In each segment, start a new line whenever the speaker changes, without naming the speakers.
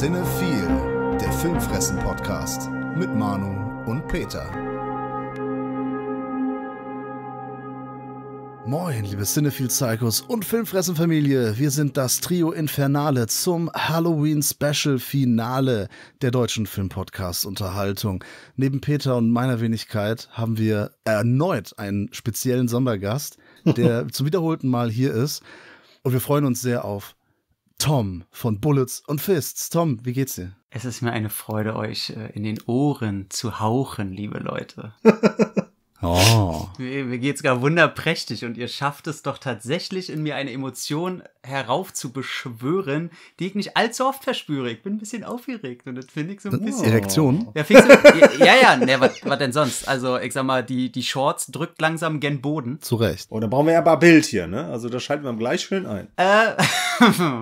Sinne der Filmfressen-Podcast mit Manu und Peter. Moin, liebe Cinephil Psychos und Filmfressen-Familie. Wir sind das Trio Infernale zum Halloween-Special-Finale der deutschen Filmpodcast-Unterhaltung. Neben Peter und meiner Wenigkeit haben wir erneut einen speziellen Sondergast, der zum wiederholten Mal hier ist. Und wir freuen uns sehr auf Tom von Bullets und Fists. Tom, wie geht's dir?
Es ist mir eine Freude, euch äh, in den Ohren zu hauchen, liebe Leute.
Oh.
Mir es gar wunderprächtig und ihr schafft es doch tatsächlich in mir eine Emotion heraufzubeschwören, die ich nicht allzu oft verspüre. Ich bin ein bisschen aufgeregt und das finde ich so. Das wow. ist Erektion. Ja, so, ja, ja, ne, was denn sonst? Also ich sag mal, die, die Shorts drückt langsam gen Boden.
Zu Recht.
Oh, da brauchen wir ja mal Bild hier, ne? Also da schalten wir gleich
schön ein. Äh.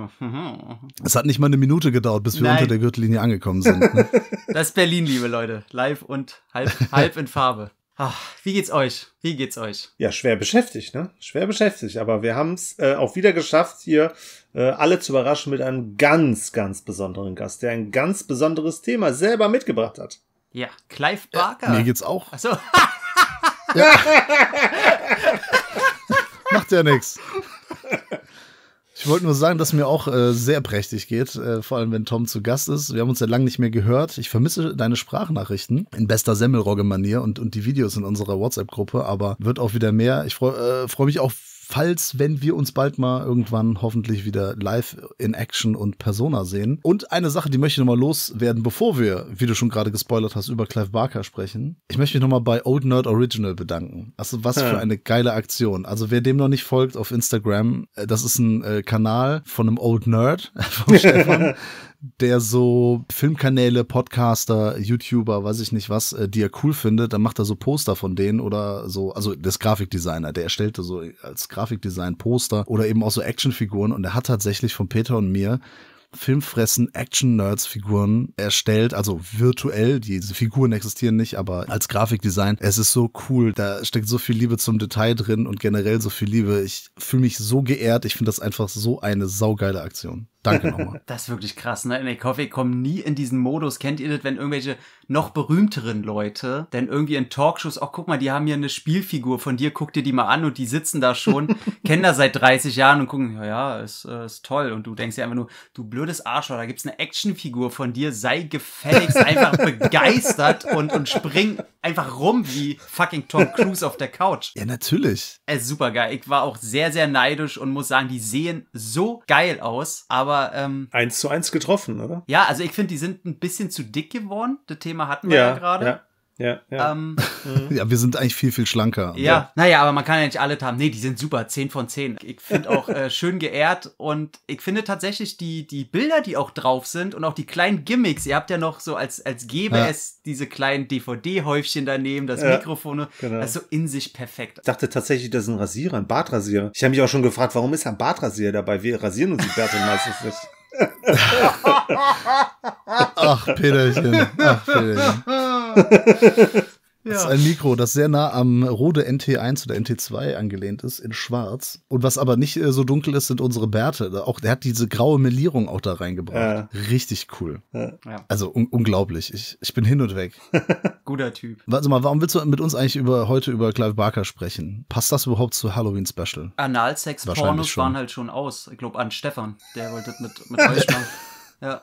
es hat nicht
mal eine Minute gedauert, bis wir Nein. unter der Gürtellinie angekommen sind. Ne?
Das ist Berlin, liebe Leute. Live und halb, halb in Farbe. Ach, wie geht's euch? Wie geht's euch?
Ja, schwer beschäftigt, ne? Schwer beschäftigt. Aber wir haben es äh, auch wieder geschafft, hier äh, alle zu überraschen mit einem ganz, ganz besonderen Gast, der ein ganz besonderes Thema selber mitgebracht hat.
Ja, Clive Barker. Äh, mir geht's
auch. Achso.
Macht ja nichts. Ich wollte nur sagen, dass mir auch äh, sehr prächtig geht, äh, vor allem wenn Tom zu Gast ist. Wir haben uns ja lange nicht mehr gehört. Ich vermisse deine Sprachnachrichten in bester Semmelrogge-Manier und, und die Videos in unserer WhatsApp-Gruppe, aber wird auch wieder mehr. Ich freue äh, freu mich auch falls, wenn wir uns bald mal irgendwann hoffentlich wieder live in Action und Persona sehen. Und eine Sache, die möchte ich nochmal loswerden, bevor wir, wie du schon gerade gespoilert hast, über Clive Barker sprechen. Ich möchte mich nochmal bei Old Nerd Original bedanken. Also was für eine geile Aktion. Also wer dem noch nicht folgt auf Instagram, äh, das ist ein äh, Kanal von einem Old Nerd, von Stefan. der so Filmkanäle, Podcaster, YouTuber, weiß ich nicht was, äh, die er cool findet, dann macht er so Poster von denen oder so, also das Grafikdesigner, der erstellte so als Grafikdesign Poster oder eben auch so Actionfiguren und er hat tatsächlich von Peter und mir Filmfressen Action Nerds Figuren erstellt, also virtuell. Diese Figuren existieren nicht, aber als Grafikdesign. Es ist so cool. Da steckt so viel Liebe zum Detail drin und generell so viel Liebe. Ich fühle mich so geehrt. Ich finde das einfach so eine saugeile Aktion. Danke nochmal.
Das ist wirklich krass, ne? Ich hoffe, ich komme nie in diesen Modus. Kennt ihr das, wenn irgendwelche noch berühmteren Leute denn irgendwie in Talkshows, auch guck mal, die haben hier eine Spielfigur von dir, guck dir die mal an und die sitzen da schon, kennen das seit 30 Jahren und gucken, ja, ja, ist, äh, ist toll. Und du denkst dir einfach nur, du blödes Arsch, da gibt's eine Actionfigur von dir, sei gefälligst einfach begeistert und, und spring einfach rum wie fucking Tom Cruise auf der Couch.
Ja, natürlich.
Es ist äh, super geil. Ich war auch sehr, sehr neidisch und muss sagen, die sehen so geil aus, aber aber. Ähm, eins zu eins getroffen, oder? Ja, also ich finde, die sind ein bisschen zu dick
geworden. Das Thema hatten wir ja, ja gerade. Ja. Ja, ja. Ähm, mhm. ja, wir sind eigentlich viel, viel schlanker. Ja, ja,
naja, aber man kann ja nicht alle haben. Nee, die sind super, 10 von 10. Ich finde auch äh, schön geehrt und ich finde tatsächlich die, die Bilder, die auch drauf sind und auch die kleinen Gimmicks. Ihr habt ja noch so, als, als gäbe ja. es diese kleinen DVD-Häufchen daneben, das ja, Mikrofon. Genau. Das
ist so in sich perfekt. Ich dachte tatsächlich, das ist ein Rasierer, ein Bartrasierer. Ich habe mich auch schon gefragt, warum ist ein Bartrasierer dabei? Wir rasieren uns die Bärte meistens nicht.
Ach, Peterchen. Ach, Peterchen. Ja. Das ist ein Mikro, das sehr nah am Rode NT1 oder NT2 angelehnt ist, in schwarz. Und was aber nicht äh, so dunkel ist, sind unsere Bärte. Auch, der hat diese graue Melierung auch da reingebracht. Äh. Richtig cool. Äh. Also un unglaublich. Ich, ich bin hin und weg. Guter Typ. Warte mal, warum willst du mit uns eigentlich über, heute über Clive Barker sprechen? Passt das überhaupt zu Halloween Special? Analsex-Pornos waren
halt schon aus. Ich glaube an Stefan. Der wollte mit, mit euch machen. Ja.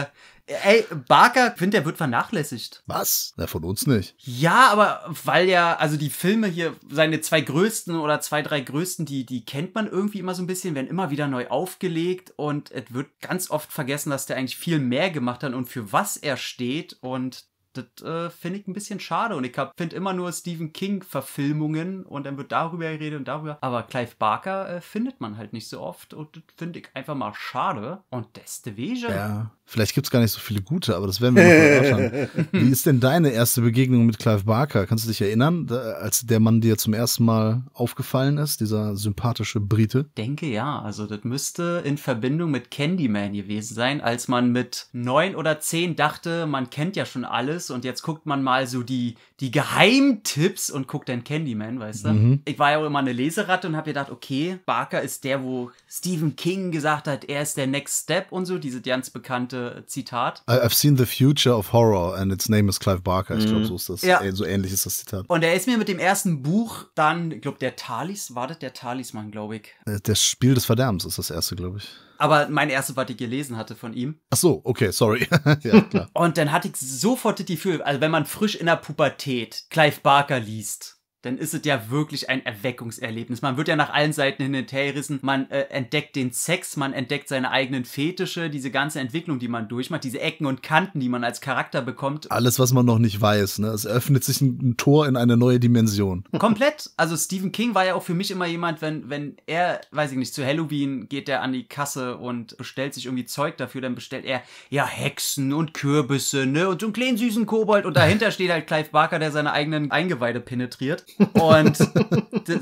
Äh, Ey, Barker, finde, der wird vernachlässigt. Was?
Na, von uns nicht.
Ja, aber weil ja, also die Filme hier, seine zwei größten oder zwei, drei größten, die, die kennt man irgendwie immer so ein bisschen, werden immer wieder neu aufgelegt und es wird ganz oft vergessen, dass der eigentlich viel mehr gemacht hat und für was er steht und das äh, finde ich ein bisschen schade und ich finde immer nur Stephen King-Verfilmungen und dann wird darüber geredet und darüber. Aber Clive Barker äh, findet man halt nicht so oft und das finde ich einfach mal schade und deswegen. Ja,
vielleicht gibt es gar nicht so viele gute, aber das werden wir noch erörtern. Wie ist denn deine erste Begegnung mit Clive Barker? Kannst du dich erinnern, da, als der Mann dir zum ersten Mal aufgefallen ist, dieser sympathische Brite?
Denke ja, also das müsste in Verbindung mit Candyman gewesen sein, als man mit neun oder zehn dachte, man kennt ja schon alles ist und jetzt guckt man mal so die, die Geheimtipps und guckt dann Candyman, weißt du? Mhm. Ich war ja auch immer eine Leseratte und habe gedacht, okay, Barker ist der, wo Stephen King gesagt hat, er ist der Next Step und so, dieses ganz bekannte Zitat.
I've seen the future of horror and its name is Clive Barker. Ich glaube, mhm. so ist das. Ja. So ähnlich ist das Zitat.
Und er ist mir mit dem ersten Buch dann, ich glaube, der Talis, war das der Talisman, glaube ich.
Äh, das Spiel des Verderbens ist das erste, glaube ich.
Aber mein erstes, was ich gelesen hatte von ihm.
Ach so, okay, sorry. ja,
klar. Und dann hatte ich sofort das Gefühl, also wenn man frisch in der Pubertät Clive Barker liest, dann ist es ja wirklich ein Erweckungserlebnis. Man wird ja nach allen Seiten hin und her gerissen. Man äh, entdeckt den Sex, man entdeckt seine eigenen Fetische, diese ganze Entwicklung, die man durchmacht, diese Ecken und Kanten, die man als Charakter bekommt.
Alles, was man noch nicht weiß. Ne? Es öffnet sich ein Tor in eine neue Dimension.
Komplett. Also Stephen King war ja auch für mich immer jemand, wenn, wenn er, weiß ich nicht, zu Halloween geht er an die Kasse und bestellt sich irgendwie Zeug dafür, dann bestellt er ja Hexen und Kürbisse, ne? Und so einen kleinen süßen Kobold. Und dahinter steht halt Clive Barker, der seine eigenen Eingeweide penetriert. Und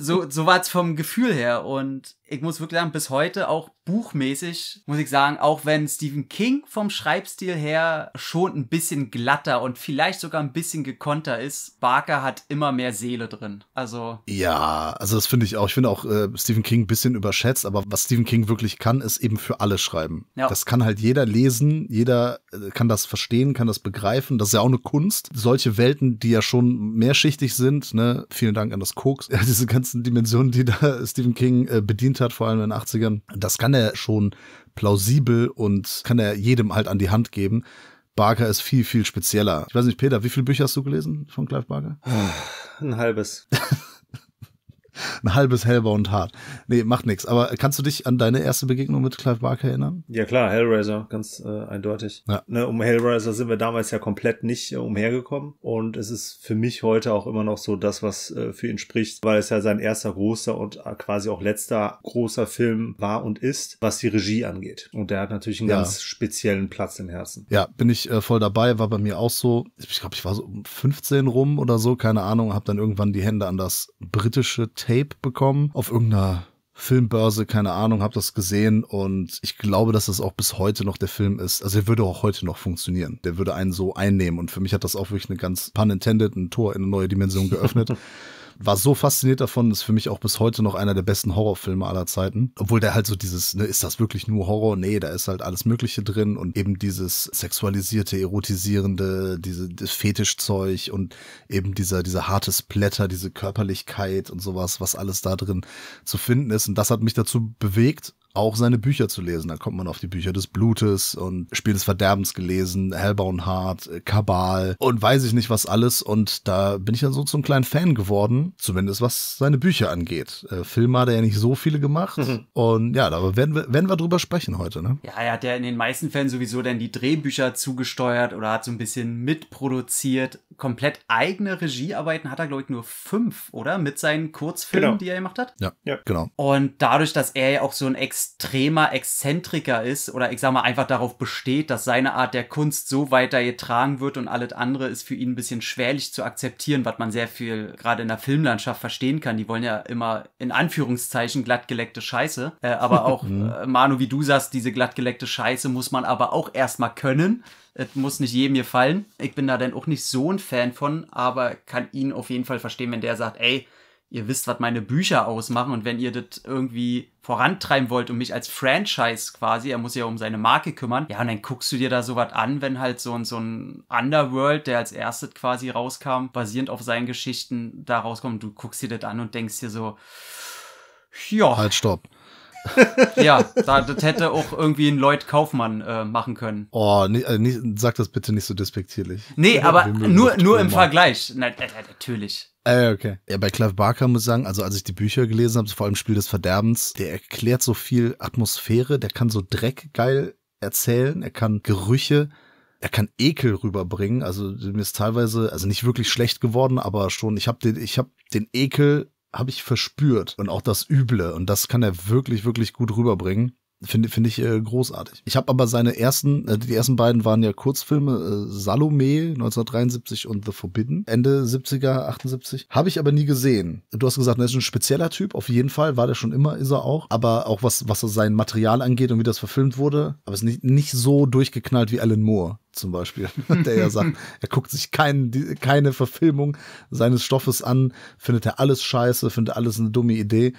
so, so war es vom Gefühl her. Und ich muss wirklich sagen, bis heute auch buchmäßig, muss ich sagen, auch wenn Stephen King vom Schreibstil her schon ein bisschen glatter und vielleicht sogar ein bisschen gekonter ist, Barker hat immer mehr Seele drin. Also.
Ja, also das finde ich auch. Ich finde auch äh, Stephen King ein bisschen überschätzt, aber was Stephen King wirklich kann, ist eben für alle schreiben. Ja. Das kann halt jeder lesen, jeder äh, kann das verstehen, kann das begreifen. Das ist ja auch eine Kunst. Solche Welten, die ja schon mehrschichtig sind, ne? Vielen Dank an das Koks. Ja, diese ganzen Dimensionen, die da Stephen King äh, bedient hat hat, vor allem in den 80ern, das kann er schon plausibel und kann er jedem halt an die Hand geben. Barker ist viel, viel spezieller. Ich weiß nicht, Peter, wie viele Bücher hast du gelesen von Clive Barker?
Ein halbes.
ein halbes Hellbar und hart. Nee, macht nichts. Aber kannst du dich an deine erste Begegnung mit Clive Barker erinnern?
Ja klar, Hellraiser, ganz äh, eindeutig. Ja. Ne, um Hellraiser sind wir damals ja komplett nicht äh, umhergekommen. Und es ist für mich heute auch immer noch so das, was äh, für ihn spricht, weil es ja sein erster großer und äh, quasi auch letzter großer Film war und ist, was die Regie angeht. Und der hat natürlich einen ja. ganz speziellen Platz im Herzen.
Ja, bin ich äh, voll dabei, war bei mir auch so. Ich glaube, ich war so um 15 rum oder so, keine Ahnung, habe dann irgendwann die Hände an das britische Team Tape bekommen auf irgendeiner Filmbörse, keine Ahnung, habe das gesehen und ich glaube, dass das auch bis heute noch der Film ist. Also er würde auch heute noch funktionieren. Der würde einen so einnehmen und für mich hat das auch wirklich eine ganz pun intended ein Tor in eine neue Dimension geöffnet. war so fasziniert davon, ist für mich auch bis heute noch einer der besten Horrorfilme aller Zeiten. Obwohl der halt so dieses, ne, ist das wirklich nur Horror? Nee, da ist halt alles Mögliche drin und eben dieses sexualisierte, erotisierende, diese Fetischzeug und eben dieser, dieser harte Splatter, diese Körperlichkeit und sowas, was alles da drin zu finden ist. Und das hat mich dazu bewegt, auch seine Bücher zu lesen. Da kommt man auf die Bücher des Blutes und Spiel des Verderbens gelesen, Hellbound Heart, äh, Kabal und weiß ich nicht was alles. Und da bin ich dann so zum kleinen Fan geworden, zumindest was seine Bücher angeht. Äh, Film hat er ja nicht so viele gemacht. Mhm. Und ja, da werden wir, werden wir drüber sprechen heute, ne? Ja,
er hat ja in den meisten Fällen sowieso dann die Drehbücher zugesteuert oder hat so ein bisschen mitproduziert. Komplett eigene Regiearbeiten hat er, glaube ich, nur fünf, oder? Mit seinen Kurzfilmen, genau. die
er gemacht hat. Ja, ja. genau.
Und dadurch, dass er ja auch so ein Ex extremer Exzentriker ist oder ich sag mal einfach darauf besteht, dass seine Art der Kunst so weiter getragen wird und alles andere ist für ihn ein bisschen schwerlich zu akzeptieren, was man sehr viel gerade in der Filmlandschaft verstehen kann. Die wollen ja immer in Anführungszeichen glattgeleckte Scheiße, äh, aber auch mhm. äh, Manu, wie du sagst, diese glattgeleckte Scheiße muss man aber auch erstmal können. Es muss nicht jedem gefallen. Ich bin da dann auch nicht so ein Fan von, aber kann ihn auf jeden Fall verstehen, wenn der sagt, ey, ihr wisst, was meine Bücher ausmachen und wenn ihr das irgendwie vorantreiben wollt und mich als Franchise quasi, er muss ja um seine Marke kümmern, ja, und dann guckst du dir da sowas an, wenn halt so, ein so ein Underworld, der als erstes quasi rauskam, basierend auf seinen Geschichten da rauskommt, du guckst dir das an und denkst dir so,
ja. Halt, stopp.
ja, da, das hätte auch irgendwie ein Lloyd Kaufmann äh, machen können.
Oh, nee, also äh, nicht, sag das bitte nicht so despektierlich. Nee, aber nur, nur im
Vergleich. Na, natürlich.
Äh, okay. Ja, bei Clive Barker muss ich sagen, also als ich die Bücher gelesen habe, vor allem Spiel des Verderbens, der erklärt so viel Atmosphäre, der kann so Dreck geil erzählen, er kann Gerüche, er kann Ekel rüberbringen. Also mir ist teilweise, also nicht wirklich schlecht geworden, aber schon, ich habe den, ich habe den Ekel habe ich verspürt und auch das Üble und das kann er wirklich, wirklich gut rüberbringen. Finde finde ich äh, großartig. Ich habe aber seine ersten, äh, die ersten beiden waren ja Kurzfilme, äh, Salome 1973 und The Forbidden, Ende 70er, 78. Habe ich aber nie gesehen. Du hast gesagt, er ist ein spezieller Typ, auf jeden Fall, war der schon immer, ist er auch. Aber auch was, was sein Material angeht und wie das verfilmt wurde, aber es ist nicht, nicht so durchgeknallt wie Alan Moore zum Beispiel, der ja sagt, er guckt sich kein, die, keine Verfilmung seines Stoffes an, findet er alles scheiße, findet alles eine dumme Idee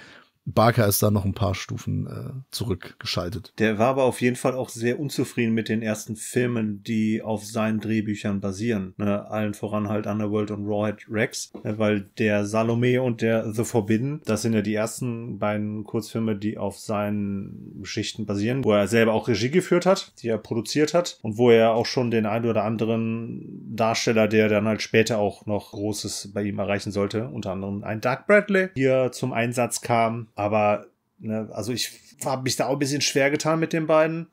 Barker ist da noch ein paar Stufen äh, zurückgeschaltet.
Der war aber auf jeden Fall auch sehr unzufrieden mit den ersten Filmen, die auf seinen Drehbüchern basieren. Ne? Allen voran halt Underworld und Rawhead Rex, ne? weil der Salome und der The Forbidden, das sind ja die ersten beiden Kurzfilme, die auf seinen Geschichten basieren, wo er selber auch Regie geführt hat, die er produziert hat und wo er auch schon den einen oder anderen Darsteller, der dann halt später auch noch Großes bei ihm erreichen sollte, unter anderem ein Doug Bradley, hier zum Einsatz kam aber, ne, also ich habe mich da auch ein bisschen schwer getan mit den beiden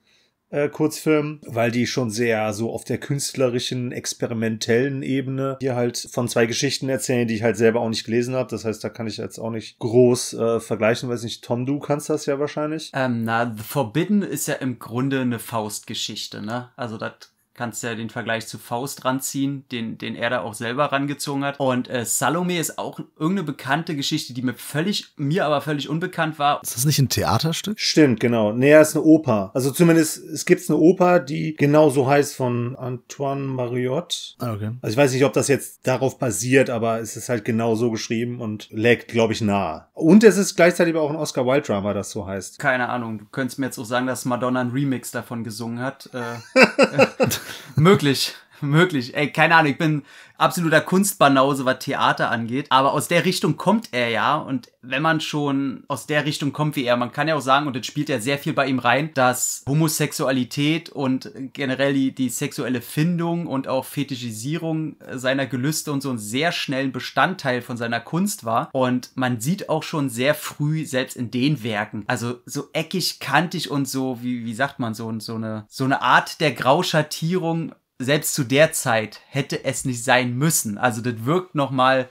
äh, Kurzfilmen, weil die schon sehr so auf der künstlerischen, experimentellen Ebene hier halt von zwei Geschichten erzählen, die ich halt selber auch nicht gelesen habe. Das heißt, da kann ich jetzt auch nicht groß äh, vergleichen. Weiß nicht, Tom, du kannst das ja wahrscheinlich.
Ähm, na, The Forbidden ist ja im Grunde eine Faustgeschichte, ne? Also das kannst ja den Vergleich zu Faust ranziehen, den, den er da auch selber rangezogen hat. Und äh, Salome ist auch irgendeine bekannte Geschichte, die mir völlig, mir aber völlig unbekannt war. Ist
das nicht ein Theaterstück?
Stimmt, genau. Nee, es ist eine Oper. Also zumindest, es gibt eine Oper, die genauso heißt von Antoine Mariotte. Ah, okay. Also ich weiß nicht, ob das jetzt darauf basiert, aber es ist halt genau so geschrieben und lägt, glaube ich, nahe. Und es ist gleichzeitig auch ein Oscar Wilde Drama, das so heißt. Keine Ahnung. Du könntest mir jetzt auch sagen, dass Madonna ein Remix davon gesungen hat. Äh,
möglich möglich. Ey, keine Ahnung, ich bin absoluter Kunstbanause, was Theater angeht. Aber aus der Richtung kommt er ja. Und wenn man schon aus der Richtung kommt wie er, man kann ja auch sagen, und das spielt ja sehr viel bei ihm rein, dass Homosexualität und generell die, die sexuelle Findung und auch Fetischisierung seiner Gelüste und so einen sehr schnellen Bestandteil von seiner Kunst war. Und man sieht auch schon sehr früh, selbst in den Werken, also so eckig, kantig und so, wie, wie sagt man, so, so, eine, so eine Art der Grauschattierung selbst zu der Zeit hätte es nicht sein müssen. Also das wirkt nochmal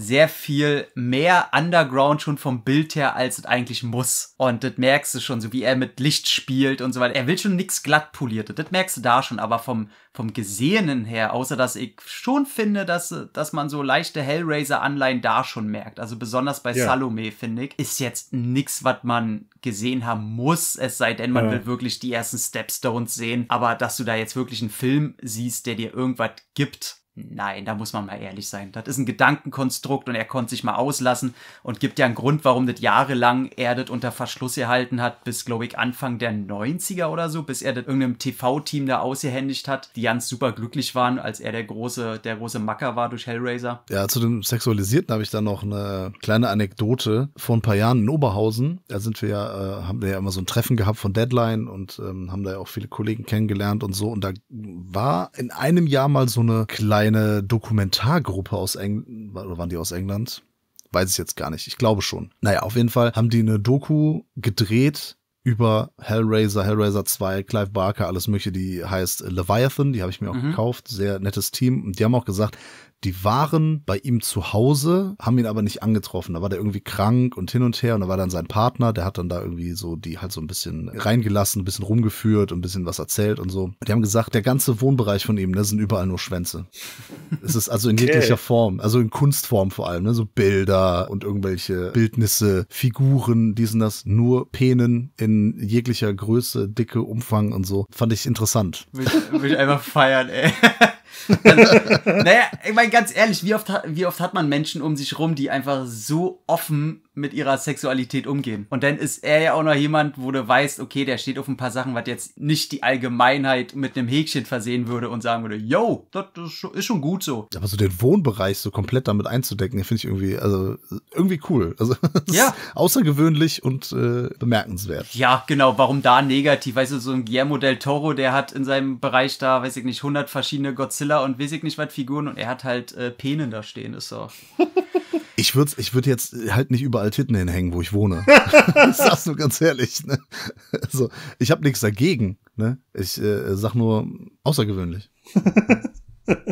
sehr viel mehr Underground schon vom Bild her, als es eigentlich muss. Und das merkst du schon, so wie er mit Licht spielt und so weiter. Er will schon nichts glatt poliertes, das merkst du da schon, aber vom, vom Gesehenen her, außer dass ich schon finde, dass, dass man so leichte Hellraiser-Anleihen da schon merkt. Also besonders bei ja. Salome, finde ich, ist jetzt nichts, was man gesehen haben muss, es sei denn, man ja. will wirklich die ersten Stepstones sehen. Aber dass du da jetzt wirklich einen Film siehst, der dir irgendwas gibt, Nein, da muss man mal ehrlich sein. Das ist ein Gedankenkonstrukt und er konnte sich mal auslassen und gibt ja einen Grund, warum das jahrelang er das unter Verschluss erhalten hat, bis, glaube ich, Anfang der 90er oder so, bis er das irgendeinem TV-Team da ausgehändigt hat, die ganz super glücklich waren, als er der große, der große Macker war durch Hellraiser.
Ja, zu dem Sexualisierten habe ich da noch eine kleine Anekdote. Vor ein paar Jahren in Oberhausen, da sind wir ja, äh, haben wir ja immer so ein Treffen gehabt von Deadline und ähm, haben da ja auch viele Kollegen kennengelernt und so. Und da war in einem Jahr mal so eine kleine eine Dokumentargruppe aus England, oder waren die aus England? Weiß ich jetzt gar nicht. Ich glaube schon. Naja, auf jeden Fall haben die eine Doku gedreht über Hellraiser, Hellraiser 2, Clive Barker, alles mögliche, die heißt Leviathan, die habe ich mir auch mhm. gekauft, sehr nettes Team. Und die haben auch gesagt, die waren bei ihm zu Hause, haben ihn aber nicht angetroffen. Da war der irgendwie krank und hin und her und da war dann sein Partner, der hat dann da irgendwie so die halt so ein bisschen reingelassen, ein bisschen rumgeführt und ein bisschen was erzählt und so. Und die haben gesagt, der ganze Wohnbereich von ihm, ne, sind überall nur Schwänze. es ist also in okay. jeglicher Form, also in Kunstform vor allem, ne, so Bilder und irgendwelche Bildnisse, Figuren, die sind das nur Penen in jeglicher Größe, Dicke, Umfang und so. Fand ich interessant.
Will ich, will ich einfach feiern, ey. naja, ich meine, ganz ehrlich, wie oft, wie oft hat man Menschen um sich rum, die einfach so offen mit ihrer Sexualität umgehen. Und dann ist er ja auch noch jemand, wo du weißt, okay, der steht auf ein paar Sachen, was jetzt nicht die Allgemeinheit mit einem Häkchen versehen würde und sagen würde,
yo, das ist schon gut so. Aber so den Wohnbereich so komplett damit einzudecken, finde ich irgendwie, also irgendwie cool. Also ja. außergewöhnlich und äh, bemerkenswert.
Ja, genau, warum da negativ? Weißt du, so ein Guillermo del Toro, der hat in seinem Bereich da, weiß ich nicht, 100 verschiedene Godzilla und weiß ich nicht was Figuren und er hat halt äh, Penen da stehen, ist so.
Ich würde ich würd jetzt halt nicht überall Titten hinhängen, wo ich wohne. Sagst du ganz ehrlich. Ne? Also, ich habe nichts dagegen. Ne? Ich äh, sag nur außergewöhnlich.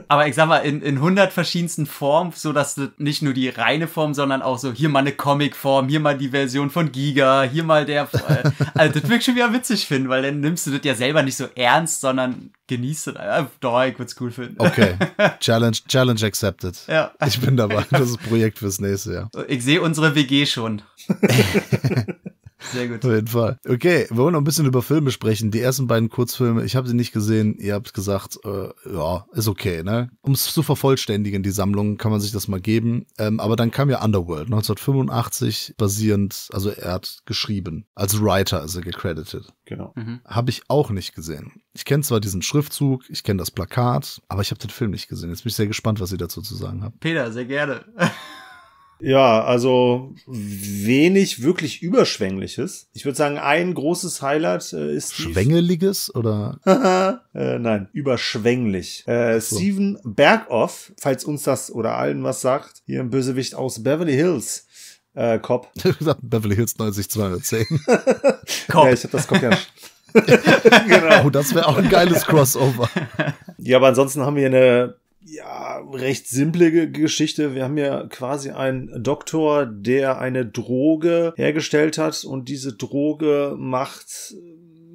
Aber ich sag mal, in, in 100 verschiedensten Formen, so dass nicht nur die reine Form, sondern auch so hier mal eine Comic-Form, hier mal die Version von Giga, hier mal der. Äh, also, das würde ich schon wieder witzig finden, weil dann nimmst du das ja selber nicht so ernst, sondern genießt es. Äh, doch, ich würde es cool finden. Okay.
Challenge, Challenge accepted. Ja. Ich bin dabei. Das ist Projekt fürs nächste Jahr.
Ich sehe unsere WG schon. Sehr gut. Auf
jeden Fall. Okay, wir wollen noch ein bisschen über Filme sprechen. Die ersten beiden Kurzfilme, ich habe sie nicht gesehen. Ihr habt gesagt, äh, ja, ist okay, ne? Um es zu vervollständigen, die Sammlung, kann man sich das mal geben. Ähm, aber dann kam ja Underworld 1985, basierend, also er hat geschrieben. Als Writer ist also er gecredited. Genau. Mhm. Habe ich auch nicht gesehen. Ich kenne zwar diesen Schriftzug, ich kenne das Plakat, aber ich habe den Film nicht gesehen. Jetzt bin ich sehr gespannt, was ihr dazu zu sagen habt. Peter, sehr gerne.
Ja, also wenig wirklich überschwängliches. Ich würde sagen, ein großes Highlight äh, ist.
Schwängeliges oder?
äh, nein, überschwänglich. Äh, so. Steven Berghoff, falls uns das oder allen was sagt, hier ein Bösewicht aus Beverly Hills. Äh, Cop. Beverly Hills 90210. Cop. Ja, ich habe das Cop ja genau. Oh, das wäre auch ein geiles Crossover. Ja, aber ansonsten haben wir eine ja, recht simple Geschichte. Wir haben ja quasi einen Doktor, der eine Droge hergestellt hat und diese Droge macht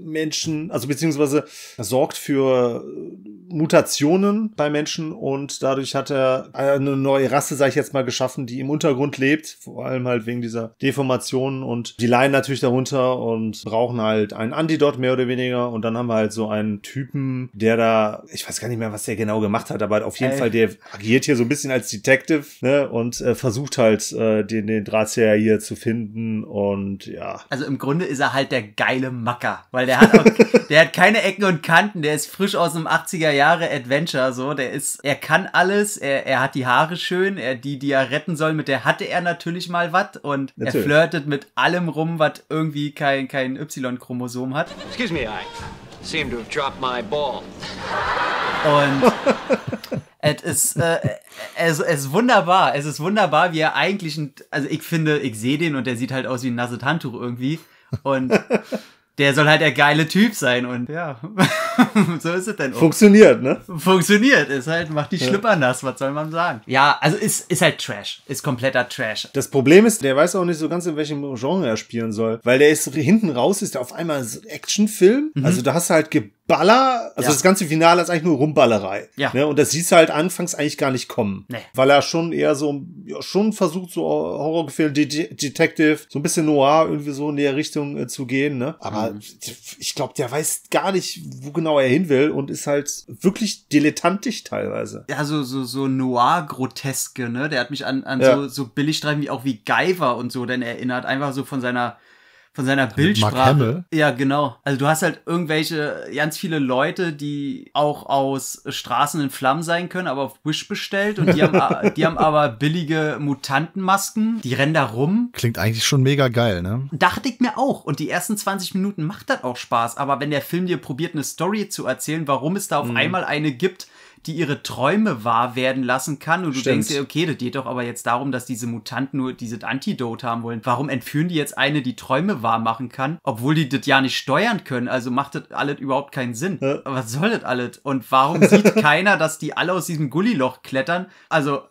Menschen, also beziehungsweise er sorgt für äh, Mutationen bei Menschen und dadurch hat er eine neue Rasse, sage ich jetzt mal, geschaffen, die im Untergrund lebt, vor allem halt wegen dieser Deformationen und die leiden natürlich darunter und brauchen halt einen Antidot mehr oder weniger und dann haben wir halt so einen Typen, der da, ich weiß gar nicht mehr, was der genau gemacht hat, aber auf jeden Ey. Fall, der agiert hier so ein bisschen als Detective ne, und äh, versucht halt äh, den, den Drahtzieher hier zu finden und ja.
Also im Grunde ist er halt der geile Macker, weil der der hat, auch, der hat keine Ecken und Kanten, der ist frisch aus einem 80er Jahre Adventure, so, der ist, er kann alles, er, er hat die Haare schön, er, die, die er retten soll, mit der hatte er natürlich mal was und natürlich. er flirtet mit allem rum, was irgendwie kein, kein Y-Chromosom hat. Excuse me, I seem to have dropped my ball. Und es ist, äh, es, es ist wunderbar. Es ist wunderbar, wie er eigentlich, ein, also ich finde, ich sehe den und der sieht halt aus wie ein nasses Handtuch irgendwie. Und der soll halt der geile Typ sein und ja, so ist
es denn. Auch. Funktioniert,
ne? Funktioniert, ist halt, macht die ja. Schlipper nass, was soll man sagen? Ja, also ist, ist halt Trash, ist kompletter Trash.
Das Problem ist, der weiß auch nicht so ganz, in welchem Genre er spielen soll, weil der ist hinten raus, ist auf einmal Actionfilm, mhm. also da hast du halt ge Baller, also ja. das ganze Finale ist eigentlich nur Rumballerei. Ja. Ne? Und das siehst du halt anfangs eigentlich gar nicht kommen. Nee. Weil er schon eher so, ja, schon versucht, so Horrorgefilm, Detective, so ein bisschen noir, irgendwie so in der Richtung äh, zu gehen. Ne? Aber mhm. ich glaube, der weiß gar nicht, wo genau er hin will und ist halt wirklich dilettantisch teilweise.
Ja, so, so, so noir-groteske, ne? Der hat mich an, an ja. so, so billig wie auch wie Geiver und so, denn erinnert einfach so von seiner von seiner Bildsprache. Ja, genau. Also du hast halt irgendwelche, ganz viele Leute, die auch aus Straßen in Flammen sein können, aber auf Wish bestellt und die haben, die haben aber billige Mutantenmasken, die rennen da rum. Klingt eigentlich schon mega geil, ne? Dachte ich mir auch. Und die ersten 20 Minuten macht das auch Spaß. Aber wenn der Film dir probiert, eine Story zu erzählen, warum es da auf mhm. einmal eine gibt, die ihre Träume wahr werden lassen kann. Und du Stimmt. denkst dir, okay, das geht doch aber jetzt darum, dass diese Mutanten nur dieses Antidote haben wollen. Warum entführen die jetzt eine, die Träume wahr machen kann, obwohl die das ja nicht steuern können? Also macht das alles überhaupt keinen Sinn. Ja. Was soll das alles? Und warum sieht keiner, dass die alle aus diesem Gulliloch klettern? Also,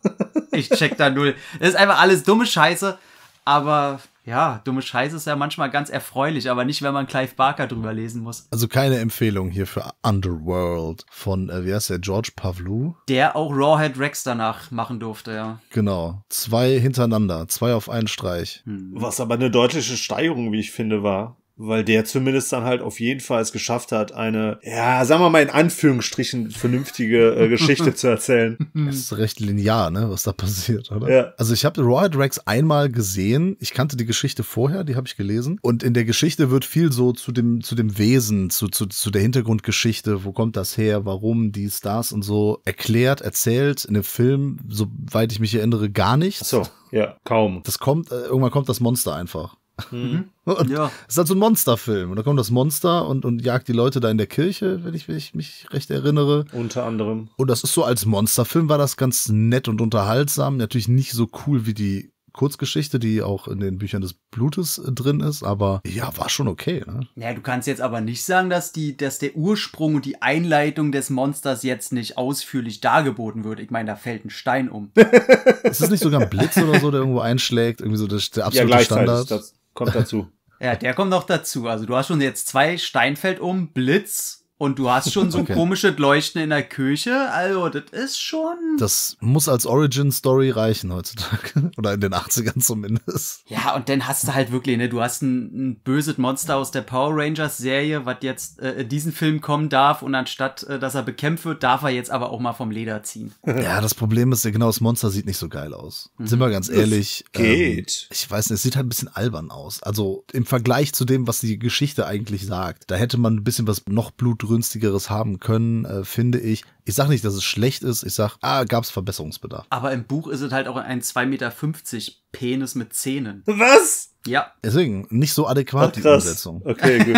ich check da null. Das ist einfach alles dumme Scheiße. Aber ja, dumme Scheiße ist ja manchmal ganz erfreulich, aber nicht, wenn man Clive Barker drüber lesen muss.
Also keine Empfehlung hier für Underworld von, äh, wie heißt der, George Pavlou?
Der auch Rawhead Rex danach machen durfte, ja.
Genau. Zwei hintereinander, zwei auf einen Streich. Hm. Was
aber eine deutliche Steigerung, wie ich finde, war weil der zumindest dann halt auf jeden Fall es geschafft hat, eine, ja, sagen wir mal in Anführungsstrichen vernünftige äh, Geschichte zu erzählen. Das
ist recht linear, ne, was da passiert, oder? Ja. Also ich habe Royal Drax einmal gesehen, ich kannte die Geschichte vorher, die habe ich gelesen und in der Geschichte wird viel so zu dem, zu dem Wesen, zu, zu, zu der Hintergrundgeschichte, wo kommt das her, warum, die Stars und so erklärt, erzählt, in dem Film, soweit ich mich erinnere, gar nicht. Ach so. Ja, kaum. Das kommt, äh, irgendwann kommt das Monster einfach. Mhm. ja. Das ist halt so ein Monsterfilm. Und da kommt das Monster und, und jagt die Leute da in der Kirche, wenn ich, wenn ich mich recht erinnere. Unter anderem. Und das ist so als Monsterfilm war das ganz nett und unterhaltsam. Natürlich nicht so cool wie die Kurzgeschichte, die auch in den Büchern des Blutes äh, drin ist, aber ja, war schon okay. Ne?
Naja, du kannst jetzt aber nicht sagen, dass, die, dass der Ursprung und die Einleitung des Monsters jetzt nicht ausführlich dargeboten wird. Ich meine, da fällt ein Stein um.
ist das nicht sogar ein Blitz oder so, der irgendwo einschlägt? Irgendwie so der, der absolute ja, Standard? Das, Kommt dazu.
ja, der kommt noch dazu. Also du hast schon jetzt zwei Steinfeld um, Blitz und du hast schon so ein okay. komisches Leuchten in der
Küche. Also, das ist schon. Das muss als Origin-Story reichen heutzutage. Oder in den 80ern zumindest.
Ja, und dann hast du halt wirklich, ne, du hast ein, ein böses Monster aus der Power Rangers-Serie, was jetzt äh, in diesen Film kommen darf. Und anstatt, äh, dass er bekämpft wird, darf er jetzt aber auch mal vom Leder ziehen.
Ja, das Problem ist genau, das Monster sieht nicht so geil aus. Mhm. Sind wir ganz ehrlich. Das ähm, geht. Ähm, ich weiß nicht, es sieht halt ein bisschen albern aus. Also im Vergleich zu dem, was die Geschichte eigentlich sagt. Da hätte man ein bisschen was noch Blut Ungünstigeres haben können, äh, finde ich. Ich sage nicht, dass es schlecht ist, ich sage, ah, gab es Verbesserungsbedarf.
Aber im Buch ist es halt auch ein 2,50 Meter Penis mit Zähnen.
Was? Ja. Deswegen, nicht so adäquat Ach, die Umsetzung. Okay, gut.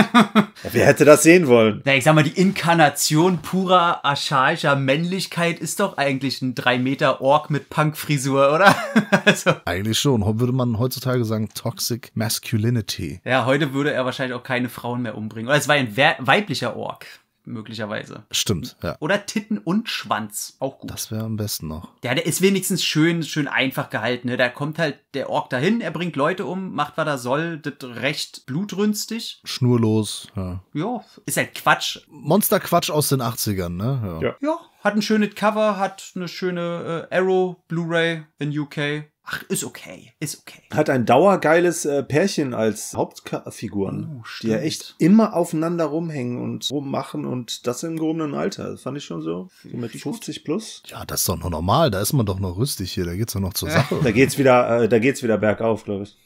wer hätte das sehen wollen?
Na, ich sag mal, die Inkarnation purer archaischer Männlichkeit ist doch eigentlich ein 3 Meter Ork mit Punkfrisur, oder?
also. Eigentlich schon. Würde man heutzutage sagen, Toxic Masculinity.
Ja, heute würde er wahrscheinlich auch keine Frauen mehr umbringen. Oder es war ein weiblicher Ork möglicherweise.
Stimmt, ja.
Oder Titten und Schwanz, auch gut. Das wäre am besten noch. Ja, der ist wenigstens schön, schön einfach gehalten. Ne? Da kommt halt der Ork dahin, er bringt Leute um, macht, was er soll, das recht blutrünstig.
Schnurlos, ja. Ja, ist halt Quatsch. Monsterquatsch aus den 80ern, ne? Ja. ja.
ja hat ein schönes Cover, hat eine schöne äh, Arrow Blu-ray in UK ach, ist
okay, ist okay. Hat ein dauergeiles äh, Pärchen als Hauptfiguren, oh, die ja echt immer aufeinander rumhängen und rummachen und das im gehobenen Alter. Das fand ich schon so,
so mit 50 plus. Ja, das ist doch noch normal, da ist man doch noch rüstig hier, da geht's doch noch zur Sache. da geht's wieder, äh, da geht's wieder bergauf, glaube ich.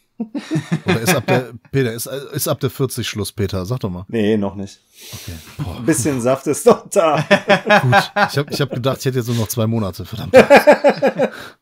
Oder ist ab der, Peter, ist, äh, ist ab der 40 Schluss, Peter? Sag doch mal. Nee, noch nicht. Okay. Boah.
Ein bisschen Saft ist doch da. Gut,
ich habe ich hab gedacht, ich hätte jetzt nur noch zwei Monate, verdammt.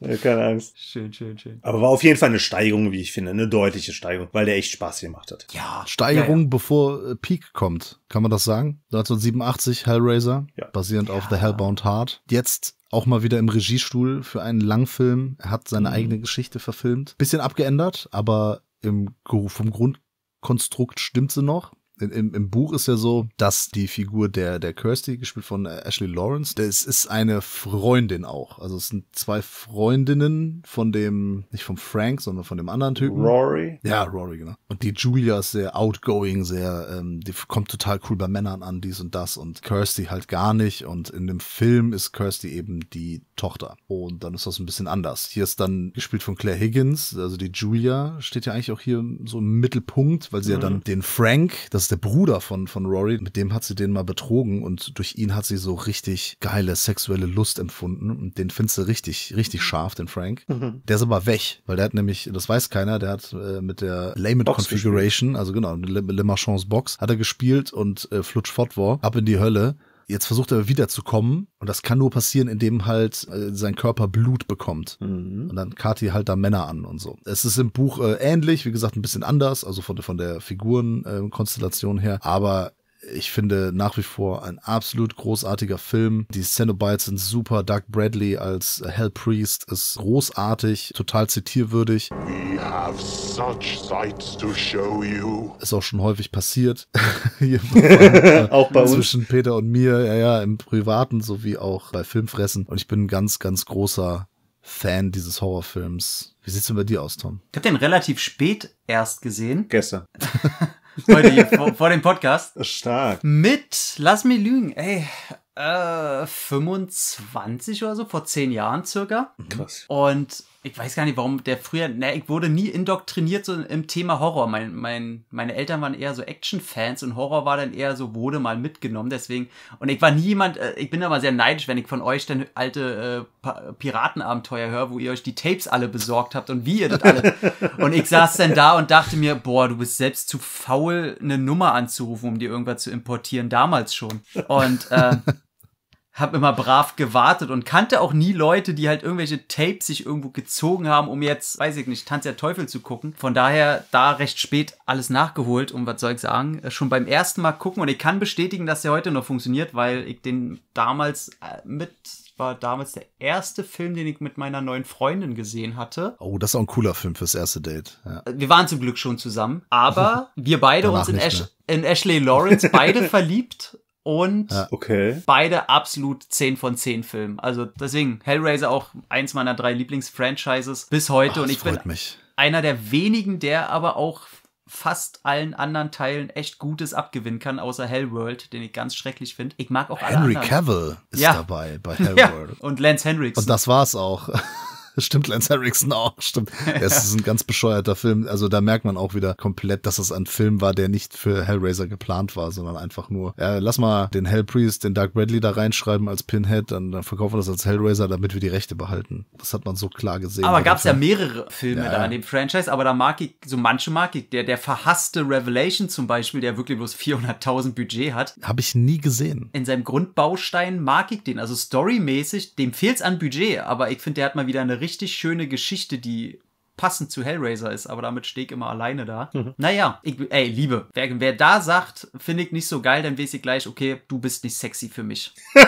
Ja,
keine Angst. Schön, schön, schön. Aber war auf jeden Fall eine Steigerung, wie ich finde. Eine deutliche Steigerung, weil der echt Spaß gemacht hat. Ja. Steigerung, ja,
ja. bevor äh, Peak kommt. Kann man das sagen? 1987 Hellraiser, Ja. basierend auf The Hellbound Heart. Jetzt auch mal wieder im Regiestuhl für einen Langfilm. Er hat seine mhm. eigene Geschichte verfilmt. Bisschen abgeändert, aber im, vom Grundkonstrukt stimmt sie noch in, im, im Buch ist ja so, dass die Figur der, der Kirsty, gespielt von äh, Ashley Lawrence, das ist eine Freundin auch. Also es sind zwei Freundinnen von dem, nicht vom Frank, sondern von dem anderen Typen. Rory. Ja, Rory, genau. Und die Julia ist sehr outgoing, sehr, ähm, die kommt total cool bei Männern an, dies und das. Und Kirsty halt gar nicht. Und in dem Film ist Kirsty eben die Tochter. Und dann ist das ein bisschen anders. Hier ist dann gespielt von Claire Higgins, also die Julia steht ja eigentlich auch hier so im Mittelpunkt, weil sie mhm. ja dann den Frank, das ist der Bruder von, von Rory, mit dem hat sie den mal betrogen und durch ihn hat sie so richtig geile sexuelle Lust empfunden und den findest du richtig, richtig scharf, den Frank. Mhm. Der ist aber weg, weil der hat nämlich, das weiß keiner, der hat äh, mit der Layman Configuration, gespielt. also genau, Le, Le Marchand's Box, hat er gespielt und äh, Flutsch fort war, ab in die Hölle Jetzt versucht er wiederzukommen und das kann nur passieren, indem halt äh, sein Körper Blut bekommt. Mhm. Und dann Kati halt da Männer an und so. Es ist im Buch äh, ähnlich, wie gesagt, ein bisschen anders, also von, von der Figurenkonstellation äh, her, aber ich finde nach wie vor ein absolut großartiger Film. Die Cenobites sind super. Doug Bradley als Hell Priest ist großartig, total zitierwürdig.
We have such sights to show you.
Ist auch schon häufig passiert. auch bei uns. Zwischen Peter und mir, ja, ja, im Privaten sowie auch bei Filmfressen. Und ich bin ein ganz, ganz großer Fan dieses Horrorfilms. Wie sieht's denn bei dir aus, Tom?
Ich habe den relativ spät erst gesehen. Gestern. heute hier vor, vor, dem Podcast. Stark. Mit, lass mich lügen, ey, äh, 25 oder so, vor zehn Jahren circa. Mhm. Krass. Und ich weiß gar nicht, warum der früher, na, ich wurde nie indoktriniert so im Thema Horror. Mein, mein, meine Eltern waren eher so Action-Fans und Horror war dann eher so, wurde mal mitgenommen, deswegen. Und ich war nie jemand, äh, ich bin aber sehr neidisch, wenn ich von euch dann alte äh, Piratenabenteuer höre, wo ihr euch die Tapes alle besorgt habt und wie ihr das alle. und ich saß dann da und dachte mir, boah, du bist selbst zu faul, eine Nummer anzurufen, um dir irgendwas zu importieren, damals schon. Und, äh, habe immer brav gewartet und kannte auch nie Leute, die halt irgendwelche Tapes sich irgendwo gezogen haben, um jetzt, weiß ich nicht, Tanz der Teufel zu gucken. Von daher da recht spät alles nachgeholt und was soll ich sagen, äh, schon beim ersten Mal gucken und ich kann bestätigen, dass der heute noch funktioniert, weil ich den damals äh, mit war damals der erste Film, den ich mit meiner neuen Freundin gesehen hatte.
Oh, das ist auch ein cooler Film fürs erste Date. Ja. Äh,
wir waren zum Glück schon zusammen, aber wir beide uns in, Ash, in Ashley Lawrence beide verliebt und
ah, okay.
beide absolut 10 von 10 Filmen. Also deswegen Hellraiser auch eins meiner drei Lieblingsfranchises bis
heute Ach, und ich bin
mich. einer der wenigen, der aber auch fast allen anderen Teilen echt Gutes abgewinnen kann, außer Hellworld, den ich ganz schrecklich finde. Ich mag auch Henry alle Henry Cavill ist ja. dabei bei Hellworld. Ja. Und Lance Henriksen. Und das
war's auch stimmt Lance Erickson auch, stimmt. Es ist ein ganz bescheuerter Film. Also da merkt man auch wieder komplett, dass es ein Film war, der nicht für Hellraiser geplant war, sondern einfach nur, ja, lass mal den Hellpriest, den Dark Bradley da reinschreiben als Pinhead, dann, dann verkaufen wir das als Hellraiser, damit wir die Rechte behalten. Das hat man so klar gesehen. Aber gab es ja
mehrere Filme ja, da in dem Franchise, aber da mag ich, so manche mag ich, der, der verhasste Revelation zum Beispiel, der wirklich bloß 400.000 Budget hat.
Habe ich nie gesehen.
In seinem Grundbaustein mag ich den, also storymäßig, dem fehlt es an Budget, aber ich finde, der hat mal wieder eine richtige richtig schöne Geschichte, die passend zu Hellraiser ist, aber damit stehe ich immer alleine da. Mhm. Naja, ich, ey, Liebe. Wer, wer da sagt, finde ich nicht so geil, dann weiß ich gleich, okay, du bist nicht sexy für mich.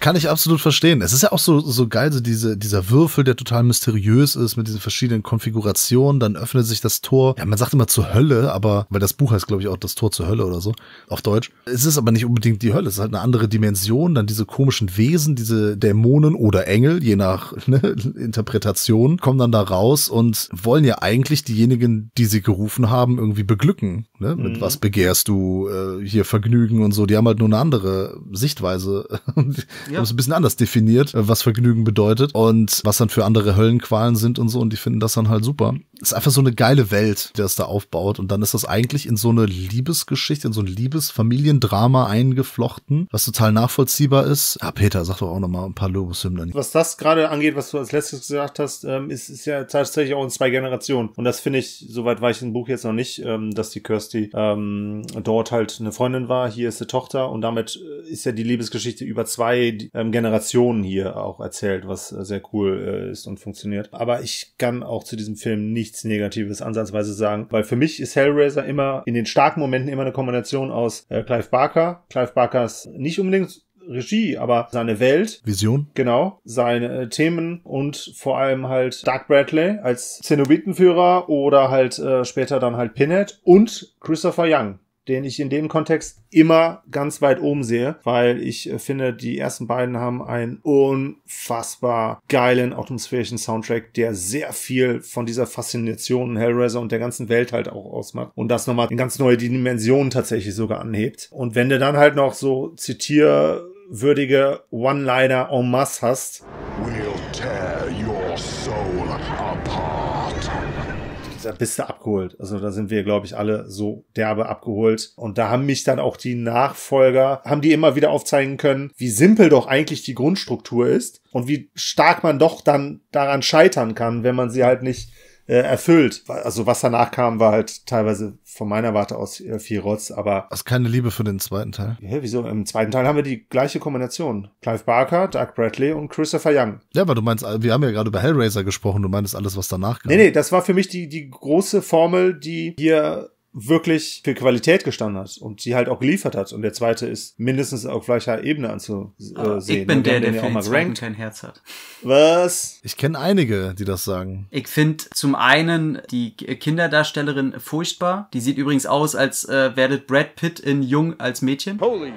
Kann ich absolut verstehen. Es ist ja auch so, so geil, so diese, dieser Würfel, der total mysteriös ist mit diesen verschiedenen Konfigurationen. Dann öffnet sich das Tor. Ja, man sagt immer zur Hölle, aber weil das Buch heißt, glaube ich, auch das Tor zur Hölle oder so auf Deutsch. Es ist aber nicht unbedingt die Hölle. Es ist halt eine andere Dimension. Dann diese komischen Wesen, diese Dämonen oder Engel, je nach ne, Interpretation, kommen dann da raus und wollen ja eigentlich diejenigen, die sie gerufen haben, irgendwie beglücken. Ne? Mhm. Mit was begehrst du äh, hier Vergnügen und so. Die haben halt nur eine andere Sichtweise. die ja. haben es ein bisschen anders definiert, äh, was Vergnügen bedeutet und was dann für andere Höllenqualen sind und so. Und die finden das dann halt super. Das ist einfach so eine geile Welt, die das da aufbaut. Und dann ist das eigentlich in so eine Liebesgeschichte, in so ein Liebesfamiliendrama eingeflochten, was total nachvollziehbar ist. Ja, Peter, sag doch auch nochmal ein paar Lobeshymnen.
Was das gerade angeht, was du als letztes gesagt hast, ähm, ist, ist ja tatsächlich tatsächlich auch in zwei Generationen. Und das finde ich, soweit war ich im Buch jetzt noch nicht, ähm, dass die Kirsty ähm, dort halt eine Freundin war, hier ist die Tochter und damit äh, ist ja die Liebesgeschichte über zwei ähm, Generationen hier auch erzählt, was äh, sehr cool äh, ist und funktioniert. Aber ich kann auch zu diesem Film nichts Negatives ansatzweise sagen, weil für mich ist Hellraiser immer in den starken Momenten immer eine Kombination aus äh, Clive Barker, Clive Barkers nicht unbedingt Regie, aber seine Welt. Vision. Genau, seine äh, Themen und vor allem halt Doug Bradley als Zenobitenführer oder halt äh, später dann halt Pinhead und Christopher Young den ich in dem Kontext immer ganz weit oben sehe, weil ich äh, finde, die ersten beiden haben einen unfassbar geilen atmosphärischen Soundtrack, der sehr viel von dieser Faszination Hellraiser und der ganzen Welt halt auch ausmacht und das nochmal in ganz neue Dimensionen tatsächlich sogar anhebt. Und wenn du dann halt noch so zitier würdige One-Liner en masse hast. We'll tear your soul apart. Da bist du abgeholt. Also da sind wir, glaube ich, alle so derbe abgeholt. Und da haben mich dann auch die Nachfolger, haben die immer wieder aufzeigen können, wie simpel doch eigentlich die Grundstruktur ist und wie stark man doch dann daran scheitern kann, wenn man sie halt nicht äh, erfüllt. Also was danach kam, war halt teilweise von meiner Warte aus äh,
viel Rotz, aber... Hast keine Liebe für den zweiten Teil?
Ja, wieso? Im zweiten Teil haben wir die gleiche Kombination. Clive Barker, Doug Bradley und Christopher Young.
Ja, aber du meinst, äh, wir haben ja gerade über Hellraiser gesprochen, du meinst alles, was danach
kam. Nee, nee, das war für mich die, die große Formel, die hier wirklich für Qualität gestanden hat und die halt auch geliefert hat. Und der zweite ist mindestens auf gleicher Ebene anzusehen. Äh, ich bin ne? der, der, der für den zweiten kein Herz hat. Was? Ich kenne
einige, die das sagen.
Ich finde zum einen die äh, Kinderdarstellerin furchtbar. Die sieht übrigens aus, als äh, werdet Brad Pitt in Jung als Mädchen. Holy,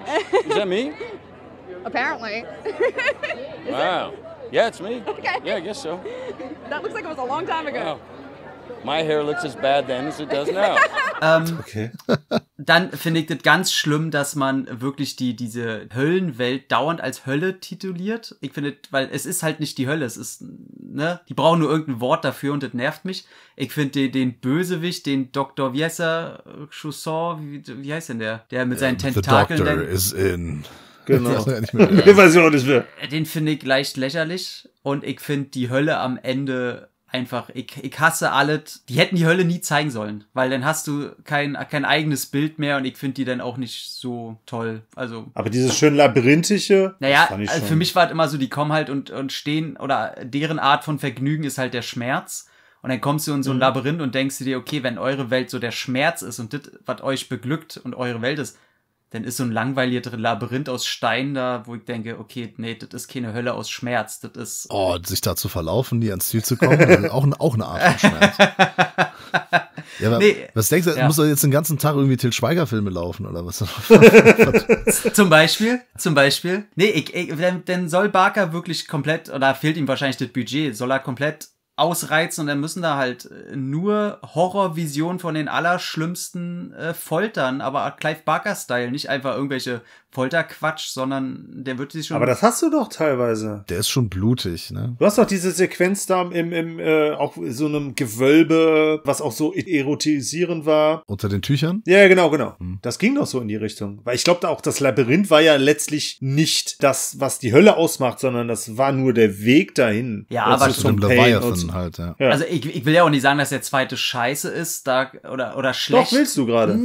is that me? Apparently.
wow. Yeah, it's me. Okay. Yeah, I guess so. That looks like it was a
long time ago. Wow.
My hair looks as bad then as it does now. Ähm, okay.
dann finde ich das ganz schlimm, dass man wirklich die, diese Höllenwelt dauernd als Hölle tituliert. Ich finde, weil es ist halt nicht die Hölle, es ist, ne, die brauchen nur irgendein Wort dafür und das nervt mich. Ich finde den, den Bösewicht, den Dr. Viesa Chaussant, wie, wie heißt denn der? Der mit seinen um, ähm, Tentakeln. The Doctor dann, is in.
Genau. Ich weiß
ich auch nicht mehr. Den finde ich leicht lächerlich und ich finde die Hölle am Ende einfach, ich, ich hasse alles. Die hätten die Hölle nie zeigen sollen, weil dann hast du kein, kein eigenes Bild mehr und ich finde die dann auch nicht so toll. Also. Aber dieses
schön labyrinthische. Naja, also für
mich war es immer so, die kommen halt und, und stehen oder deren Art von Vergnügen ist halt der Schmerz. Und dann kommst du in so ein mhm. Labyrinth und denkst dir, okay, wenn eure Welt so der Schmerz ist und das, was euch beglückt und eure Welt ist, dann ist so ein langweiliges Labyrinth aus Stein da, wo ich denke, okay, nee, das ist keine Hölle aus Schmerz, das ist. Oh,
sich da zu verlaufen, nie ans Ziel zu kommen, ist auch, auch eine Art von Schmerz. ja, aber nee, was denkst du, ja. muss doch jetzt den ganzen Tag irgendwie Till Schweiger-Filme laufen oder was?
zum Beispiel, zum Beispiel. Nee, ich, ich, dann, dann soll Barker wirklich komplett, oder fehlt ihm wahrscheinlich das Budget, soll er komplett ausreizen und dann müssen da halt äh, nur Horrorvisionen von den allerschlimmsten äh, Foltern, aber Clive Barker-Style, nicht einfach irgendwelche Folterquatsch, sondern der wird sich schon. Aber das
hast du doch teilweise. Der ist schon blutig, ne?
Du hast doch diese Sequenz da im, im äh, auch so einem Gewölbe, was auch so erotisierend war.
Unter den Tüchern?
Ja, genau, genau. Hm. Das ging doch so in die Richtung. Weil ich glaube da auch, das Labyrinth war ja letztlich nicht das, was die Hölle ausmacht, sondern das war nur der Weg dahin. Ja, und also aber zum Pain und Nutzen halt, ja. ja. Also
ich, ich will ja auch nicht sagen, dass der zweite scheiße ist da, oder, oder schlecht. Doch, willst du gerade.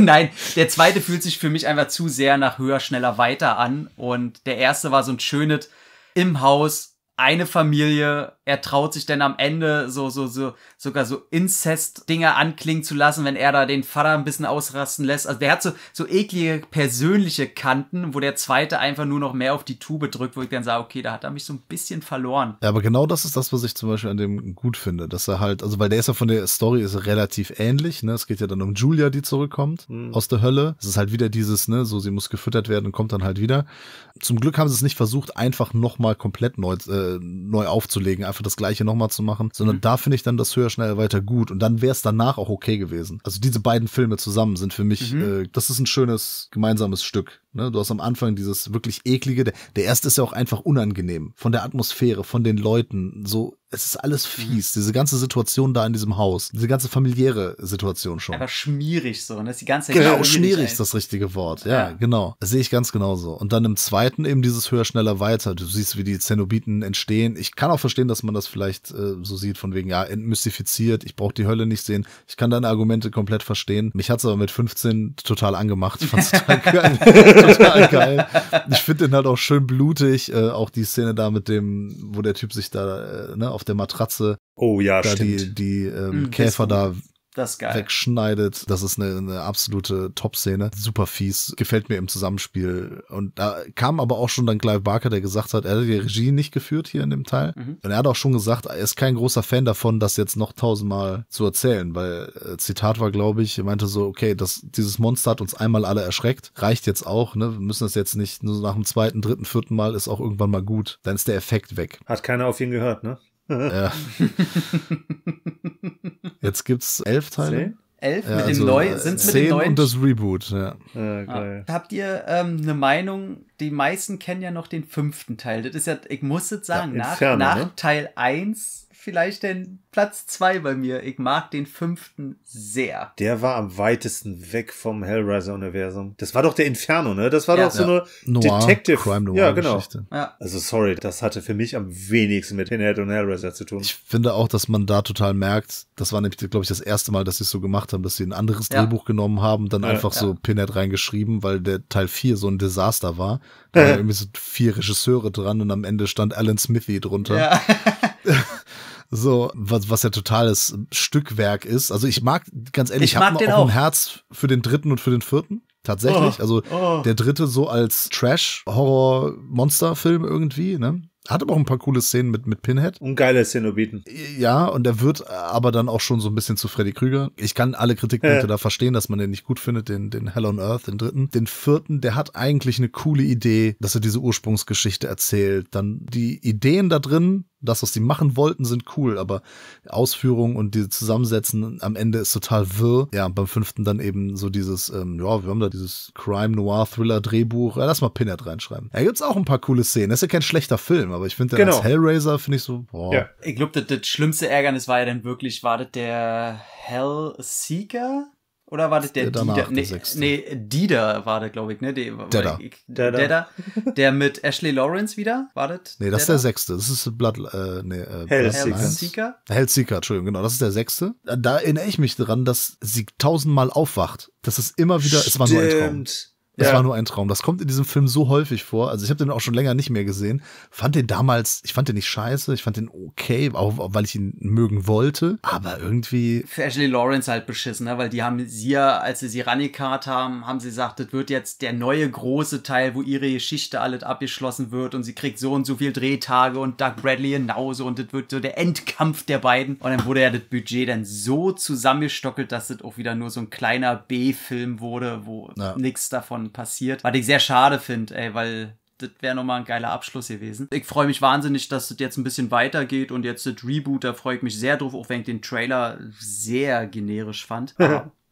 Nein, der zweite fühlt sich für mich einfach zu sehr nach höher, schneller, weiter an. Und der erste war so ein schönes im Haus, eine Familie, er traut sich denn am Ende so, so, so, sogar so inzest dinger anklingen zu lassen, wenn er da den Vater ein bisschen ausrasten lässt. Also der hat so, so eklige persönliche Kanten, wo der zweite einfach nur noch mehr auf die Tube drückt, wo ich dann sage, okay, da hat er mich so ein bisschen verloren.
Ja, aber genau das ist das, was ich zum Beispiel an dem gut finde, dass er halt, also weil der ist ja von der Story ist relativ ähnlich, ne? Es geht ja dann um Julia, die zurückkommt mhm. aus der Hölle. Es ist halt wieder dieses, ne, so sie muss gefüttert werden und kommt dann halt wieder. Zum Glück haben sie es nicht versucht, einfach nochmal komplett neu, äh, neu aufzulegen einfach das Gleiche nochmal zu machen, sondern mhm. da finde ich dann das höher, schneller, weiter gut und dann wäre es danach auch okay gewesen. Also diese beiden Filme zusammen sind für mich, mhm. äh, das ist ein schönes gemeinsames Stück. Ne, du hast am Anfang dieses wirklich eklige. Der, der erste ist ja auch einfach unangenehm. Von der Atmosphäre, von den Leuten. So, es ist alles mhm. fies. Diese ganze Situation da in diesem Haus. Diese ganze familiäre Situation schon.
Aber schmierig so, ne? Das ist die ganze Genau, schmierig ist
das richtige Wort. Ja, ja. genau. Das sehe ich ganz genauso. Und dann im zweiten eben dieses höher, schneller, weiter. Du siehst, wie die Zenobiten entstehen. Ich kann auch verstehen, dass man das vielleicht äh, so sieht, von wegen, ja, entmystifiziert. Ich brauche die Hölle nicht sehen. Ich kann deine Argumente komplett verstehen. Mich hat's aber mit 15 total angemacht. Fand's total geil total geil. Ich finde den halt auch schön blutig. Äh, auch die Szene da mit dem, wo der Typ sich da äh, ne, auf der Matratze. Oh ja, da stimmt. Die, die ähm, mhm, Käfer da das ist geil. wegschneidet. Das ist eine, eine absolute Top-Szene. Super fies. Gefällt mir im Zusammenspiel. Und da kam aber auch schon dann Clive Barker, der gesagt hat, er hat die Regie nicht geführt hier in dem Teil. Mhm. Und er hat auch schon gesagt, er ist kein großer Fan davon, das jetzt noch tausendmal zu erzählen, weil äh, Zitat war, glaube ich, er meinte so, okay, das, dieses Monster hat uns einmal alle erschreckt. Reicht jetzt auch, ne? Wir müssen das jetzt nicht nur nach dem zweiten, dritten, vierten Mal ist auch irgendwann mal gut. Dann ist der Effekt weg.
Hat keiner auf ihn gehört,
ne? ja. Jetzt gibt es elf Teile. Zehn? Elf ja, mit also dem neu sind mit dem neuen und das Reboot. Ja. Ah, ja geil.
habt ihr ähm, eine Meinung? Die meisten kennen ja noch den fünften Teil. Das ist ja, ich muss es sagen, nach, nach ne? Teil 1 vielleicht den Platz 2 bei mir. Ich mag den fünften sehr.
Der war am weitesten weg vom Hellraiser-Universum. Das war doch der Inferno, ne? Das war ja, doch so ja. eine Noir, Detective. Crime Noir ja, genau. Ja. Also sorry, das hatte für mich am wenigsten mit Pinhead und Hellraiser zu tun. Ich
finde auch, dass man da total merkt, das war nämlich, glaube ich, das erste Mal, dass sie es so gemacht haben, dass sie ein anderes Drehbuch genommen haben, dann einfach so Pinhead reingeschrieben, weil der Teil 4 so ein Desaster war. Da waren irgendwie so vier Regisseure dran und am Ende stand Alan Smithy drunter. Ja. So, was, was ja totales Stückwerk ist. Also ich mag, ganz ehrlich, ich, ich habe auch, auch ein Herz für den dritten und für den vierten. Tatsächlich. Oh, also oh. der dritte so als Trash-Horror-Monster-Film irgendwie, ne? Hat aber auch ein paar coole Szenen mit, mit Pinhead.
Und geile Szenobiten.
Ja, und er wird aber dann auch schon so ein bisschen zu Freddy Krüger. Ich kann alle Kritikpunkte ja. da verstehen, dass man den nicht gut findet, den, den Hell on Earth, den dritten. Den vierten, der hat eigentlich eine coole Idee, dass er diese Ursprungsgeschichte erzählt. Dann die Ideen da drin das, was die machen wollten, sind cool, aber Ausführung und diese Zusammensetzen am Ende ist total wirr. Ja, beim fünften dann eben so dieses, ähm, ja, wir haben da dieses Crime-Noir-Thriller-Drehbuch, ja, lass mal Pinhead reinschreiben. Da gibt's auch ein paar coole Szenen. Das ist ja kein schlechter Film, aber ich finde, genau. als Hellraiser finde ich so, boah. Ja.
Ich glaube, das, das schlimmste Ärgernis war ja dann wirklich, war das der Hellseeker? Oder war das der, der Nee, der nee, Dieter war der, glaube ich, ne? Der, der, der, der, der mit Ashley Lawrence wieder, war das? Nee, das ist der
sechste. Das ist Blood, äh, nee, äh, Hellseeker. Hellseeker, Entschuldigung, genau, das ist der sechste. Da erinnere ich mich daran, dass sie tausendmal aufwacht. Das ist immer wieder, Stimmt. es war nur ein Traum. Es ja. war nur ein Traum. Das kommt in diesem Film so häufig vor. Also ich habe den auch schon länger nicht mehr gesehen. Fand den damals, ich fand den nicht scheiße, ich fand den okay, auch weil ich ihn mögen wollte. Aber irgendwie. Für
Ashley Lawrence halt beschissen, ne? weil die haben sie ja, als sie sie rangekarrt haben, haben sie gesagt, das wird jetzt der neue große Teil, wo ihre Geschichte alles abgeschlossen wird und sie kriegt so und so viel Drehtage und Doug Bradley genauso und das wird so der Endkampf der beiden. Und dann wurde ja das Budget dann so zusammengestockelt, dass das auch wieder nur so ein kleiner B-Film wurde, wo ja. nichts davon Jahren passiert. Was ich sehr schade finde, ey, weil das wäre nochmal ein geiler Abschluss gewesen. Ich freue mich wahnsinnig, dass das jetzt ein bisschen weitergeht und jetzt das Reboot, da freue ich mich sehr drauf, auch wenn ich den Trailer sehr generisch fand.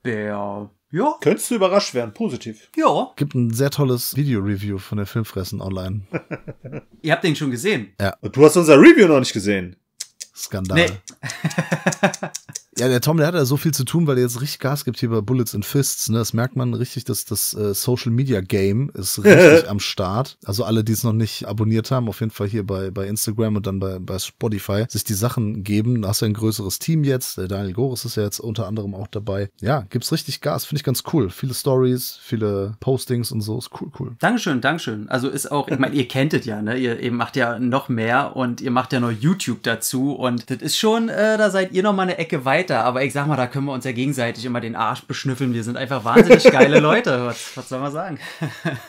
Aber ja. Könntest du überrascht werden, positiv. Ja.
Gibt ein sehr tolles Video-Review von der Filmfressen online.
Ihr habt den schon gesehen.
Ja. Und du hast unser Review noch nicht gesehen. Skandal. Nee. Ja, der Tom, der hat ja so viel zu tun, weil er jetzt richtig Gas gibt hier bei Bullets and Fists. Ne? Das merkt man richtig, dass das äh, Social Media Game ist richtig am Start. Also alle, die es noch nicht abonniert haben, auf jeden Fall hier bei, bei Instagram und dann bei, bei Spotify sich die Sachen geben. Da hast du ein größeres Team jetzt. Der Daniel Goris ist ja jetzt unter anderem auch dabei. Ja, gibt's richtig Gas. Finde ich ganz cool. Viele Stories, viele Postings und so. Ist cool, cool.
Dankeschön, Dankeschön. Also ist auch, ich meine, ihr kennt es ja, ne? Ihr, ihr macht ja noch mehr und ihr macht ja noch YouTube dazu und das ist schon, äh, da seid ihr noch mal eine Ecke weiter weiter, aber ich sag mal, da können wir uns ja gegenseitig immer den Arsch beschnüffeln. Wir sind einfach wahnsinnig geile Leute. Was, was soll man sagen?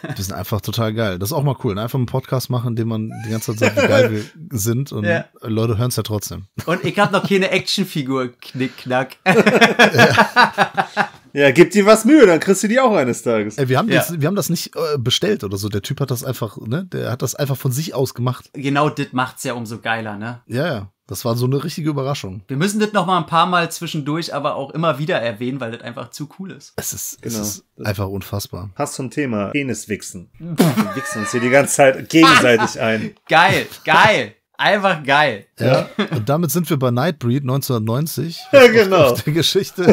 wir sind einfach total geil. Das ist auch mal cool. Ne? Einfach einen Podcast machen, in dem man die ganze Zeit sagt, wie geil wir sind und ja. Leute hören es ja trotzdem.
Und ich habe noch keine Actionfigur, knick, knack. ja.
Ja, gib dir was Mühe, dann kriegst du die auch eines Tages. Ey, wir, haben ja. das, wir haben das nicht äh, bestellt oder so. Der Typ hat das einfach, ne? Der hat das einfach von sich aus gemacht.
Genau das macht's ja umso geiler, ne?
Ja, ja. Das war so eine richtige Überraschung.
Wir müssen das noch mal ein paar Mal zwischendurch, aber auch immer wieder erwähnen, weil das einfach zu cool ist. Es ist, genau. es ist
einfach unfassbar.
Passt zum Thema
Peniswichsen.
Mhm. Wir wichsen uns hier die ganze Zeit gegenseitig ein. Geil, geil. Einfach geil. Ja,
und damit sind wir bei Nightbreed 1990. Ja, genau. Auf der Geschichte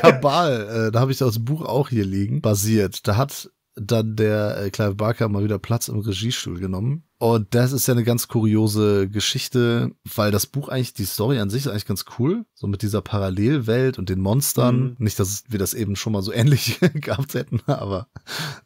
Kabal, äh, da habe ich das Buch auch hier liegen, basiert. Da hat dann der äh, Clive Barker mal wieder Platz im Regiestuhl genommen und das ist ja eine ganz kuriose Geschichte, weil das Buch eigentlich, die Story an sich ist eigentlich ganz cool. So mit dieser Parallelwelt und den Monstern. Mhm. Nicht, dass wir das eben schon mal so ähnlich gehabt hätten, aber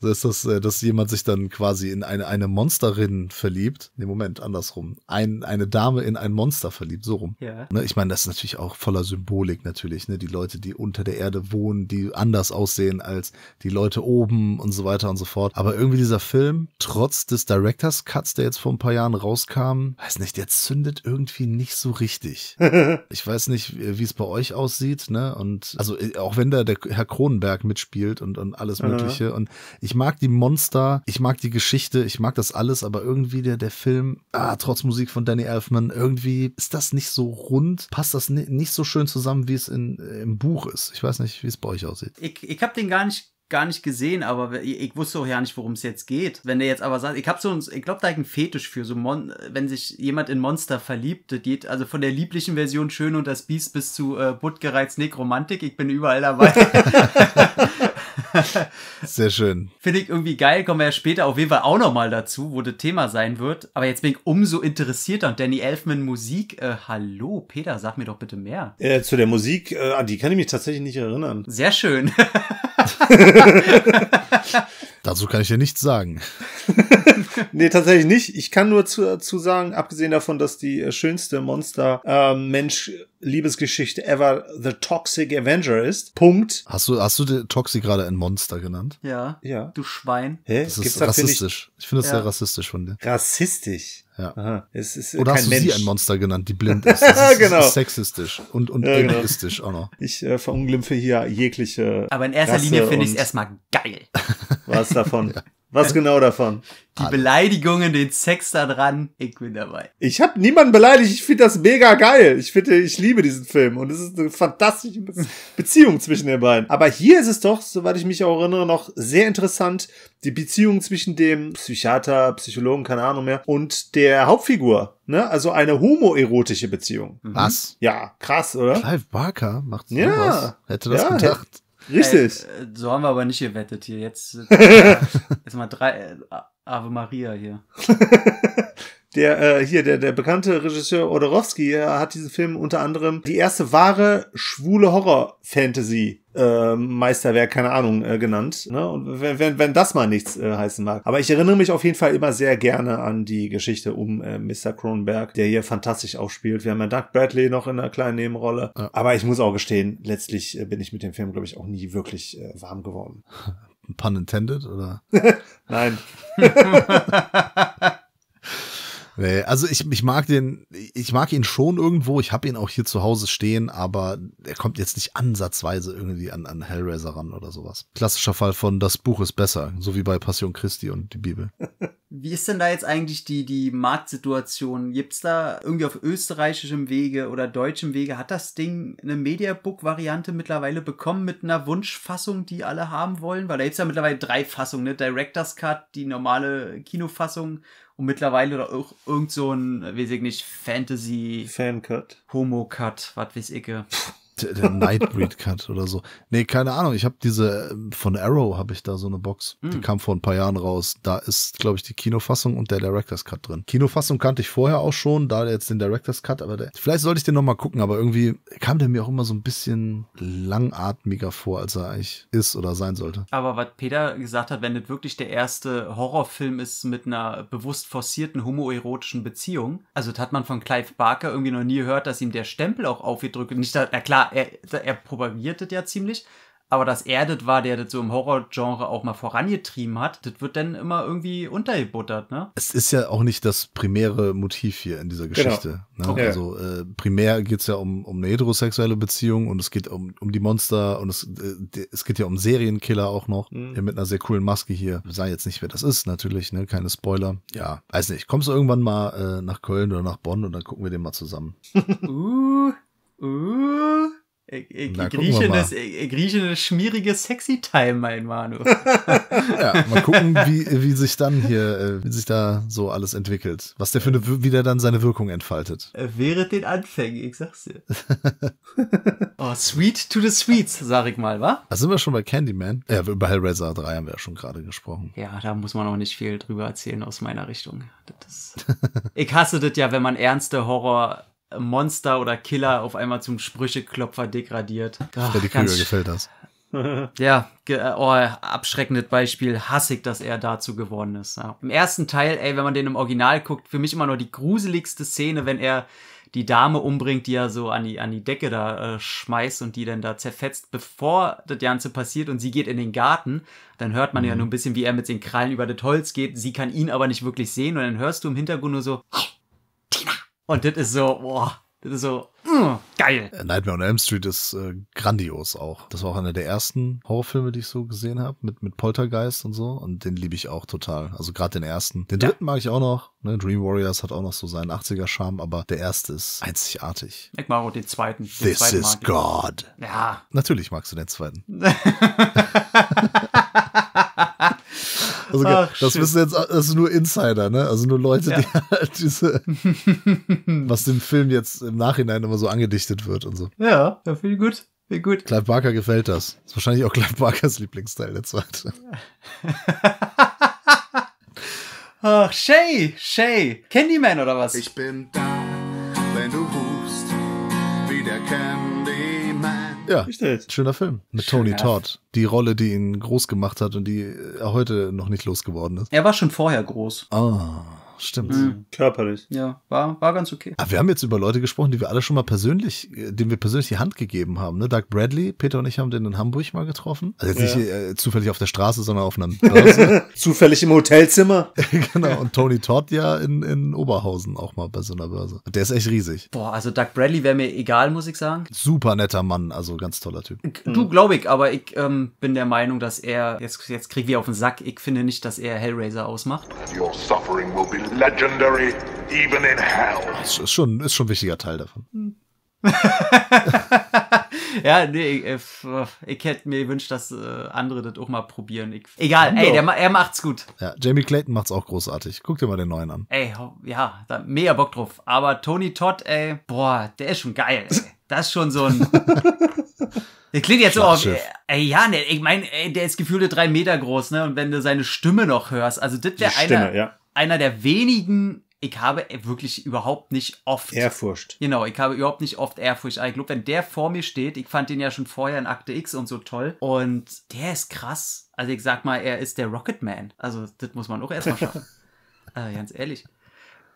so ist das, äh, dass jemand sich dann quasi in eine, eine Monsterin verliebt. Nee, Moment, andersrum. Ein, eine Dame in ein Monster verliebt, so rum. Ja. Ne, ich meine, das ist natürlich auch voller Symbolik natürlich. Ne? Die Leute, die unter der Erde wohnen, die anders aussehen als die Leute oben und so weiter und so fort. Aber irgendwie dieser Film, trotz des Directors Cuts, der jetzt vor ein paar Jahren rauskam, weiß nicht, der zündet irgendwie nicht so richtig. ich weiß nicht, wie es bei euch aussieht, ne? Und also äh, auch wenn da der Herr Kronenberg mitspielt und, und alles Mögliche. Und ich mag die Monster, ich mag die Geschichte, ich mag das alles, aber irgendwie der, der Film, ah, trotz Musik von Danny Elfman, irgendwie ist das nicht so rund, passt das nicht so schön zusammen, wie es in, im Buch ist. Ich weiß nicht, wie es bei euch aussieht.
Ich, ich habe den gar nicht gar nicht gesehen, aber ich wusste auch ja nicht, worum es jetzt geht. Wenn der jetzt aber sagt, ich habe so ein, ich glaube, da ich einen Fetisch für, so Mon wenn sich jemand in Monster verliebt, das geht also von der lieblichen Version Schön und das Biest bis zu äh, Buttgereiz Nekromantik, ich bin überall dabei.
Sehr schön.
Finde ich irgendwie geil, kommen wir ja später auf jeden Fall auch nochmal dazu, wo das Thema sein wird. Aber jetzt bin ich umso interessierter und Danny Elfman Musik. Äh,
hallo, Peter, sag mir doch bitte mehr. Äh, zu der Musik, äh, die kann ich mich tatsächlich nicht erinnern. Sehr schön.
Dazu kann ich dir nichts sagen.
nee, tatsächlich nicht. Ich kann nur zu, zu sagen, abgesehen davon, dass die äh, schönste Monster-Mensch-Liebesgeschichte ähm, äh, ever The Toxic Avenger ist.
Punkt. Hast du, hast du den Toxic gerade ein Monster genannt?
Ja. Ja. Du Schwein. Hä? Das ist Gibt's rassistisch. Ich finde das ja. sehr rassistisch von dir.
Rassistisch? Ja. Es ist Oder hast du Mensch. sie ein Monster genannt, die blind ist? Das ist, genau. sexistisch und, und ja, genau. auch noch.
Ich äh, verunglimpfe hier jegliche. Aber in erster Rasse Linie finde ich es erstmal geil. Was davon? ja. Was äh, genau davon? Die
Beleidigungen, den Sex da dran, ich bin dabei.
Ich habe niemanden beleidigt, ich finde das mega geil. Ich finde, ich liebe diesen Film und es ist eine fantastische Beziehung zwischen den beiden. Aber hier ist es doch, soweit ich mich auch erinnere, noch sehr interessant, die Beziehung zwischen dem Psychiater, Psychologen, keine Ahnung mehr, und der Hauptfigur. Ne? Also eine homoerotische Beziehung. Was? Ja, krass, oder? Clive Barker macht sowas. Ja, Hätte das ja, gedacht. Richtig.
Ey, äh, so haben wir aber nicht gewettet hier. Jetzt, äh, jetzt mal drei. Äh, Ave Maria hier.
Der äh, hier der der bekannte Regisseur Odorowski äh, hat diesen Film unter anderem die erste wahre schwule Horror Fantasy äh, Meisterwerk, keine Ahnung, äh, genannt. Ne? Und wenn, wenn, wenn das mal nichts äh, heißen mag. Aber ich erinnere mich auf jeden Fall immer sehr gerne an die Geschichte um äh, Mr. Kronberg, der hier fantastisch aufspielt. Wir haben ja Doug Bradley noch in einer kleinen Nebenrolle. Ja. Aber ich muss auch gestehen, letztlich äh, bin ich mit dem Film, glaube ich, auch
nie wirklich äh, warm geworden. Pun intended, oder? Nein. Nee, also ich, ich mag den, ich mag ihn schon irgendwo. Ich habe ihn auch hier zu Hause stehen, aber er kommt jetzt nicht ansatzweise irgendwie an, an Hellraiser ran oder sowas. Klassischer Fall von das Buch ist besser, so wie bei Passion Christi und die Bibel.
Wie ist denn da jetzt eigentlich die, die Marktsituation? es da irgendwie auf österreichischem Wege oder deutschem Wege, hat das Ding eine Mediabook-Variante mittlerweile bekommen mit einer Wunschfassung, die alle haben wollen? Weil da gibt es ja mittlerweile drei Fassungen, ne? Director's Cut, die normale Kinofassung und mittlerweile oder auch irgend so ein, weiß ich nicht, Fantasy. Fan-Cut. Homo-Cut, was weiß ich. Äh. Der Nightbreed
Cut oder so. Nee, keine Ahnung. Ich habe diese ähm, von Arrow habe ich da so eine Box. Mm. Die hm. kam vor ein paar Jahren raus. Da ist, glaube ich, die Kinofassung und der Director's Cut drin. Kinofassung kannte ich vorher auch schon, da jetzt den Director's Cut, aber der, vielleicht sollte ich den nochmal gucken, aber irgendwie kam der mir auch immer so ein bisschen langatmiger vor, als er eigentlich ist oder sein sollte.
Aber was Peter gesagt hat, wenn das wirklich der erste Horrorfilm ist mit einer bewusst forcierten homoerotischen Beziehung, also das hat man von Clive Barker irgendwie noch nie gehört, dass ihm der Stempel auch aufgedrückt wird. Nicht, dass, na klar, er, er propagiert das ja ziemlich, aber dass er das war, der das so im Horrorgenre auch mal vorangetrieben hat, das wird dann immer irgendwie untergebuttert, ne?
Es ist ja auch nicht das primäre Motiv hier in dieser genau. Geschichte. Genau. Ne? Okay. Also äh, primär geht's ja um, um eine heterosexuelle Beziehung und es geht um, um die Monster und es, äh, es geht ja um Serienkiller auch noch. Mhm. Mit einer sehr coolen Maske hier. Ich sage jetzt nicht, wer das ist, natürlich, ne? Keine Spoiler. Ja, weiß nicht. Kommst du irgendwann mal äh, nach Köln oder nach Bonn und dann gucken wir den mal zusammen.
uh, uh. Äh, äh, Na, griechenes, äh, griechenes, schmieriges Sexy-Time, mein Manu. ja, mal gucken, wie,
wie sich dann hier, wie sich da so alles entwickelt. Was der für eine, wie der dann seine Wirkung entfaltet.
Während den Anfängen, ich sag's dir. oh, sweet to the sweets, sag ich mal, wa?
Da sind wir schon bei Candyman. Ja, über Hellraiser 3 haben wir ja schon gerade gesprochen. Ja, da muss man auch nicht viel drüber erzählen
aus meiner Richtung. Das, ich hasse das ja, wenn man ernste Horror Monster oder Killer auf einmal zum Sprücheklopfer degradiert. Ach, die Kühe, gefällt das. ja, oh, abschreckendes Beispiel, hassig, dass er dazu geworden ist. Ja. Im ersten Teil, ey, wenn man den im Original guckt, für mich immer nur die gruseligste Szene, wenn er die Dame umbringt, die er so an die, an die Decke da äh, schmeißt und die dann da zerfetzt, bevor das Ganze passiert und sie geht in den Garten, dann hört man mhm. ja nur ein bisschen, wie er mit den Krallen über das Holz geht, sie kann ihn aber nicht wirklich sehen und dann hörst du im Hintergrund nur so, hey, Tina, und das ist so, boah, das ist so mm, geil. Äh,
Nightmare on Elm Street ist äh, grandios auch. Das war auch einer der ersten Horrorfilme, die ich so gesehen habe, mit, mit Poltergeist und so. Und den liebe ich auch total. Also gerade den ersten. Den ja. dritten mag ich auch noch. Ne? Dream Warriors hat auch noch so seinen 80er-Charme, aber der erste ist einzigartig.
Ich mag auch den zweiten. Den This zweiten is God. Ja.
Natürlich magst du den zweiten.
Also, Ach, das shit. wissen jetzt also
nur Insider, ne? Also nur Leute, ja. die halt diese, was dem Film jetzt im Nachhinein immer so angedichtet wird und so. Ja, ja viel gut. Viel gut. Clive Barker gefällt das. Ist wahrscheinlich auch Clive Barkers Lieblingsteil, der zweite.
Ach, Shay, Shay. Candyman oder was? Ich
bin da, wenn du rufst, wie der Candyman. Ja, bestellt. Schöner Film mit Schöner. Tony Todd. Die Rolle, die ihn groß gemacht hat und die er heute noch nicht losgeworden ist.
Er war schon vorher groß.
Ah stimmt. Mhm.
Körperlich. Ja, war, war ganz okay. Aber wir
haben jetzt über Leute gesprochen, die wir alle schon mal persönlich, äh, denen wir persönlich die Hand gegeben haben. Ne? Doug Bradley, Peter und ich haben den in Hamburg mal getroffen. Also jetzt ja. nicht äh, zufällig auf der Straße, sondern auf einer Börse. zufällig im Hotelzimmer. genau, und Tony Todd ja in, in Oberhausen auch mal bei so einer Börse. Der ist echt riesig. Boah, also
Doug Bradley wäre mir egal, muss ich sagen.
Super netter Mann, also ganz toller Typ.
Du, glaube ich, aber ich ähm, bin der Meinung, dass er, jetzt, jetzt krieg wir auf den Sack, ich finde nicht, dass er Hellraiser ausmacht.
Your suffering will be legendary even in hell. Das ist schon, ist schon ein wichtiger Teil davon.
ja, nee, ich, äh, ich, hätte mir gewünscht, dass äh, andere das auch mal probieren. Ich, egal, ey, der,
er macht's gut. Ja, Jamie Clayton macht's auch großartig. Guck dir mal den neuen an.
Ey, ja, da, mega Bock drauf. Aber Tony Todd, ey, boah, der ist schon geil. Ey. Das ist schon so ein.
Der klingt jetzt so auf. Ey,
ey, ja, ne, ich meine, der ist gefühlte drei Meter groß, ne? Und wenn du seine Stimme noch hörst, also das wäre einer. Stimme, ja einer der wenigen, ich habe wirklich überhaupt nicht oft. Ehrfurcht. Genau, ich habe überhaupt nicht oft Ehrfurcht. Aber ich glaube, wenn der vor mir steht, ich fand den ja schon vorher in Akte X und so toll. Und der ist krass. Also ich sag mal, er ist der Rocketman. Also das muss man auch erstmal schaffen. also, ganz ehrlich.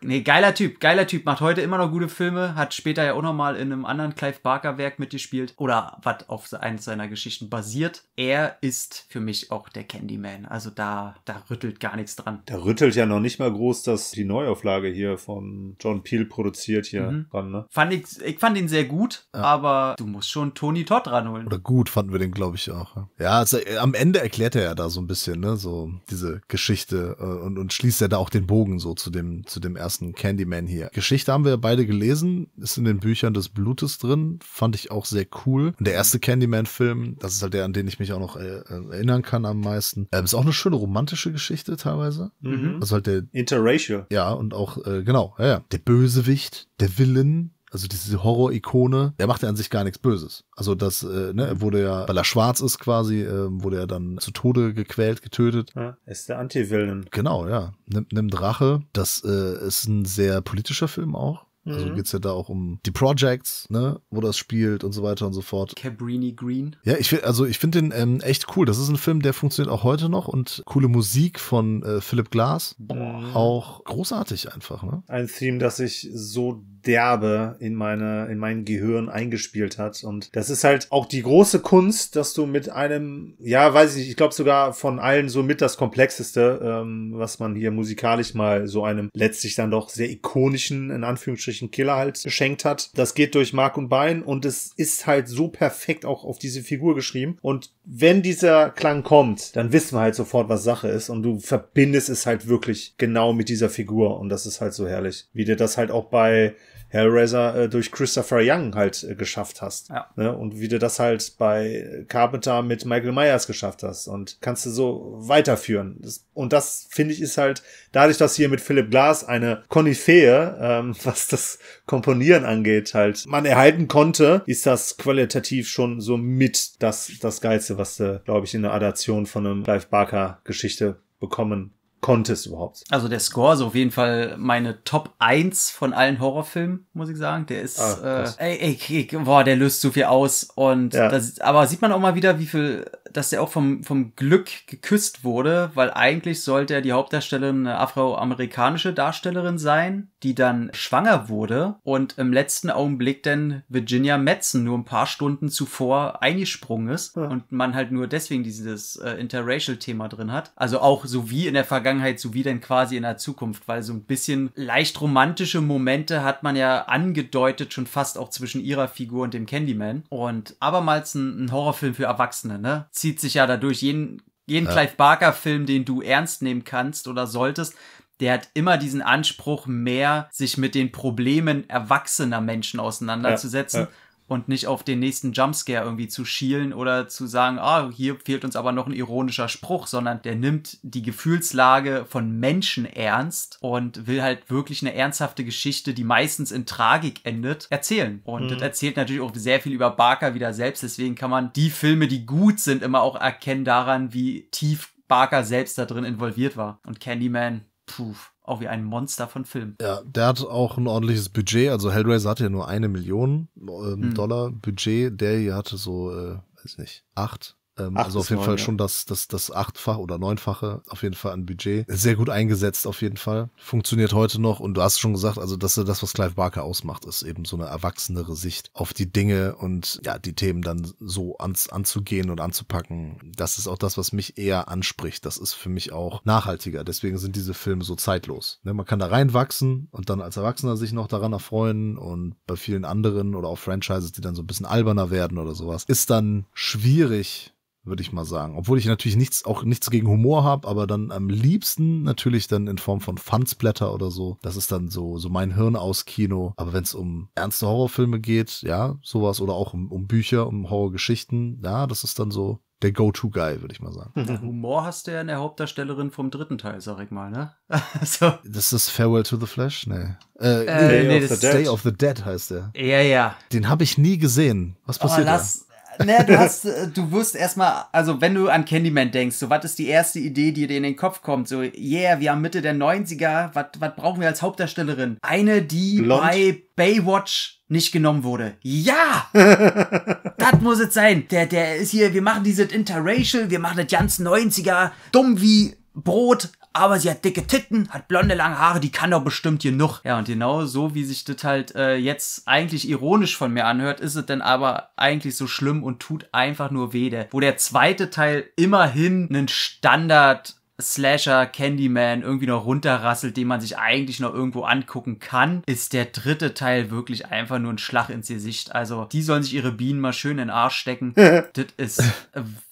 Nee, geiler Typ, geiler Typ, macht heute immer noch gute Filme, hat später ja auch nochmal in einem anderen Clive Barker Werk mitgespielt oder was auf eines seiner Geschichten basiert. Er ist für mich auch der Candyman, also da, da rüttelt gar nichts dran.
Da rüttelt ja noch nicht mal groß, dass die Neuauflage hier von John Peel produziert hier mhm. dran, ne? Fand
ich, ich fand ihn sehr gut, ja. aber du musst schon Tony Todd ranholen. Oder
gut fanden wir den, glaube ich, auch. Ja, also, äh, am Ende erklärt er ja da so ein bisschen, ne, so diese Geschichte äh, und, und schließt er da auch den Bogen so zu dem, zu dem ersten ganzen Candyman hier. Geschichte haben wir beide gelesen, ist in den Büchern des Blutes drin, fand ich auch sehr cool. Und der erste Candyman-Film, das ist halt der, an den ich mich auch noch äh, erinnern kann am meisten. Ähm, ist auch eine schöne romantische Geschichte teilweise. Mhm. Also halt der Interracial. Ja, und auch, äh, genau, ja, ja. Der Bösewicht, der Villain, also diese Horror-Ikone, der macht ja an sich gar nichts Böses. Also das, äh, ne, wurde ja, weil er schwarz ist quasi, äh, wurde er dann zu Tode gequält, getötet. Ja, ist der Anti-Villain. Genau, ja. Nimm, nimm Drache. Das äh, ist ein sehr politischer Film auch. Also mhm. geht's ja da auch um die Projects, ne, wo das spielt und so weiter und so fort. Cabrini Green. Ja, ich finde, also ich finde den ähm, echt cool. Das ist ein Film, der funktioniert auch heute noch und coole Musik von äh, Philip Glass. Boah. Auch großartig einfach, ne?
Ein Theme, das ich so derbe in meine, in mein Gehirn eingespielt hat. Und das ist halt auch die große Kunst, dass du mit einem, ja, weiß ich nicht, ich glaube sogar von allen so mit das komplexeste, ähm, was man hier musikalisch mal so einem letztlich dann doch sehr ikonischen, in Anführungsstrichen, Killer halt geschenkt hat. Das geht durch Mark und Bein und es ist halt so perfekt auch auf diese Figur geschrieben. Und wenn dieser Klang kommt, dann wissen wir halt sofort, was Sache ist und du verbindest es halt wirklich genau mit dieser Figur und das ist halt so herrlich, wie dir das halt auch bei Hellraiser äh, durch Christopher Young halt äh, geschafft hast. Ja. Ne? Und wie du das halt bei Carpenter mit Michael Myers geschafft hast. Und kannst du so weiterführen. Das, und das, finde ich, ist halt dadurch, dass hier mit Philip Glass eine Konifee, ähm, was das Komponieren angeht, halt man erhalten konnte, ist das qualitativ schon so mit das, das Geilste, was du, glaube ich, in der Adaption von einem Clive Barker Geschichte bekommen Contest überhaupt.
Also der Score ist auf jeden Fall meine Top 1 von allen Horrorfilmen, muss ich sagen. Der ist, ah, äh, ey, ey, ey, boah, der löst so viel aus. Und ja. das, aber sieht man auch mal wieder, wie viel, dass der auch vom, vom Glück geküsst wurde, weil eigentlich sollte er die Hauptdarstellerin eine afroamerikanische Darstellerin sein die dann schwanger wurde und im letzten Augenblick dann Virginia Metzen nur ein paar Stunden zuvor eingesprungen ist ja. und man halt nur deswegen dieses äh, Interracial-Thema drin hat. Also auch so wie in der Vergangenheit, so wie dann quasi in der Zukunft, weil so ein bisschen leicht romantische Momente hat man ja angedeutet, schon fast auch zwischen ihrer Figur und dem Candyman. Und abermals ein, ein Horrorfilm für Erwachsene, ne? Zieht sich ja dadurch jeden jeden ja. Clive Barker Film, den du ernst nehmen kannst oder solltest, der hat immer diesen Anspruch, mehr sich mit den Problemen erwachsener Menschen auseinanderzusetzen. Ja, ja. Und nicht auf den nächsten Jumpscare irgendwie zu schielen oder zu sagen, ah, hier fehlt uns aber noch ein ironischer Spruch, sondern der nimmt die Gefühlslage von Menschen ernst und will halt wirklich eine ernsthafte Geschichte, die meistens in Tragik endet, erzählen. Und mhm. das erzählt natürlich auch sehr viel über Barker wieder selbst. Deswegen kann man die Filme, die gut sind, immer auch erkennen daran, wie tief Barker selbst da drin involviert war. Und Candyman puh, auch wie ein Monster von Film. Ja,
der hat auch ein ordentliches Budget. Also Hellraiser hatte ja nur eine Million ähm, hm. Dollar Budget. Der hier hatte so, äh, weiß nicht, acht ähm, also auf jeden 9, Fall ja. schon das, das, das achtfach oder neunfache auf jeden Fall an Budget. Sehr gut eingesetzt auf jeden Fall. Funktioniert heute noch und du hast schon gesagt, also das ist das, was Clive Barker ausmacht, ist eben so eine erwachsenere Sicht auf die Dinge und ja, die Themen dann so ans, anzugehen und anzupacken. Das ist auch das, was mich eher anspricht. Das ist für mich auch nachhaltiger. Deswegen sind diese Filme so zeitlos. Ne, man kann da reinwachsen und dann als Erwachsener sich noch daran erfreuen und bei vielen anderen oder auch Franchises, die dann so ein bisschen alberner werden oder sowas, ist dann schwierig würde ich mal sagen. Obwohl ich natürlich nichts, auch nichts gegen Humor habe, aber dann am liebsten natürlich dann in Form von Fansblätter oder so. Das ist dann so, so mein Hirn aus Kino. Aber wenn es um ernste Horrorfilme geht, ja, sowas oder auch um, um Bücher, um Horrorgeschichten, ja, das ist dann so der Go-To-Guy, würde ich mal sagen. Mhm.
Humor hast du ja in der Hauptdarstellerin vom dritten Teil, sag ich mal, ne?
so. Also. Das ist Farewell to the Flesh? Nee. Äh, äh, Day, nee, of the Dead. Day of the Dead heißt der. Ja, ja. Den habe ich nie gesehen. Was passiert oh, lass, da? ne, du
hast, äh, du wirst erstmal, also wenn du an Candyman denkst, so was ist die erste Idee, die dir in den Kopf kommt? So, yeah, wir haben Mitte der 90er, was brauchen wir als Hauptdarstellerin? Eine, die Blond. bei Baywatch nicht genommen wurde. Ja! das muss es sein. Der, der ist hier, wir machen dieses Interracial, wir machen das ganz 90er, dumm wie Brot, aber sie hat dicke Titten, hat blonde lange Haare, die kann doch bestimmt genug. Ja, und genau so, wie sich das halt äh, jetzt eigentlich ironisch von mir anhört, ist es denn aber eigentlich so schlimm und tut einfach nur weh. Der, wo der zweite Teil immerhin einen Standard Slasher, Candyman irgendwie noch runterrasselt, den man sich eigentlich noch irgendwo angucken kann, ist der dritte Teil wirklich einfach nur ein Schlag ins Gesicht. Also, die sollen sich ihre Bienen mal schön in den Arsch stecken. das ist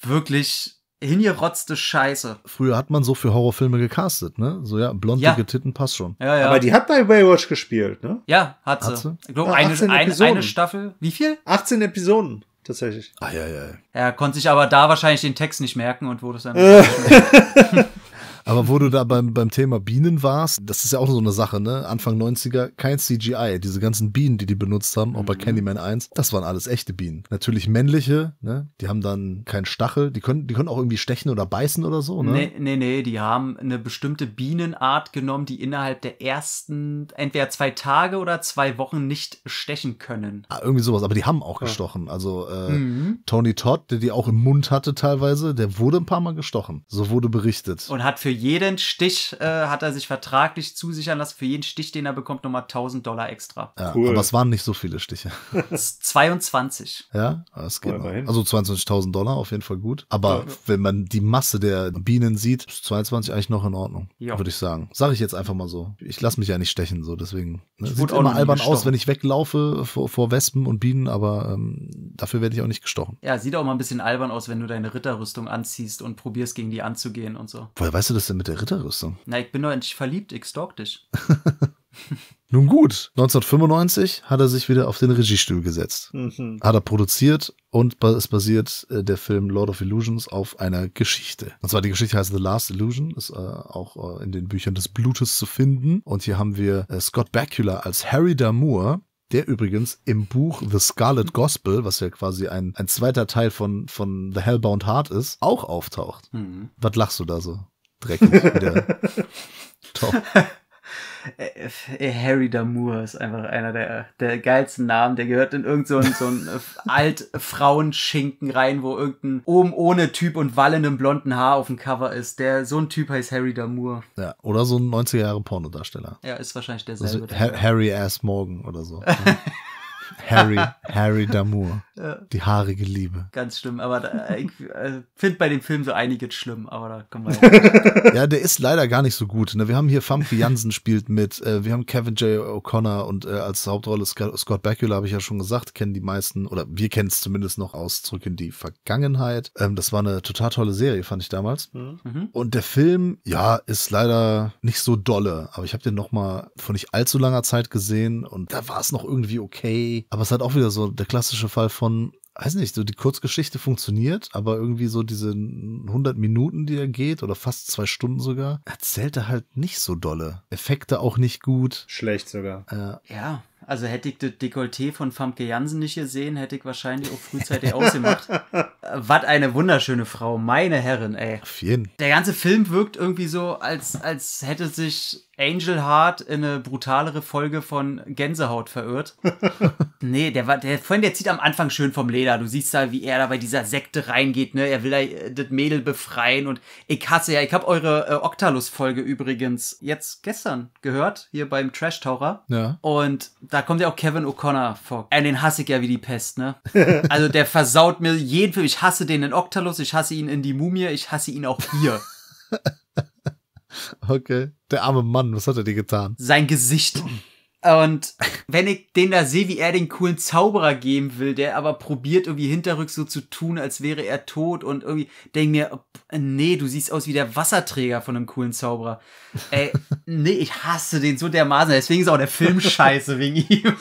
wirklich hingerotzte Scheiße.
Früher hat man so für Horrorfilme gecastet, ne? So ja, blondige ja. Titten passt schon. Ja, ja. Aber die hat bei Baywatch gespielt, ne?
Ja, hat
sie. Hat sie? Ich glaube, ja, eine, eine, eine, Staffel. Wie viel? 18 Episoden. Tatsächlich. Ah, ja, ja. Er konnte sich aber da wahrscheinlich den Text nicht merken und wurde es dann.
Aber wo du da beim, beim Thema Bienen warst, das ist ja auch so eine Sache, ne? Anfang 90er, kein CGI. Diese ganzen Bienen, die die benutzt haben, auch bei mhm. Candyman 1, das waren alles echte Bienen. Natürlich männliche, ne? Die haben dann keinen Stachel. Die können, die können auch irgendwie stechen oder beißen oder so, ne? Nee,
nee, nee. Die haben eine bestimmte Bienenart genommen, die innerhalb der ersten, entweder zwei Tage oder zwei Wochen nicht stechen können.
Ah, irgendwie sowas. Aber die haben auch ja. gestochen. Also äh, mhm. Tony Todd, der die auch im Mund hatte teilweise, der wurde ein paar Mal gestochen. So wurde berichtet.
Und hat für jeden Stich äh, hat er sich vertraglich zusichern lassen, für jeden Stich, den er bekommt, nochmal 1000 Dollar extra. Ja,
cool. Aber es waren nicht so viele Stiche.
22.
Ja, das geht noch. Also 22.000 Dollar, auf jeden Fall gut. Aber ja. wenn man die Masse der Bienen sieht, ist 22 eigentlich noch in Ordnung, würde ich sagen. Sage ich jetzt einfach mal so. Ich lasse mich ja nicht stechen, so deswegen. Ne? Sieht immer albern aus, wenn ich weglaufe vor, vor Wespen und Bienen, aber ähm, dafür werde ich auch nicht gestochen.
Ja, sieht auch mal ein bisschen albern aus, wenn du deine Ritterrüstung anziehst und probierst, gegen die anzugehen und so.
Woher weißt du das? bist denn mit der Ritterrüstung?
Na, ich bin nur verliebt, ich stalk dich.
Nun gut, 1995 hat er sich wieder auf den Regiestuhl gesetzt. Mhm. Hat er produziert und es basiert äh, der Film Lord of Illusions auf einer Geschichte. Und zwar die Geschichte heißt The Last Illusion, ist äh, auch äh, in den Büchern des Blutes zu finden. Und hier haben wir äh, Scott Bakula als Harry Damour, der übrigens im Buch The Scarlet Gospel, was ja quasi ein, ein zweiter Teil von, von The Hellbound Heart ist, auch auftaucht. Mhm. Was lachst du da so? dreckig wieder. Top.
Äh, äh, Harry Damour ist einfach einer der, der geilsten Namen. Der gehört in irgendeinen so, so einen Altfrauenschinken rein, wo irgendein oben ohne Typ und wallendem blonden Haar auf dem Cover ist. Der, so ein Typ heißt Harry Damour.
Ja, oder so ein 90er Jahre Pornodarsteller. Ja, ist wahrscheinlich also derselbe. Also, der Harry Ass Morgan oder so. Harry, Harry Damour. Ja. Die haarige Liebe.
Ganz schlimm, aber da, äh, ich äh, finde bei dem Film so einiges schlimm, aber da kommen wir Ja, der
ist leider gar nicht so gut. Ne? Wir haben hier Famke Jansen spielt mit, äh, wir haben Kevin J. O'Connor und äh, als Hauptrolle Scott, Scott Bakula, habe ich ja schon gesagt, kennen die meisten, oder wir kennen es zumindest noch aus Zurück in die Vergangenheit. Ähm, das war eine total tolle Serie, fand ich damals. Mhm. mhm. Und der Film, ja, ist leider nicht so dolle, aber ich habe den nochmal vor nicht allzu langer Zeit gesehen und da war es noch irgendwie okay aber es hat auch wieder so der klassische Fall von, weiß nicht, so die Kurzgeschichte funktioniert, aber irgendwie so diese 100 Minuten, die er geht, oder fast zwei Stunden sogar, erzählt er halt nicht so dolle. Effekte auch nicht gut. Schlecht sogar. Äh,
ja. Also hätte ich das Dekolleté von Famke Jansen nicht gesehen, hätte ich wahrscheinlich auch frühzeitig ausgemacht.
Was eine wunderschöne
Frau, meine Herren, ey. Auf jeden. Der ganze Film wirkt irgendwie so, als, als hätte sich Angel Heart in eine brutalere Folge von Gänsehaut verirrt. nee, der war, der Freund, der zieht am Anfang schön vom Leder. Du siehst da, wie er da bei dieser Sekte reingeht, ne? Er will da äh, das Mädel befreien und ich hasse ja, ich habe eure äh, Octalus-Folge übrigens jetzt gestern gehört, hier beim Trash Taucher. Ja. Und da kommt ja auch Kevin O'Connor vor. Äh, den hasse ich ja wie die Pest, ne? also der versaut mir jeden Film. Ich ich hasse den in Octalus, ich hasse ihn in die Mumie, ich hasse ihn auch hier.
okay. Der arme Mann, was hat er dir getan?
Sein Gesicht. Und wenn ich den da sehe, wie er den coolen Zauberer geben will, der aber probiert irgendwie hinterrücks so zu tun, als wäre er tot und irgendwie denk mir, nee, du siehst aus wie der Wasserträger von einem coolen Zauberer. Ey, nee, ich hasse den so dermaßen. Deswegen ist auch der Film scheiße wegen ihm.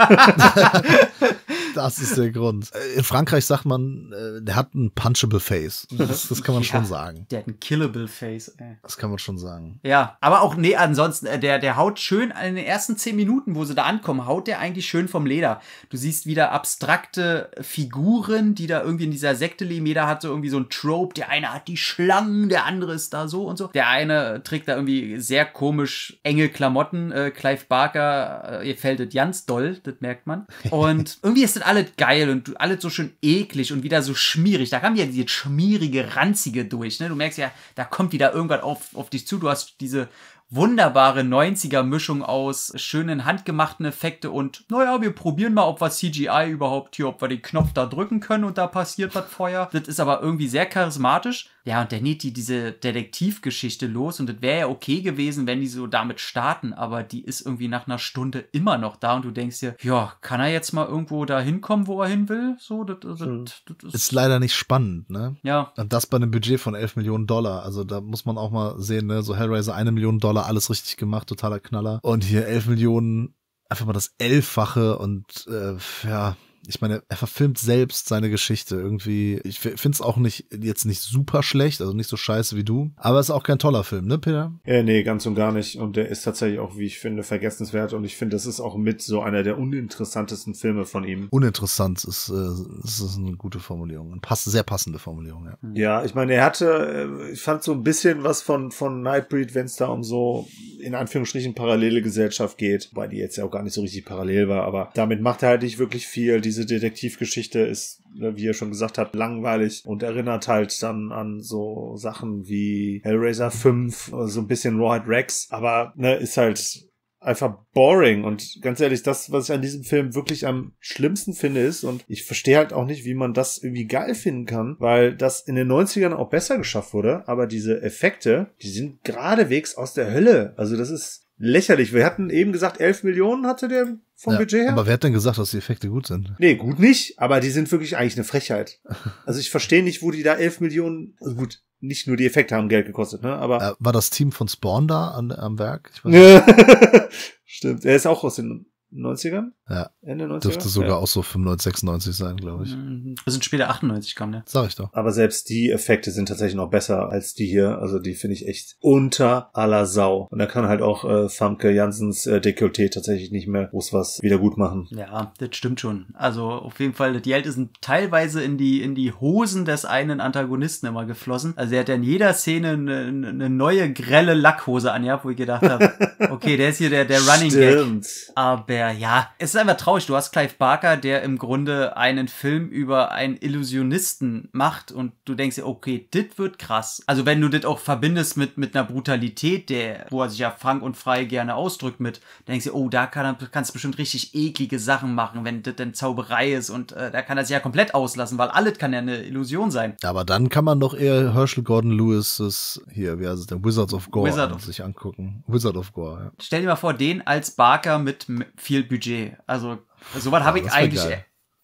Das ist der Grund. Äh, in Frankreich sagt man, äh, der hat ein punchable Face. Mhm. Das, das kann man ja, schon sagen. Der hat ein killable Face. Ey. Das kann man schon sagen.
Ja, aber auch, nee, ansonsten, äh, der, der haut schön in den ersten zehn Minuten, wo sie da ankommen, haut der eigentlich schön vom Leder. Du siehst wieder abstrakte Figuren, die da irgendwie in dieser Sekte leben. Jeder hat so irgendwie so ein Trope. Der eine hat die Schlangen, der andere ist da so und so. Der eine trägt da irgendwie sehr komisch enge Klamotten. Äh, Clive Barker, äh, ihr fällt das ganz doll, das merkt man. Und irgendwie ist das sind alle geil und alle so schön eklig und wieder so schmierig. Da kam ja dieses schmierige, ranzige durch. Ne? Du merkst ja, da kommt wieder irgendwas auf, auf dich zu. Du hast diese wunderbare 90er-Mischung aus schönen handgemachten Effekte und, naja, wir probieren mal, ob wir CGI überhaupt hier, ob wir den Knopf da drücken können und da passiert was Feuer. Das ist aber irgendwie sehr charismatisch. Ja, und der geht die diese Detektivgeschichte los und das wäre ja okay gewesen, wenn die so damit starten, aber die ist irgendwie nach einer Stunde immer noch da und du denkst dir, ja, kann er jetzt mal irgendwo da hinkommen, wo er hin will? So, das, das, hm. das ist
leider nicht spannend, ne? Ja. Und das bei einem Budget von 11 Millionen Dollar. Also da muss man auch mal sehen, ne? So Hellraiser eine Million Dollar, alles richtig gemacht, totaler Knaller. Und hier 11 Millionen, einfach mal das Elffache und äh, ja, ich meine, er verfilmt selbst seine Geschichte irgendwie. Ich finde es auch nicht jetzt nicht super schlecht, also nicht so scheiße wie du. Aber es ist auch kein toller Film, ne, Peter?
Äh, nee, ganz und gar nicht. Und der ist tatsächlich auch, wie ich finde, vergessenswert. Und ich finde, das ist auch mit so einer der uninteressantesten Filme von ihm.
Uninteressant ist, äh, ist eine gute Formulierung. Eine pass sehr passende Formulierung, ja. Mhm.
Ja, ich meine, er hatte, äh, ich fand so ein bisschen was von, von Nightbreed, wenn es da um so in Anführungsstrichen parallele Gesellschaft geht, Wobei die jetzt ja auch gar nicht so richtig parallel war, aber damit macht er halt nicht wirklich viel. Die diese Detektivgeschichte ist, ne, wie ihr schon gesagt habt, langweilig und erinnert halt dann an so Sachen wie Hellraiser 5, so ein bisschen Rawhide Rex, aber ne, ist halt einfach boring. Und ganz ehrlich, das, was ich an diesem Film wirklich am schlimmsten finde, ist, und ich verstehe halt auch nicht, wie man das irgendwie geil finden kann, weil das in den 90ern auch besser geschafft wurde, aber diese Effekte, die sind geradewegs aus der Hölle. Also das ist lächerlich. Wir hatten eben gesagt, 11 Millionen hatte der vom ja, Budget her. Aber
wer hat denn gesagt, dass die Effekte gut sind?
Nee, gut nicht, aber die sind wirklich eigentlich eine Frechheit. Also ich verstehe nicht, wo die da 11 Millionen, also gut, nicht nur die Effekte haben Geld gekostet, ne, aber. Äh, war das Team von Spawn da an, am Werk? Ich weiß nicht. Stimmt, er ist auch aus den 90ern? Ja. Ende 90 Dürfte sogar ja. auch
so 95, 96 sein, glaube ich. Wir mhm. sind später 98 kam ne? Sag ich doch.
Aber selbst die Effekte sind tatsächlich noch besser als die hier. Also die finde ich echt unter aller Sau. Und da kann halt auch äh, Famke Jansens äh, Dekolleté tatsächlich nicht mehr groß was wieder gut machen. Ja, das stimmt schon.
Also auf jeden Fall, die Geld sind teilweise in die, in die Hosen des einen Antagonisten immer geflossen. Also er hat ja in jeder Szene eine, eine neue grelle Lackhose an, ja, wo ich gedacht habe, okay, der ist hier der, der Running Stimmt. Gag. Aber daher, ja, es ist einfach traurig. Du hast Clive Barker, der im Grunde einen Film über einen Illusionisten macht und du denkst dir, okay, das wird krass. Also wenn du das auch verbindest mit, mit einer Brutalität, der, wo er sich ja frank und frei gerne ausdrückt mit, denkst du, oh, da kann, kannst du bestimmt richtig eklige Sachen machen, wenn das denn Zauberei ist und äh, da kann er sich ja komplett auslassen, weil alles kann ja eine Illusion sein.
Aber dann kann man doch eher Herschel Gordon Lewis hier, wie heißt es denn, Wizards of Gore Wizard of sich angucken. Wizard of Gore, ja.
Stell dir mal vor, den als Barker mit vier viel Budget. Also sowas habe ich eigentlich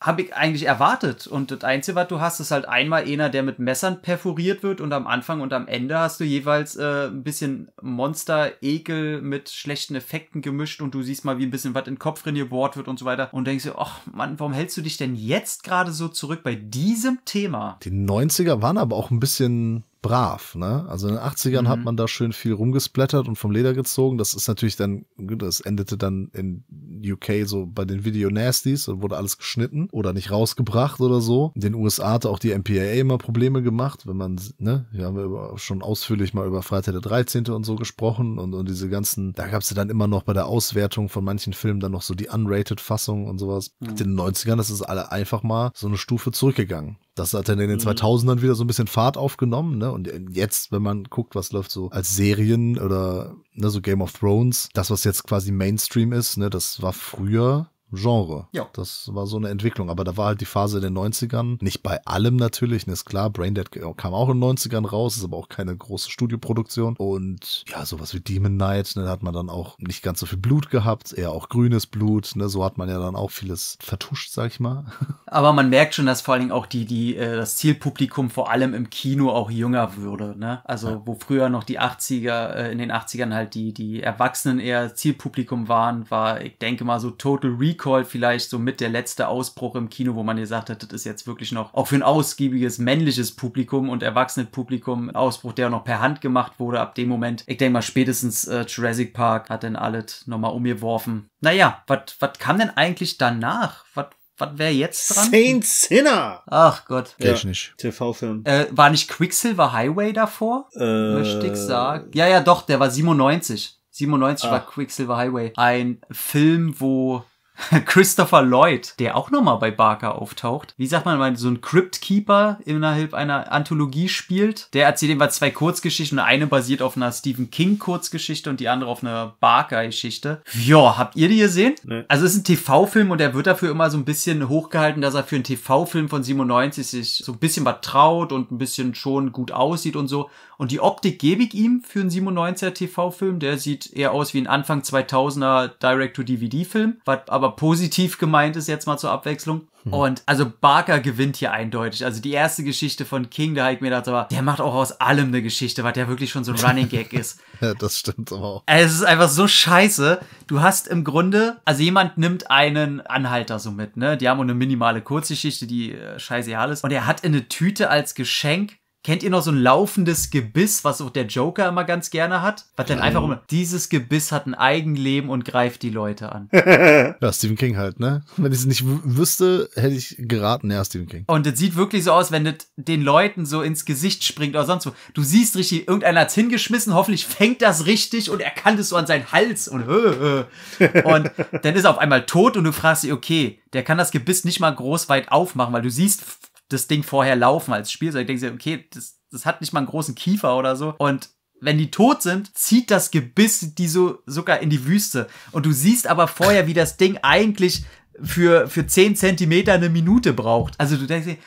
habe ich eigentlich erwartet. Und das Einzige, was du hast, ist halt einmal einer, der mit Messern perforiert wird und am Anfang und am Ende hast du jeweils äh, ein bisschen Monster-Ekel mit schlechten Effekten gemischt und du siehst mal, wie ein bisschen was in den Kopf drin gebohrt wird und so weiter und denkst dir, ach Mann, warum hältst du dich denn jetzt gerade so zurück bei diesem Thema?
Die 90er waren aber auch ein bisschen brav, ne? Also in den 80ern mhm. hat man da schön viel rumgesplattert und vom Leder gezogen. Das ist natürlich dann, das endete dann in UK so bei den Video Nasties und wurde alles geschnitten oder nicht rausgebracht oder so. In den USA hatte auch die MPAA immer Probleme gemacht, wenn man, ne, hier haben wir schon ausführlich mal über Freitag der 13. und so gesprochen und, und diese ganzen, da gab es ja dann immer noch bei der Auswertung von manchen Filmen dann noch so die Unrated-Fassung und sowas. Mhm. In den 90ern das ist alle einfach mal so eine Stufe zurückgegangen. Das hat dann in den 2000ern mhm. wieder so ein bisschen Fahrt aufgenommen, ne? Und äh, jetzt, wenn man guckt, was läuft so als Serien oder ne, so Game of Thrones, das was jetzt quasi Mainstream ist, ne, das war früher Genre. Ja. Das war so eine Entwicklung. Aber da war halt die Phase in den 90ern. Nicht bei allem natürlich, ne, ist klar. Braindead kam auch in den 90ern raus, ist aber auch keine große Studioproduktion. Und ja, sowas wie Demon Knight, ne, da hat man dann auch nicht ganz so viel Blut gehabt, eher auch grünes Blut, ne, so hat man ja dann auch vieles vertuscht, sag ich mal.
Aber man merkt schon, dass vor allen Dingen auch die, die, äh, das Zielpublikum vor allem im Kino auch jünger würde, ne? Also, ja. wo früher noch die 80er, äh, in den 80ern halt die, die Erwachsenen eher Zielpublikum waren, war, ich denke mal, so Total Recall Recall vielleicht so mit der letzte Ausbruch im Kino, wo man gesagt hat, das ist jetzt wirklich noch auch für ein ausgiebiges männliches Publikum und Erwachsenenpublikum ein Ausbruch, der auch noch per Hand gemacht wurde ab dem Moment. Ich denke mal spätestens äh, Jurassic Park hat dann alles nochmal umgeworfen. Naja, was kam denn eigentlich danach? Was was wäre
jetzt dran? Saint Sinner! Ach Gott. Ja, ich nicht. TV-Film.
Äh, war nicht Quicksilver Highway davor? Äh, Möchte ich sagen. Ja, ja, doch, der war 97. 97 Ach. war Quicksilver Highway. Ein Film, wo Christopher Lloyd, der auch nochmal bei Barker auftaucht. Wie sagt man, so ein Cryptkeeper innerhalb einer Anthologie spielt. Der erzählt immer zwei Kurzgeschichten eine basiert auf einer Stephen King Kurzgeschichte und die andere auf einer Barker Geschichte. Ja, habt ihr die gesehen? Nee. Also es ist ein TV-Film und er wird dafür immer so ein bisschen hochgehalten, dass er für einen TV-Film von 97 sich so ein bisschen was traut und ein bisschen schon gut aussieht und so. Und die Optik gebe ich ihm für einen 97er TV-Film. Der sieht eher aus wie ein Anfang 2000er Direct-to-DVD-Film, was aber aber positiv gemeint ist jetzt mal zur Abwechslung. Hm. Und also Barker gewinnt hier eindeutig. Also die erste Geschichte von King, da habe ich mir gedacht, aber der macht auch aus allem eine Geschichte, weil der wirklich schon so ein Running Gag ist.
ja, das stimmt aber auch.
Es ist einfach so scheiße. Du hast im Grunde, also jemand nimmt einen Anhalter so mit, ne? Die haben eine minimale Kurzgeschichte, die äh, scheiße alles. Und er hat in eine Tüte als Geschenk Kennt ihr noch so ein laufendes Gebiss, was auch der Joker immer ganz gerne hat? Was dann einfach um, dieses Gebiss hat ein Eigenleben und greift die Leute an.
ja, Stephen King halt, ne? Wenn ich es nicht wüsste, hätte ich geraten, ja, Stephen King.
Und es sieht wirklich so aus, wenn das den Leuten so ins Gesicht springt oder sonst wo. Du siehst richtig, irgendeiner hat's hingeschmissen, hoffentlich fängt das richtig und er kann das so an seinen Hals und hö,
hö. Und
dann ist er auf einmal tot und du fragst dich, okay, der kann das Gebiss nicht mal groß weit aufmachen, weil du siehst das Ding vorher laufen als Spielzeug. Denken sie, okay, das, das hat nicht mal einen großen Kiefer oder so. Und wenn die tot sind, zieht das Gebiss die so sogar in die Wüste. Und du siehst aber vorher, wie das Ding eigentlich für, für zehn Zentimeter eine Minute braucht. Also du denkst dir,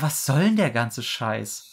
was soll denn der ganze Scheiß?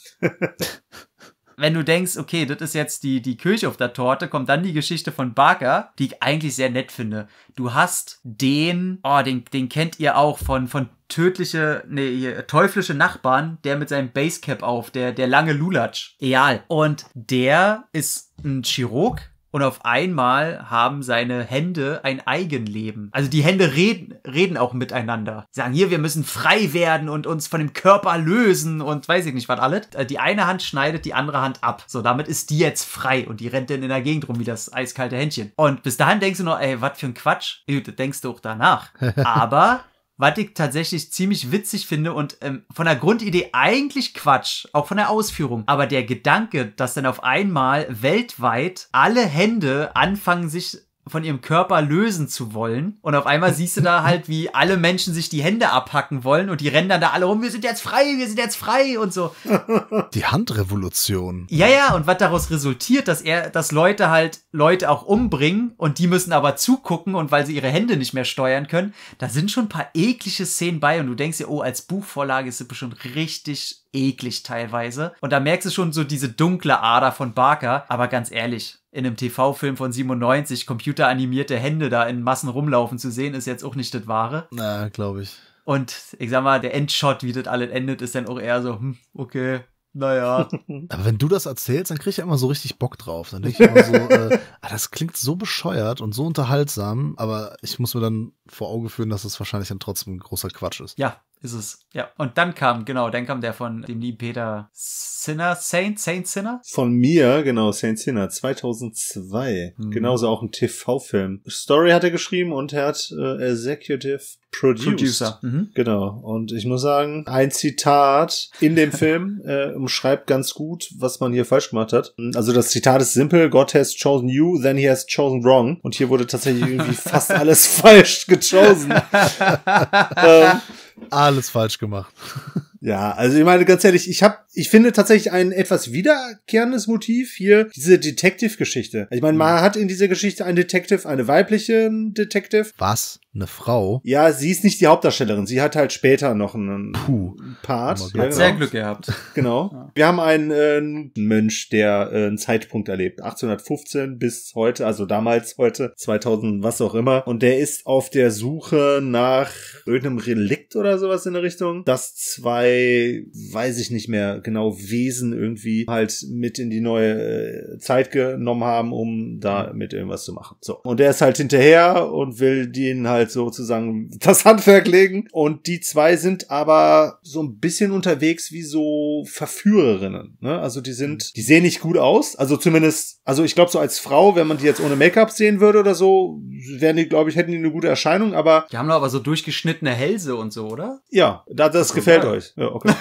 wenn du denkst, okay, das ist jetzt die, die Kirche auf der Torte, kommt dann die Geschichte von Barker, die ich eigentlich sehr nett finde. Du hast den, oh, den, den kennt ihr auch von, von tödliche, nee, teuflische Nachbarn, der mit seinem Basecap auf, der, der lange Lulatsch. Egal. Und der ist ein Chirurg, und auf einmal haben seine Hände ein Eigenleben. Also die Hände reden, reden auch miteinander. Sie sagen hier, wir müssen frei werden und uns von dem Körper lösen und weiß ich nicht was alles. Äh, die eine Hand schneidet die andere Hand ab. So, damit ist die jetzt frei und die rennt dann in der Gegend rum wie das eiskalte Händchen. Und bis dahin denkst du noch, ey, was für ein Quatsch. Gut, denkst du auch danach. Aber was ich tatsächlich ziemlich witzig finde und ähm, von der Grundidee eigentlich Quatsch, auch von der Ausführung. Aber der Gedanke, dass dann auf einmal weltweit alle Hände anfangen, sich von ihrem Körper lösen zu wollen. Und auf einmal siehst du da halt, wie alle Menschen sich die Hände abhacken wollen und die rennen dann da alle rum, wir sind jetzt frei, wir sind jetzt frei und so.
Die Handrevolution.
Ja, ja, und was daraus resultiert, dass er, dass Leute halt Leute auch umbringen und die müssen aber zugucken und weil sie ihre Hände nicht mehr steuern können, da sind schon ein paar eklige Szenen bei und du denkst dir, oh, als Buchvorlage ist es bestimmt richtig eklig teilweise. Und da merkst du schon so diese dunkle Ader von Barker. Aber ganz ehrlich, in einem TV-Film von 97 computeranimierte Hände da in Massen rumlaufen zu sehen, ist jetzt auch nicht das Wahre.
Na, glaube ich.
Und ich sag mal, der Endshot, wie das alles endet, ist dann auch eher so, hm, okay, naja.
Aber wenn du das erzählst, dann kriege ich ja immer so richtig Bock drauf. Dann denke ich immer so, äh, ah, das klingt so bescheuert und so unterhaltsam, aber ich muss mir dann vor Auge führen, dass es das wahrscheinlich dann trotzdem großer Quatsch ist.
Ja,
ist es.
Ja. Und dann kam, genau, dann kam der von dem lieben Peter Sinner, Saint, Saint
Sinner? Von mir, genau, Saint Sinner, 2002. Mhm. Genauso auch ein TV-Film. Story hat er geschrieben und er hat äh, Executive Produced. Producer. Mhm. Genau. Und ich muss sagen, ein Zitat in dem Film äh, umschreibt ganz gut, was man hier falsch gemacht hat. Also das Zitat ist simpel, God has chosen you, then he has chosen wrong. Und hier wurde tatsächlich irgendwie fast alles falsch gechosen. ähm, alles falsch gemacht. Ja, also ich meine ganz ehrlich, ich habe, ich finde tatsächlich ein etwas wiederkehrendes Motiv hier diese Detective-Geschichte. Ich meine, hm. man hat in dieser Geschichte einen Detective, eine weibliche Detective. Was?
eine Frau.
Ja, sie ist nicht die Hauptdarstellerin. Sie hat halt später noch einen Puh. Part. Hat genau. sehr Glück gehabt. Genau. Wir haben einen äh, Mönch, der äh, einen Zeitpunkt erlebt. 1815 bis heute, also damals, heute, 2000, was auch immer. Und der ist auf der Suche nach irgendeinem Relikt oder sowas in der Richtung, dass zwei, weiß ich nicht mehr genau, Wesen irgendwie halt mit in die neue äh, Zeit genommen haben, um da mit irgendwas zu machen. So. Und der ist halt hinterher und will den halt halt sozusagen das Handwerk legen. Und die zwei sind aber so ein bisschen unterwegs wie so Verführerinnen. Ne? Also die sind, mhm. die sehen nicht gut aus. Also zumindest, also ich glaube so als Frau, wenn man die jetzt ohne Make-up sehen würde oder so, wären die, glaube ich, hätten die eine gute Erscheinung. Aber
die haben doch aber so durchgeschnittene Hälse und so, oder?
Ja, da, das also, gefällt ja. euch. Ja, okay.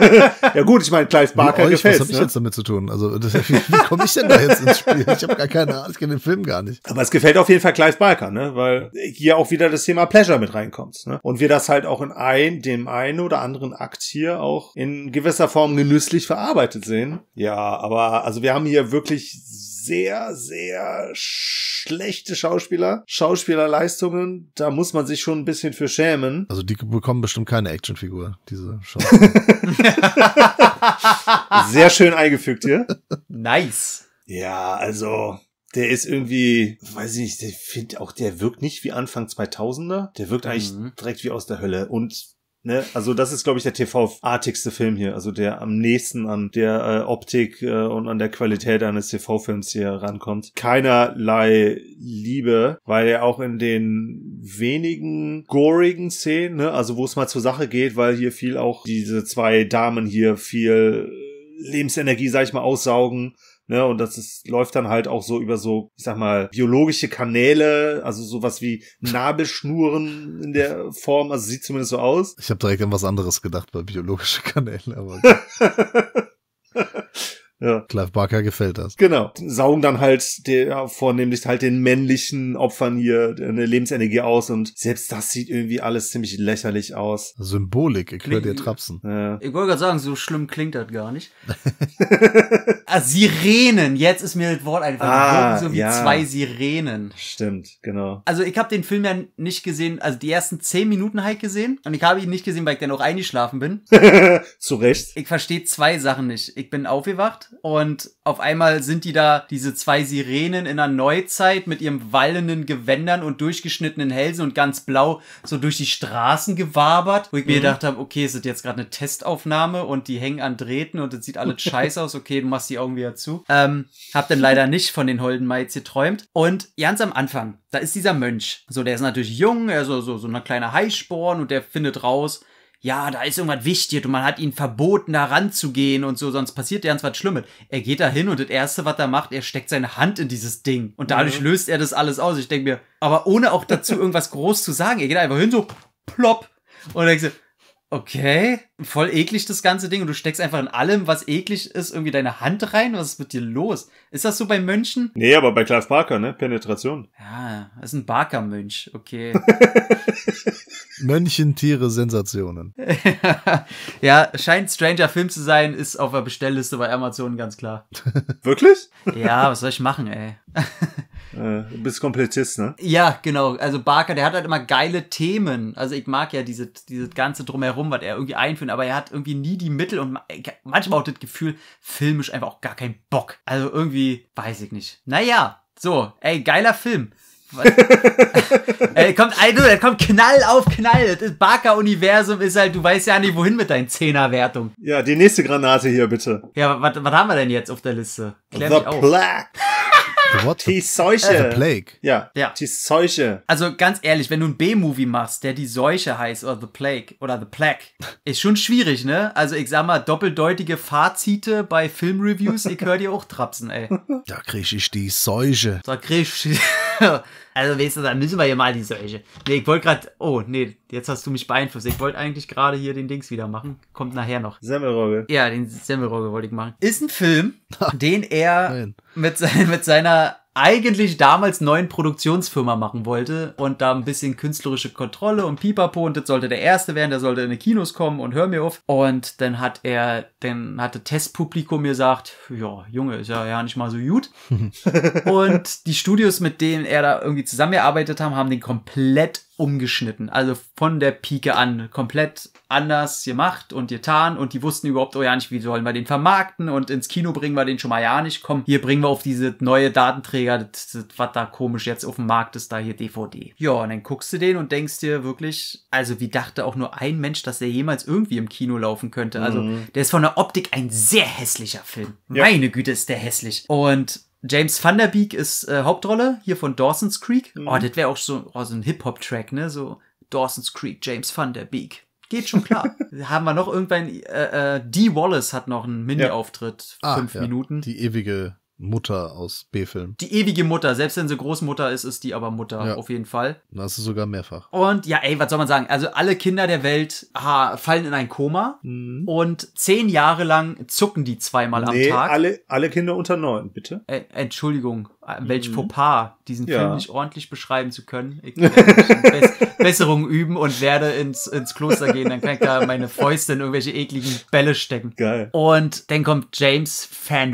ja gut, ich meine, Clive Barker gefällt. Was habe ne? ich jetzt
damit zu tun? Also das, wie, wie komme ich denn da jetzt ins Spiel? Ich habe gar keine Ahnung, ich kenne den Film gar nicht.
Aber es gefällt auf jeden Fall Clive Barker, ne? Weil hier auch wieder wieder das Thema Pleasure mit reinkommt. Ne? Und wir das halt auch in ein, dem einen oder anderen Akt hier auch in gewisser Form genüsslich verarbeitet sehen. Ja, aber also wir haben hier wirklich sehr, sehr schlechte Schauspieler, Schauspielerleistungen. Da muss man sich schon ein bisschen für schämen.
Also die bekommen bestimmt keine Actionfigur, diese Schauspieler.
sehr schön eingefügt hier. Nice. Ja, also der ist irgendwie, weiß ich nicht, der finde auch, der wirkt nicht wie Anfang 2000er. Der wirkt eigentlich mhm. direkt wie aus der Hölle. Und Ne? Also das ist, glaube ich, der TV-artigste Film hier, also der am nächsten an der äh, Optik äh, und an der Qualität eines TV-Films hier rankommt. Keinerlei Liebe, weil er auch in den wenigen gorigen Szenen, ne? also wo es mal zur Sache geht, weil hier viel auch diese zwei Damen hier viel Lebensenergie, sag ich mal, aussaugen Ne, und das ist, läuft dann halt auch so über so, ich sag mal, biologische Kanäle, also sowas wie Nabelschnuren in der Form, also sieht zumindest so aus.
Ich habe direkt an was anderes gedacht bei biologische Kanäle, aber. Ja. Clive Barker gefällt das.
Genau. Saugen dann halt der, vornehmlich halt den männlichen Opfern hier eine Lebensenergie aus und selbst das sieht irgendwie alles ziemlich lächerlich aus.
Symbolik, ich höre dir trapsen. Ja.
Ich wollte gerade sagen, so schlimm klingt das gar nicht. Ah, Sirenen, jetzt ist mir das Wort einfach. Ah, so wie ja. zwei Sirenen.
Stimmt,
genau.
Also ich habe den Film ja nicht gesehen, also die ersten zehn Minuten halt gesehen und ich habe ihn nicht gesehen, weil ich dann auch eingeschlafen bin. Zu Recht. Ich verstehe zwei Sachen nicht. Ich bin aufgewacht und auf einmal sind die da, diese zwei Sirenen in der Neuzeit mit ihren wallenden Gewändern und durchgeschnittenen Hälsen und ganz blau so durch die Straßen gewabert, wo ich mhm. mir gedacht habe, okay, es ist jetzt gerade eine Testaufnahme und die hängen an Drähten und es sieht alles scheiße aus, okay, du machst die Augen wieder zu. Ähm, hab dann leider nicht von den Holden Maids geträumt. Und ganz am Anfang, da ist dieser Mönch. So, der ist natürlich jung, er ist so, so, so ein kleiner Heißsporn und der findet raus, ja, da ist irgendwas wichtig und man hat ihn verboten, da ranzugehen und so, sonst passiert ganz was Schlimmes. Er geht da hin und das Erste, was er macht, er steckt seine Hand in dieses Ding und dadurch mhm. löst er das alles aus. Ich denke mir, aber ohne auch dazu irgendwas groß zu sagen. Er geht einfach hin, so plopp und dann denkst du, okay, voll eklig das ganze Ding und du steckst einfach in allem, was eklig ist, irgendwie deine Hand rein. Was ist mit dir los? Ist das so bei Mönchen?
Nee, aber bei Clive Barker, ne? Penetration.
Ja, ist ein Barker-Mönch, okay.
Mönchentiere Sensationen.
ja, scheint Stranger Film zu sein, ist auf der Bestellliste bei Amazon ganz klar.
Wirklich? ja, was soll ich machen, ey? Äh, du bist Komplettist, ne?
Ja, genau. Also Barker, der hat halt immer geile Themen. Also ich mag ja dieses diese ganze Drumherum, was er irgendwie einführt, aber er hat irgendwie nie die Mittel und manchmal auch das Gefühl, filmisch einfach auch gar keinen Bock. Also irgendwie, weiß ich nicht. Naja, so, ey, geiler Film. ey, kommt, ey, du, kommt Knall auf Knall. Das Barker-Universum ist halt, du weißt ja nicht, wohin mit deinen Zehner-Wertungen.
Ja, die nächste Granate hier, bitte.
Ja, was haben wir denn jetzt
auf der Liste?
Klär The mich auf. Plaque.
What die Seuche. The Plague. Ja, ja. Die Seuche.
Also ganz ehrlich, wenn du einen B-Movie machst, der die Seuche heißt oder The Plague oder The Plague, ist schon schwierig, ne? Also ich sag mal, doppeldeutige Fazite bei Filmreviews, ich höre dir auch trapsen, ey.
Da krieg ich die Seuche.
Da krieg ich. also weißt du, dann müssen wir ja mal die solche. Nee, ich wollte gerade. Oh, nee, jetzt hast du mich beeinflusst. Ich wollte eigentlich gerade hier den Dings wieder machen. Kommt nachher noch. Semmelrogge. Ja, den Semmelrogge wollte ich machen. Ist ein Film, den er mit, sein, mit seiner eigentlich damals neuen Produktionsfirma machen wollte und da ein bisschen künstlerische Kontrolle und Pipapo und das sollte der Erste werden, der sollte in die Kinos kommen und hör mir auf. Und dann hat er, dann hatte Testpublikum mir gesagt, ja, Junge, ist ja, ja nicht mal so gut. und die Studios, mit denen er da irgendwie zusammengearbeitet haben, haben den komplett umgeschnitten. Also von der Pike an. Komplett anders gemacht und getan. Und die wussten überhaupt, auch ja nicht, wie sollen wir den vermarkten und ins Kino bringen wir den schon mal ja nicht. Komm, hier bringen wir auf diese neue Datenträger, das, das, was da komisch jetzt auf dem Markt ist, da hier DVD. Ja, und dann guckst du den und denkst dir wirklich, also wie dachte auch nur ein Mensch, dass der jemals irgendwie im Kino laufen könnte. Also mhm. der ist von der Optik ein sehr hässlicher Film. Ja. Meine Güte, ist der hässlich. Und James Van der Beek ist äh, Hauptrolle hier von Dawson's Creek. Mhm. Oh, das wäre auch so, oh, so ein Hip-Hop-Track, ne? So Dawson's Creek, James Van der Beek. Geht schon klar. Haben wir noch irgendwann, äh, äh, Dee Wallace hat noch einen Mini-Auftritt, ja. Ah, fünf ah, ja. Minuten.
Die ewige Mutter aus B-Film. Die
ewige Mutter, selbst wenn sie Großmutter ist, ist die aber Mutter,
ja. auf jeden Fall. Das ist sogar mehrfach.
Und ja, ey, was soll man sagen? Also alle Kinder der Welt aha, fallen in ein Koma mhm. und zehn Jahre lang zucken die zweimal nee, am Tag. Alle, alle Kinder unter neun, bitte. Äh, Entschuldigung. Äh, welch mhm. Fauxpas, diesen ja. Film nicht ordentlich beschreiben zu können. Ich werde Besserung üben und werde ins, ins Kloster gehen. Dann kann ich da meine Fäuste in irgendwelche ekligen Bälle stecken. Geil. Und dann kommt James Van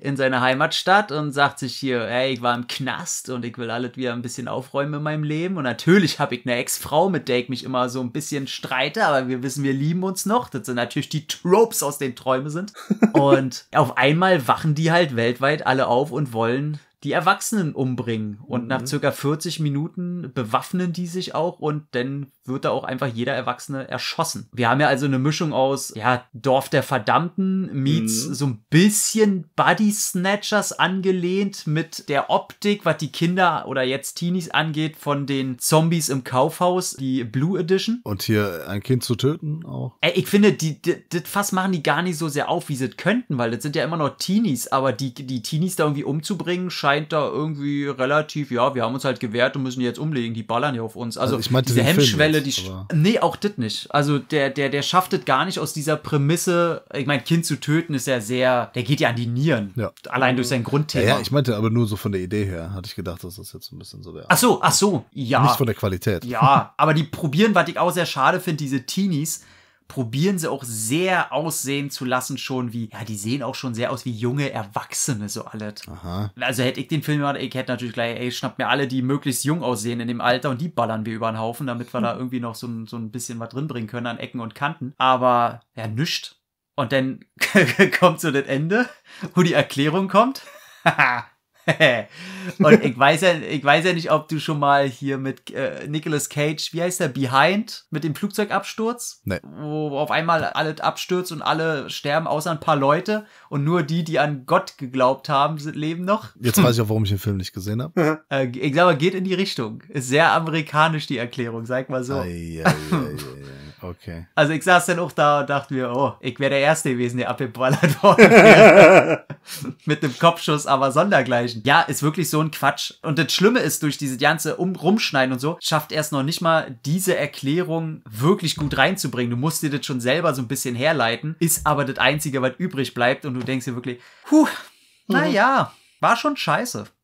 in seine Heimatstadt und sagt sich hier, hey, ich war im Knast und ich will alles wieder ein bisschen aufräumen in meinem Leben. Und natürlich habe ich eine Ex-Frau, mit der ich mich immer so ein bisschen streite, aber wir wissen, wir lieben uns noch. Das sind natürlich die Tropes, aus den Träume sind. und auf einmal wachen die halt weltweit alle auf und wollen die Erwachsenen umbringen. Und mhm. nach circa 40 Minuten bewaffnen die sich auch und dann wird da auch einfach jeder Erwachsene erschossen. Wir haben ja also eine Mischung aus, ja, Dorf der Verdammten meets mhm. so ein bisschen Buddy Snatchers angelehnt mit der Optik, was die Kinder oder jetzt Teenies angeht, von den Zombies im Kaufhaus,
die Blue Edition. Und hier ein Kind zu
töten auch. Ey, ich finde, die, das fast machen die gar nicht so sehr auf, wie sie könnten, weil das sind ja immer noch Teenies, aber die, die Teenies da irgendwie umzubringen, scheint scheint da irgendwie relativ, ja, wir haben uns halt gewehrt und müssen jetzt umlegen, die ballern ja auf uns. Also, also ich meinte diese Hemmschwelle, jetzt, die. Nee, auch das nicht. Also der, der, der schaftet gar nicht aus dieser Prämisse, ich mein Kind zu töten ist ja sehr, der geht ja an die Nieren. Ja. Allein durch sein Grundthema. Ja, ja, ich
meinte aber nur so von der Idee her, hatte ich gedacht, dass das jetzt ein bisschen so wäre. Ach
so, ach so, ja. Nicht von der Qualität. Ja, aber die probieren, was ich auch sehr schade finde, diese Teenies, probieren sie auch sehr aussehen zu lassen, schon wie, ja, die sehen auch schon sehr aus wie junge Erwachsene, so alles. Aha. Also hätte ich den Film gemacht, ich hätte natürlich gleich, ey, schnapp mir alle, die möglichst jung aussehen in dem Alter und die ballern wir über den Haufen, damit wir da hm. irgendwie noch so, ein, so ein bisschen was drin bringen können an Ecken und Kanten. Aber, ja, nüscht. Und dann kommt so das Ende, wo die Erklärung kommt. Haha, und ich weiß, ja, ich weiß ja nicht, ob du schon mal hier mit äh, Nicolas Cage, wie heißt der, Behind, mit dem Flugzeugabsturz, nee. wo auf einmal alle abstürzt und alle sterben, außer ein paar Leute. Und nur die, die an Gott geglaubt haben, leben noch. Jetzt weiß
ich auch, warum ich den Film nicht gesehen habe.
äh, ich glaube, geht in die Richtung. Ist sehr amerikanisch, die Erklärung, sag mal so. Ei, ei, ei, Okay. Also ich saß dann auch da und dachte mir, oh, ich wäre der Erste gewesen, der abgeballert worden wäre. Mit einem Kopfschuss, aber sondergleichen. Ja, ist wirklich so ein Quatsch. Und das Schlimme ist, durch diese ganze um Rumschneiden und so, schafft er es noch nicht mal, diese Erklärung wirklich gut reinzubringen. Du musst dir das schon selber so ein bisschen herleiten, ist aber das Einzige, was übrig bleibt. Und du denkst dir wirklich, huh, mhm. naja, war schon scheiße.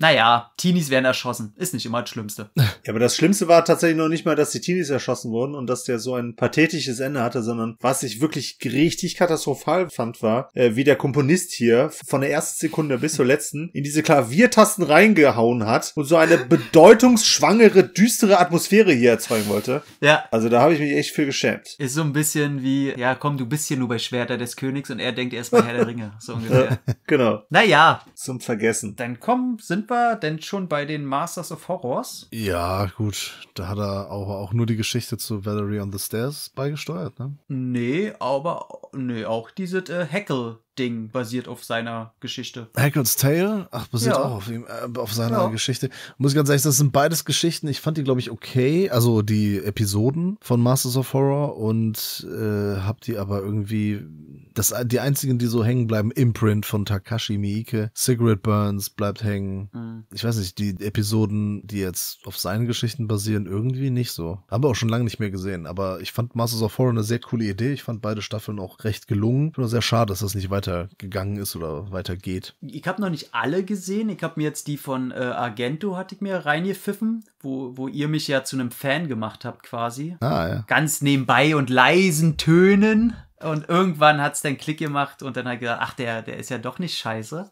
naja, Teenies werden erschossen. Ist nicht immer das Schlimmste.
Ja, aber das Schlimmste war tatsächlich noch nicht mal, dass die Teenies erschossen wurden und dass der so ein pathetisches Ende hatte, sondern was ich wirklich richtig katastrophal fand, war, äh, wie der Komponist hier von der ersten Sekunde bis zur letzten in diese Klaviertasten reingehauen hat und so eine bedeutungsschwangere, düstere Atmosphäre hier erzeugen wollte. Ja. Also da habe ich mich echt für geschämt.
Ist so ein bisschen wie, ja komm, du bist hier nur bei Schwerter des Königs und er denkt erst bei Herr der Ringe, so ungefähr. genau. Naja, zum Vergessen. Dann komm, sind wir denn schon bei den Masters of Horrors?
Ja, gut. Da hat er auch, auch nur die Geschichte zu Valerie on the Stairs beigesteuert, ne?
Nee, aber nee, auch diese äh, Hackle Ding basiert auf seiner Geschichte.
Hagrid's Tale? Ach, basiert ja. auch auf, ihm, äh, auf seiner ja. Geschichte. Muss ich ganz ehrlich sagen, das sind beides Geschichten. Ich fand die, glaube ich, okay. Also die Episoden von Masters of Horror und äh, hab die aber irgendwie. Das, die einzigen, die so hängen bleiben, Imprint von Takashi Miike, Cigarette Burns bleibt hängen. Mhm. Ich weiß nicht, die Episoden, die jetzt auf seinen Geschichten basieren, irgendwie nicht so. Haben wir auch schon lange nicht mehr gesehen. Aber ich fand Masters of Horror eine sehr coole Idee. Ich fand beide Staffeln auch recht gelungen. Ich Nur sehr schade, dass das nicht weiter weitergegangen ist oder weitergeht.
Ich habe noch nicht alle gesehen. Ich habe mir jetzt die von äh, Argento hatte ich mir reingepfiffen, wo, wo ihr mich ja zu einem Fan gemacht habt quasi. Ah, ja. Ganz nebenbei und leisen
Tönen.
Und irgendwann hat es dann Klick gemacht und dann hat er gesagt, ach, der, der ist ja doch nicht scheiße.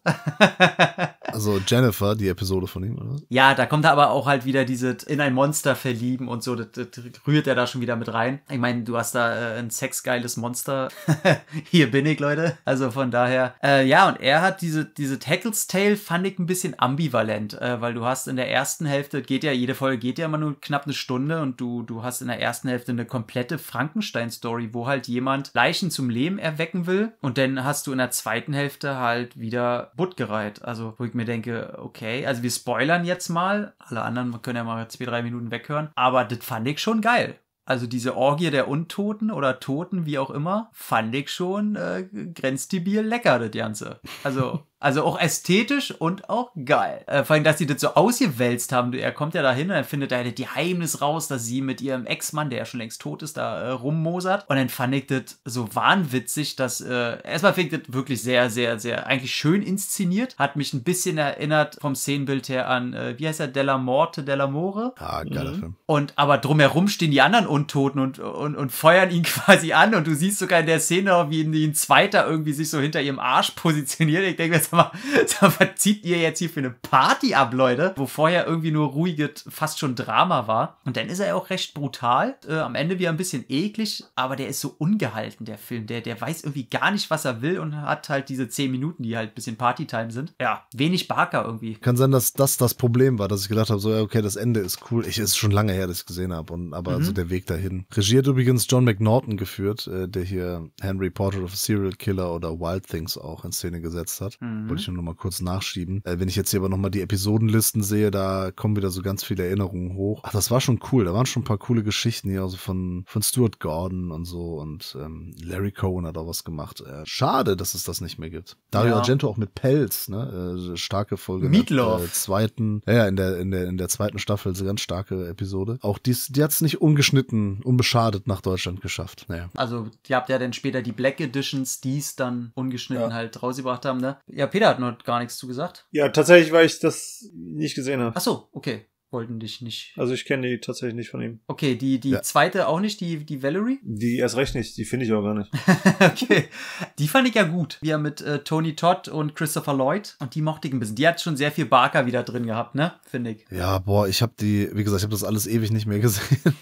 Also Jennifer, die Episode von ihm, oder?
Ja, da kommt aber auch halt wieder diese in ein Monster verlieben und so, das, das rührt er da schon wieder mit rein. Ich meine, du hast da äh, ein sexgeiles Monster.
Hier bin
ich, Leute. Also von daher. Äh, ja, und er hat diese, diese Tackles Tale, fand ich ein bisschen ambivalent, äh, weil du hast in der ersten Hälfte, geht ja, jede Folge geht ja immer nur knapp eine Stunde und du, du hast in der ersten Hälfte eine komplette Frankenstein-Story, wo halt jemand Leichen zum Leben erwecken will und dann hast du in der zweiten Hälfte halt wieder Butt gereiht. Also, wo ich mir denke, okay, also wir spoilern jetzt mal. Alle anderen können ja mal zwei, drei Minuten weghören. Aber das fand ich schon geil. Also diese Orgie der Untoten oder Toten, wie auch immer, fand ich schon äh, grenzdebil lecker, das Ganze. Also also auch ästhetisch und auch geil. Äh, vor allem, dass sie das so ausgewälzt haben. Er kommt ja dahin und er findet da die Geheimnis raus, dass sie mit ihrem Ex-Mann, der ja schon längst tot ist, da äh, rummosert. Und dann fand ich das so wahnwitzig, dass äh, erstmal fand ich das wirklich sehr, sehr, sehr eigentlich schön inszeniert. Hat mich ein bisschen erinnert vom Szenenbild her an, äh, wie heißt er, Della Morte, Della More. Ah, geiler mhm. Film. Und aber drumherum stehen die anderen Untoten und, und, und feuern ihn quasi an. Und du siehst sogar in der Szene, wie ein Zweiter irgendwie sich so hinter ihrem Arsch positioniert. Ich denke, das mal, was zieht ihr jetzt hier für eine Party ab, Leute? Wo vorher irgendwie nur ruhiges, fast schon Drama war. Und dann ist er ja auch recht brutal. Äh, am Ende wieder ein bisschen eklig, aber der ist so ungehalten, der Film. Der, der weiß irgendwie gar nicht, was er will und hat halt diese 10 Minuten, die halt ein bisschen Partytime sind. Ja, wenig Barker irgendwie.
Kann sein, dass das das Problem war, dass ich gedacht habe, so, okay, das Ende ist cool. Ich ist schon lange her, dass ich es gesehen habe, und, aber mhm. also der Weg dahin. Regiert übrigens John McNaughton geführt, äh, der hier Henry Portrait of a Serial Killer oder Wild Things auch in Szene gesetzt hat. Mhm. Mhm. Wollte ich nur noch mal kurz nachschieben. Äh, wenn ich jetzt hier aber noch mal die Episodenlisten sehe, da kommen wieder so ganz viele Erinnerungen hoch. Ach, das war schon cool. Da waren schon ein paar coole Geschichten hier, also von, von Stuart Gordon und so und ähm, Larry Cohen hat auch was gemacht. Äh, schade, dass es das nicht mehr gibt. Dario ja. Argento auch mit Pelz, ne? Äh, starke Folge. Meatloaf. Der, zweiten, ja, in der, in der, in der zweiten Staffel, so ganz starke Episode. Auch dies, die hat es nicht ungeschnitten, unbeschadet nach Deutschland geschafft. Naja.
Also, ihr habt ja dann später die Black Editions, die es dann ungeschnitten ja. halt rausgebracht haben, ne? Ihr ja, Peter hat noch gar nichts zugesagt. Ja, tatsächlich, weil ich das
nicht gesehen habe. Ach so, okay. Wollten dich nicht. Also ich kenne die tatsächlich nicht von ihm. Okay, die, die ja. zweite auch nicht, die, die Valerie? Die erst recht nicht, die finde ich auch gar nicht. okay.
Die fand ich ja gut. Wir mit äh, Tony Todd und Christopher Lloyd. Und die mochte ich ein bisschen. Die hat schon sehr viel Barker wieder drin gehabt, ne? Finde ich.
Ja, boah, ich habe die, wie gesagt, ich habe das alles ewig nicht mehr gesehen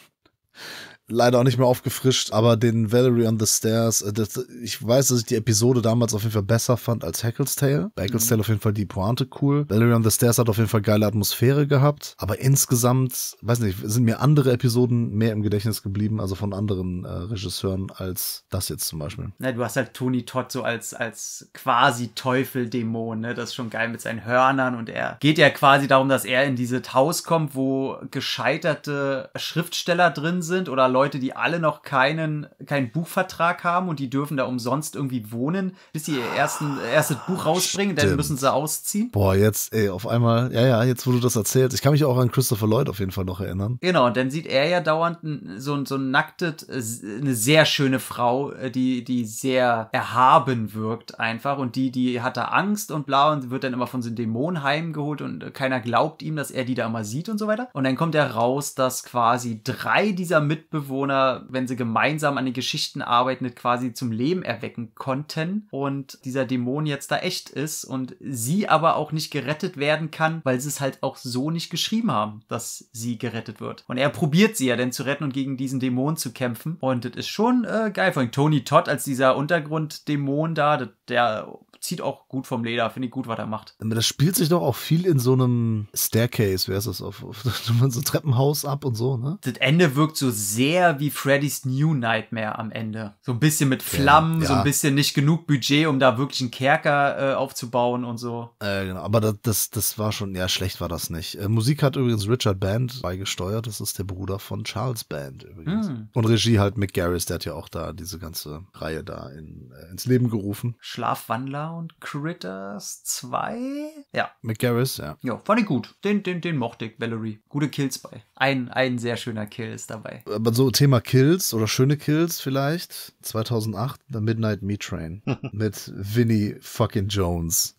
leider auch nicht mehr aufgefrischt, aber den Valerie on the Stairs, äh, das, ich weiß, dass ich die Episode damals auf jeden Fall besser fand als Hackle's Tale. Bei Hackle's mhm. Tale auf jeden Fall die Pointe cool. Valerie on the Stairs hat auf jeden Fall geile Atmosphäre gehabt, aber insgesamt, weiß nicht, sind mir andere Episoden mehr im Gedächtnis geblieben, also von anderen äh, Regisseuren als das jetzt zum Beispiel.
Na, du hast halt Tony Todd so als, als quasi teufel ne? Das ist schon geil mit seinen Hörnern und er geht ja quasi darum, dass er in dieses Haus kommt, wo gescheiterte Schriftsteller drin sind oder Leute, Leute, die alle noch keinen, keinen Buchvertrag haben und die dürfen da umsonst irgendwie wohnen, bis sie ihr ersten, erstes Buch ah, rausbringen, Stimmt. dann müssen sie ausziehen.
Boah, jetzt, ey, auf einmal, ja, ja, jetzt wo du das erzählst, ich kann mich auch an Christopher Lloyd auf jeden Fall noch erinnern.
Genau, und dann sieht er ja dauernd so, so nacktet, äh, eine sehr schöne Frau, äh, die, die sehr erhaben wirkt einfach und die, die hat da Angst und bla und wird dann immer von so einem Dämon heimgeholt und äh, keiner glaubt ihm, dass er die da immer sieht und so weiter. Und dann kommt er raus, dass quasi drei dieser Mitbewohner Mitbewohner, wenn sie gemeinsam an den Geschichten arbeiten, quasi zum Leben erwecken konnten und dieser Dämon jetzt da echt ist und sie aber auch nicht gerettet werden kann, weil sie es halt auch so nicht geschrieben haben, dass sie gerettet wird. Und er probiert sie ja denn zu retten und gegen diesen Dämon zu kämpfen und das ist schon äh, geil. Vor Tony Todd als dieser Untergrunddämon da, der zieht auch gut vom Leder, finde ich gut, was er macht.
Das spielt sich doch auch viel in so einem Staircase, wäre es auf, auf so Treppenhaus ab und so, ne? Das Ende wirkt so
sehr wie Freddy's New Nightmare am Ende. So ein bisschen mit Flammen, ja, ja. so ein bisschen nicht genug Budget, um da wirklich einen Kerker äh, aufzubauen und so.
Äh, genau, aber das, das, das war schon, ja, schlecht war das nicht. Äh, Musik hat übrigens Richard Band beigesteuert, das ist der Bruder von Charles Band
übrigens. Hm.
Und Regie halt Mick Garris, der hat ja auch da diese ganze Reihe da in, äh, ins Leben gerufen.
Schlafwandler Underground Critters 2. Ja.
Mit Garrus, ja. Ja,
fand ich gut. Den, den, den mochte ich, Valerie. Gute Kills bei. Ein, ein sehr schöner Kill ist dabei.
Aber so Thema Kills oder schöne Kills vielleicht. 2008, The Midnight Meat Train. mit Vinnie fucking Jones.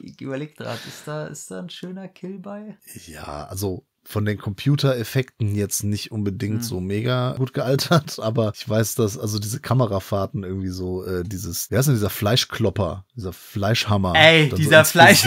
ich überleg grad, ist da, ist da ein
schöner Kill bei? Ja, also von den Computereffekten jetzt nicht unbedingt mhm. so mega gut gealtert, aber ich weiß, dass also diese Kamerafahrten irgendwie so äh, dieses, wie heißt denn dieser Fleischklopper, dieser Fleischhammer, Ey, dieser Fleisch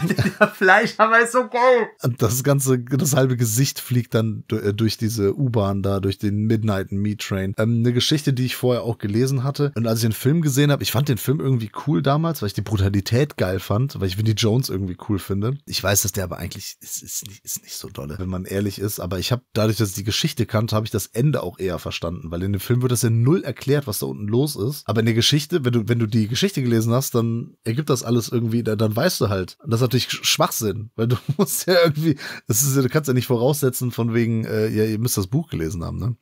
der
Fleischhammer ist so geil.
Das ganze, das halbe Gesicht fliegt dann äh, durch diese U-Bahn da, durch den Midnight Meat Train. Ähm, eine Geschichte, die ich vorher auch gelesen hatte. Und als ich den Film gesehen habe, ich fand den Film irgendwie cool damals, weil ich die Brutalität geil fand, weil ich Vinnie Jones irgendwie cool finde. Ich weiß, dass der aber eigentlich ist, ist, nicht, ist nicht so dolle, wenn man ehrlich ist. Aber ich habe dadurch, dass ich die Geschichte kannte, habe ich das Ende auch eher verstanden, weil in dem Film wird das ja null erklärt, was da unten los ist. Aber in der Geschichte, wenn du, wenn du die Geschichte gelesen hast, dann ergibt das alles irgendwie, dann, dann weißt du halt. Das hat natürlich Schwachsinn, weil du musst ja irgendwie, das ist, du kannst ja nicht voraussetzen von wegen, äh, ja, ihr müsst das Buch gelesen haben, ne?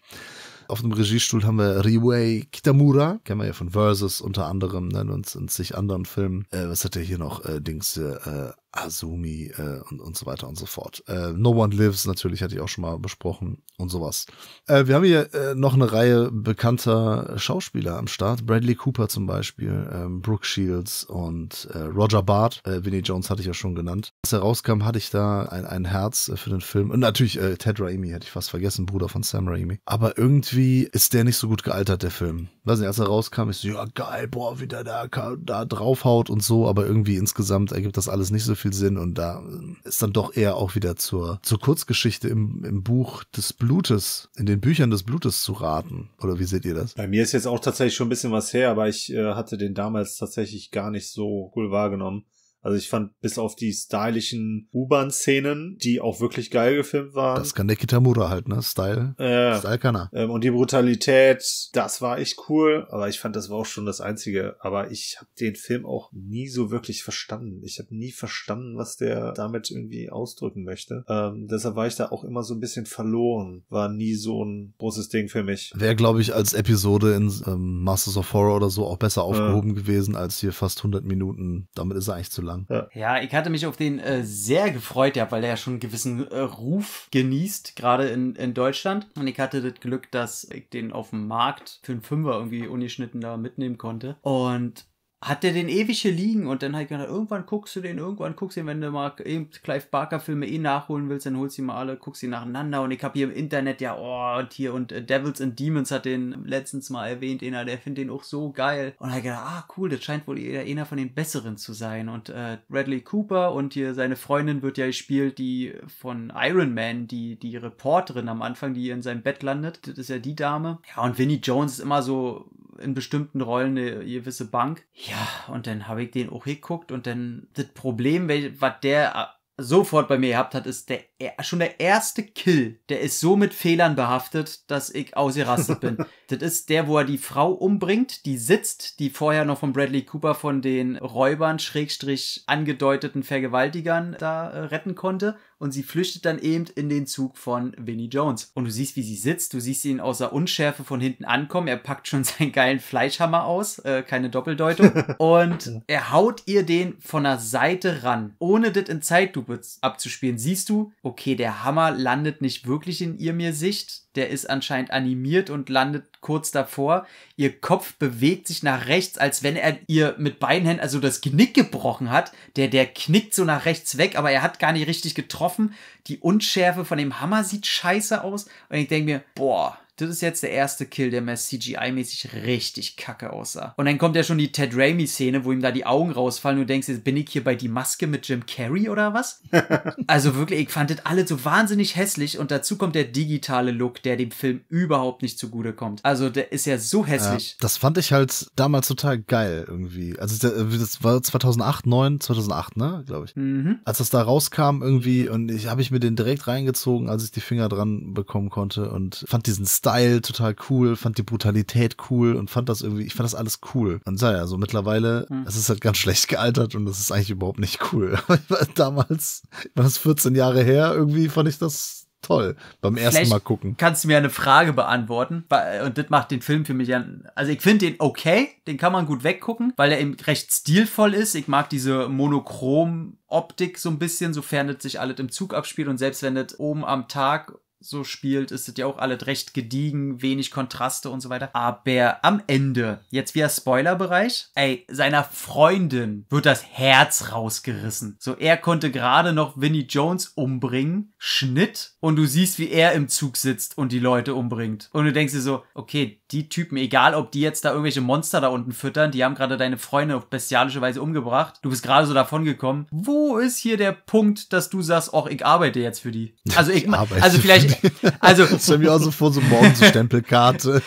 Auf dem Regiestuhl haben wir Riwei Kitamura, kennen wir ja von Versus unter anderem, ne, und, und sich anderen Filmen. Äh, was hat er hier noch? Äh, Dings, äh, Azumi äh, und, und so weiter und so fort. Äh, no One Lives natürlich hatte ich auch schon mal besprochen und sowas. Äh, wir haben hier äh, noch eine Reihe bekannter Schauspieler am Start. Bradley Cooper zum Beispiel, ähm, Brooke Shields und äh, Roger Bart. Äh, Vinnie Jones hatte ich ja schon genannt. Als er rauskam, hatte ich da ein, ein Herz äh, für den Film. Und natürlich äh, Ted Raimi hätte ich fast vergessen, Bruder von Sam Raimi. Aber irgendwie ist der nicht so gut gealtert, der Film weiß nicht, als er rauskam, ich so, ja geil, boah, wie der da, da draufhaut und so, aber irgendwie insgesamt ergibt das alles nicht so viel Sinn und da äh, ist dann doch eher auch wieder zur, zur Kurzgeschichte im, im Buch des Blutes, in den Büchern des Blutes zu raten. Oder wie seht ihr das?
Bei mir ist jetzt auch tatsächlich schon ein bisschen was her, aber ich äh, hatte den damals tatsächlich gar nicht so cool wahrgenommen. Also ich fand bis auf die stylischen U-Bahn-Szenen, die auch wirklich geil gefilmt waren. Das
kann der Kitamura halt, ne? Style. Äh, Style kann er.
Ähm, und die Brutalität, das war echt cool, aber ich fand, das war auch schon das Einzige. Aber ich habe den Film auch nie so wirklich verstanden. Ich habe nie verstanden, was der damit irgendwie ausdrücken möchte. Ähm, deshalb war ich da auch immer so ein bisschen verloren. War nie so ein großes Ding für mich. Wäre,
glaube ich, als Episode in ähm, Masters of Horror oder so auch besser aufgehoben äh. gewesen, als hier fast 100 Minuten. Damit ist er eigentlich zu lang. Ja,
ja ich hatte mich auf den äh, sehr
gefreut, ja, weil er ja schon einen gewissen äh, Ruf genießt, gerade in, in Deutschland. Und ich hatte das Glück, dass ich den auf dem Markt für einen Fünfer irgendwie ungeschnitten da mitnehmen konnte. Und hat er den ewig hier liegen und dann halt gedacht, irgendwann guckst du den, irgendwann guckst du den, wenn du mal eben Clive Barker Filme eh nachholen willst, dann holst du die mal alle, guckst die nacheinander und ich habe hier im Internet ja, oh, und hier und äh, Devils and Demons hat den letztens mal erwähnt, einer, der findet den auch so geil und halt gedacht, ah, cool, das scheint wohl eher einer von den besseren zu sein und äh, Bradley Cooper und hier seine Freundin wird ja gespielt, die von Iron Man, die, die Reporterin am Anfang, die in seinem Bett landet, das ist ja die Dame. Ja, und Vinnie Jones ist immer so in bestimmten Rollen eine gewisse Bank. Ja, und dann habe ich den auch geguckt und dann das Problem, was der äh, sofort bei mir gehabt hat, ist der, e, schon der erste Kill, der ist so mit Fehlern behaftet, dass ich ausgerastet bin. das ist der, wo er die Frau umbringt, die sitzt, die vorher noch von Bradley Cooper von den Räubern, Schrägstrich angedeuteten Vergewaltigern da äh, retten konnte. Und sie flüchtet dann eben in den Zug von Winnie Jones. Und du siehst, wie sie sitzt, du siehst ihn außer Unschärfe von hinten ankommen. Er packt schon seinen geilen Fleischhammer aus, äh, keine Doppeldeutung. und er haut ihr den von der Seite ran, ohne das in Zeit. Zeitlupe Lupe abzuspielen, siehst du, okay, der Hammer landet nicht wirklich in ihr mir Sicht. Der ist anscheinend animiert und landet kurz davor. Ihr Kopf bewegt sich nach rechts, als wenn er ihr mit beiden Händen also das Genick gebrochen hat. Der, der knickt so nach rechts weg, aber er hat gar nicht richtig getroffen. Die Unschärfe von dem Hammer sieht scheiße aus. Und ich denke mir, boah, das ist jetzt der erste Kill, der mehr CGI-mäßig richtig kacke aussah. Und dann kommt ja schon die Ted Raimi-Szene, wo ihm da die Augen rausfallen und du denkst, jetzt bin ich hier bei Die Maske mit Jim Carrey oder was? also wirklich, ich fand das alles so wahnsinnig hässlich und dazu kommt der digitale Look, der dem Film überhaupt nicht zugute kommt. Also der ist ja so hässlich.
Ja, das fand ich halt damals total geil irgendwie. Also das war 2008, 2009, 2008, ne, glaube ich. Mhm. Als das da rauskam irgendwie und ich habe ich mir den direkt reingezogen, als ich die Finger dran bekommen konnte und fand diesen Style Style total cool, fand die Brutalität cool und fand das irgendwie, ich fand das alles cool. Und ja, so mittlerweile, hm. es ist halt ganz schlecht gealtert und das ist eigentlich überhaupt nicht cool. Damals, war das 14 Jahre her, irgendwie fand ich das toll beim ersten Vielleicht Mal gucken. Kannst du mir eine Frage
beantworten? Äh, und das macht den Film für mich ja. Also ich finde den okay, den kann man gut weggucken, weil er eben recht stilvoll ist. Ich mag diese monochrom Optik so ein bisschen, sofern es sich alles im Zug abspielt und selbst wenn es oben am Tag so spielt, ist es ja auch alles recht gediegen, wenig Kontraste und so weiter. Aber am Ende, jetzt wieder Spoilerbereich, ey, seiner Freundin wird das Herz rausgerissen. So, er konnte gerade noch Winnie Jones umbringen, Schnitt, und du siehst, wie er im Zug sitzt und die Leute umbringt. Und du denkst dir so, okay, die Typen, egal ob die jetzt da irgendwelche Monster da unten füttern, die haben gerade deine Freunde auf bestialische Weise umgebracht. Du bist gerade so davon gekommen. Wo ist hier der Punkt, dass du sagst, auch ich arbeite jetzt für die? Also ich, ich also vielleicht, also. das mir auch so vor so morgens
Stempelkarte.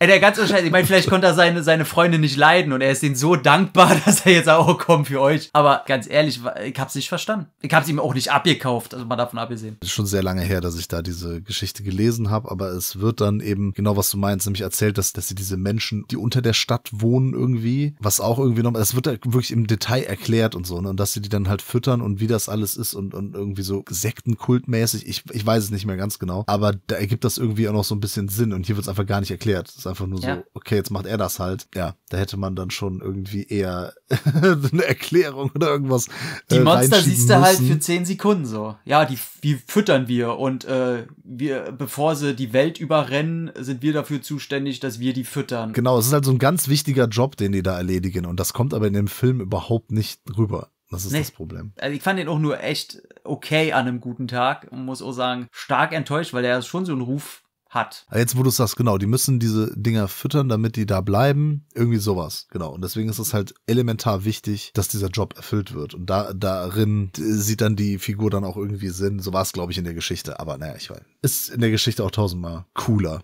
Ey, der ganze Scheiß, ich meine, vielleicht konnte er seine, seine Freunde nicht leiden und er ist ihnen so dankbar, dass er jetzt auch oh, kommt für euch. Aber ganz ehrlich, ich habe es nicht verstanden. Ich habe es ihm auch nicht abgekauft, also mal davon abgesehen.
Ist schon sehr lange her, dass ich da diese Geschichte gelesen habe, aber es wird dann eben genau, was du meinst, nämlich als erzählt, dass, dass sie diese Menschen, die unter der Stadt wohnen irgendwie, was auch irgendwie nochmal, das wird da wirklich im Detail erklärt und so, ne? Und dass sie die dann halt füttern und wie das alles ist und, und irgendwie so sektenkultmäßig. Ich, ich weiß es nicht mehr ganz genau, aber da ergibt das irgendwie auch noch so ein bisschen Sinn und hier wird es einfach gar nicht erklärt. Es ist einfach nur ja. so, okay, jetzt macht er das halt. Ja, da hätte man dann schon irgendwie eher eine Erklärung oder irgendwas. Die äh, Monster siehst du halt für zehn
Sekunden so. Ja, die, die füttern wir und äh, wir, bevor sie die Welt überrennen, sind wir dafür zuständig notwendig, dass wir die füttern. Genau,
es ist halt so ein ganz wichtiger Job, den die da erledigen. Und das kommt aber in dem Film überhaupt nicht rüber. Das ist nee, das Problem.
Also ich fand den auch nur echt okay an einem guten Tag und muss auch sagen, stark enttäuscht, weil der schon so einen Ruf hat.
Jetzt, wo du sagst, genau, die müssen diese Dinger füttern, damit die da bleiben. Irgendwie sowas, genau. Und deswegen ist es halt elementar wichtig, dass dieser Job erfüllt wird. Und da, darin sieht dann die Figur dann auch irgendwie Sinn. So war es, glaube ich, in der Geschichte. Aber naja, ich weiß. Ist in der Geschichte auch tausendmal cooler.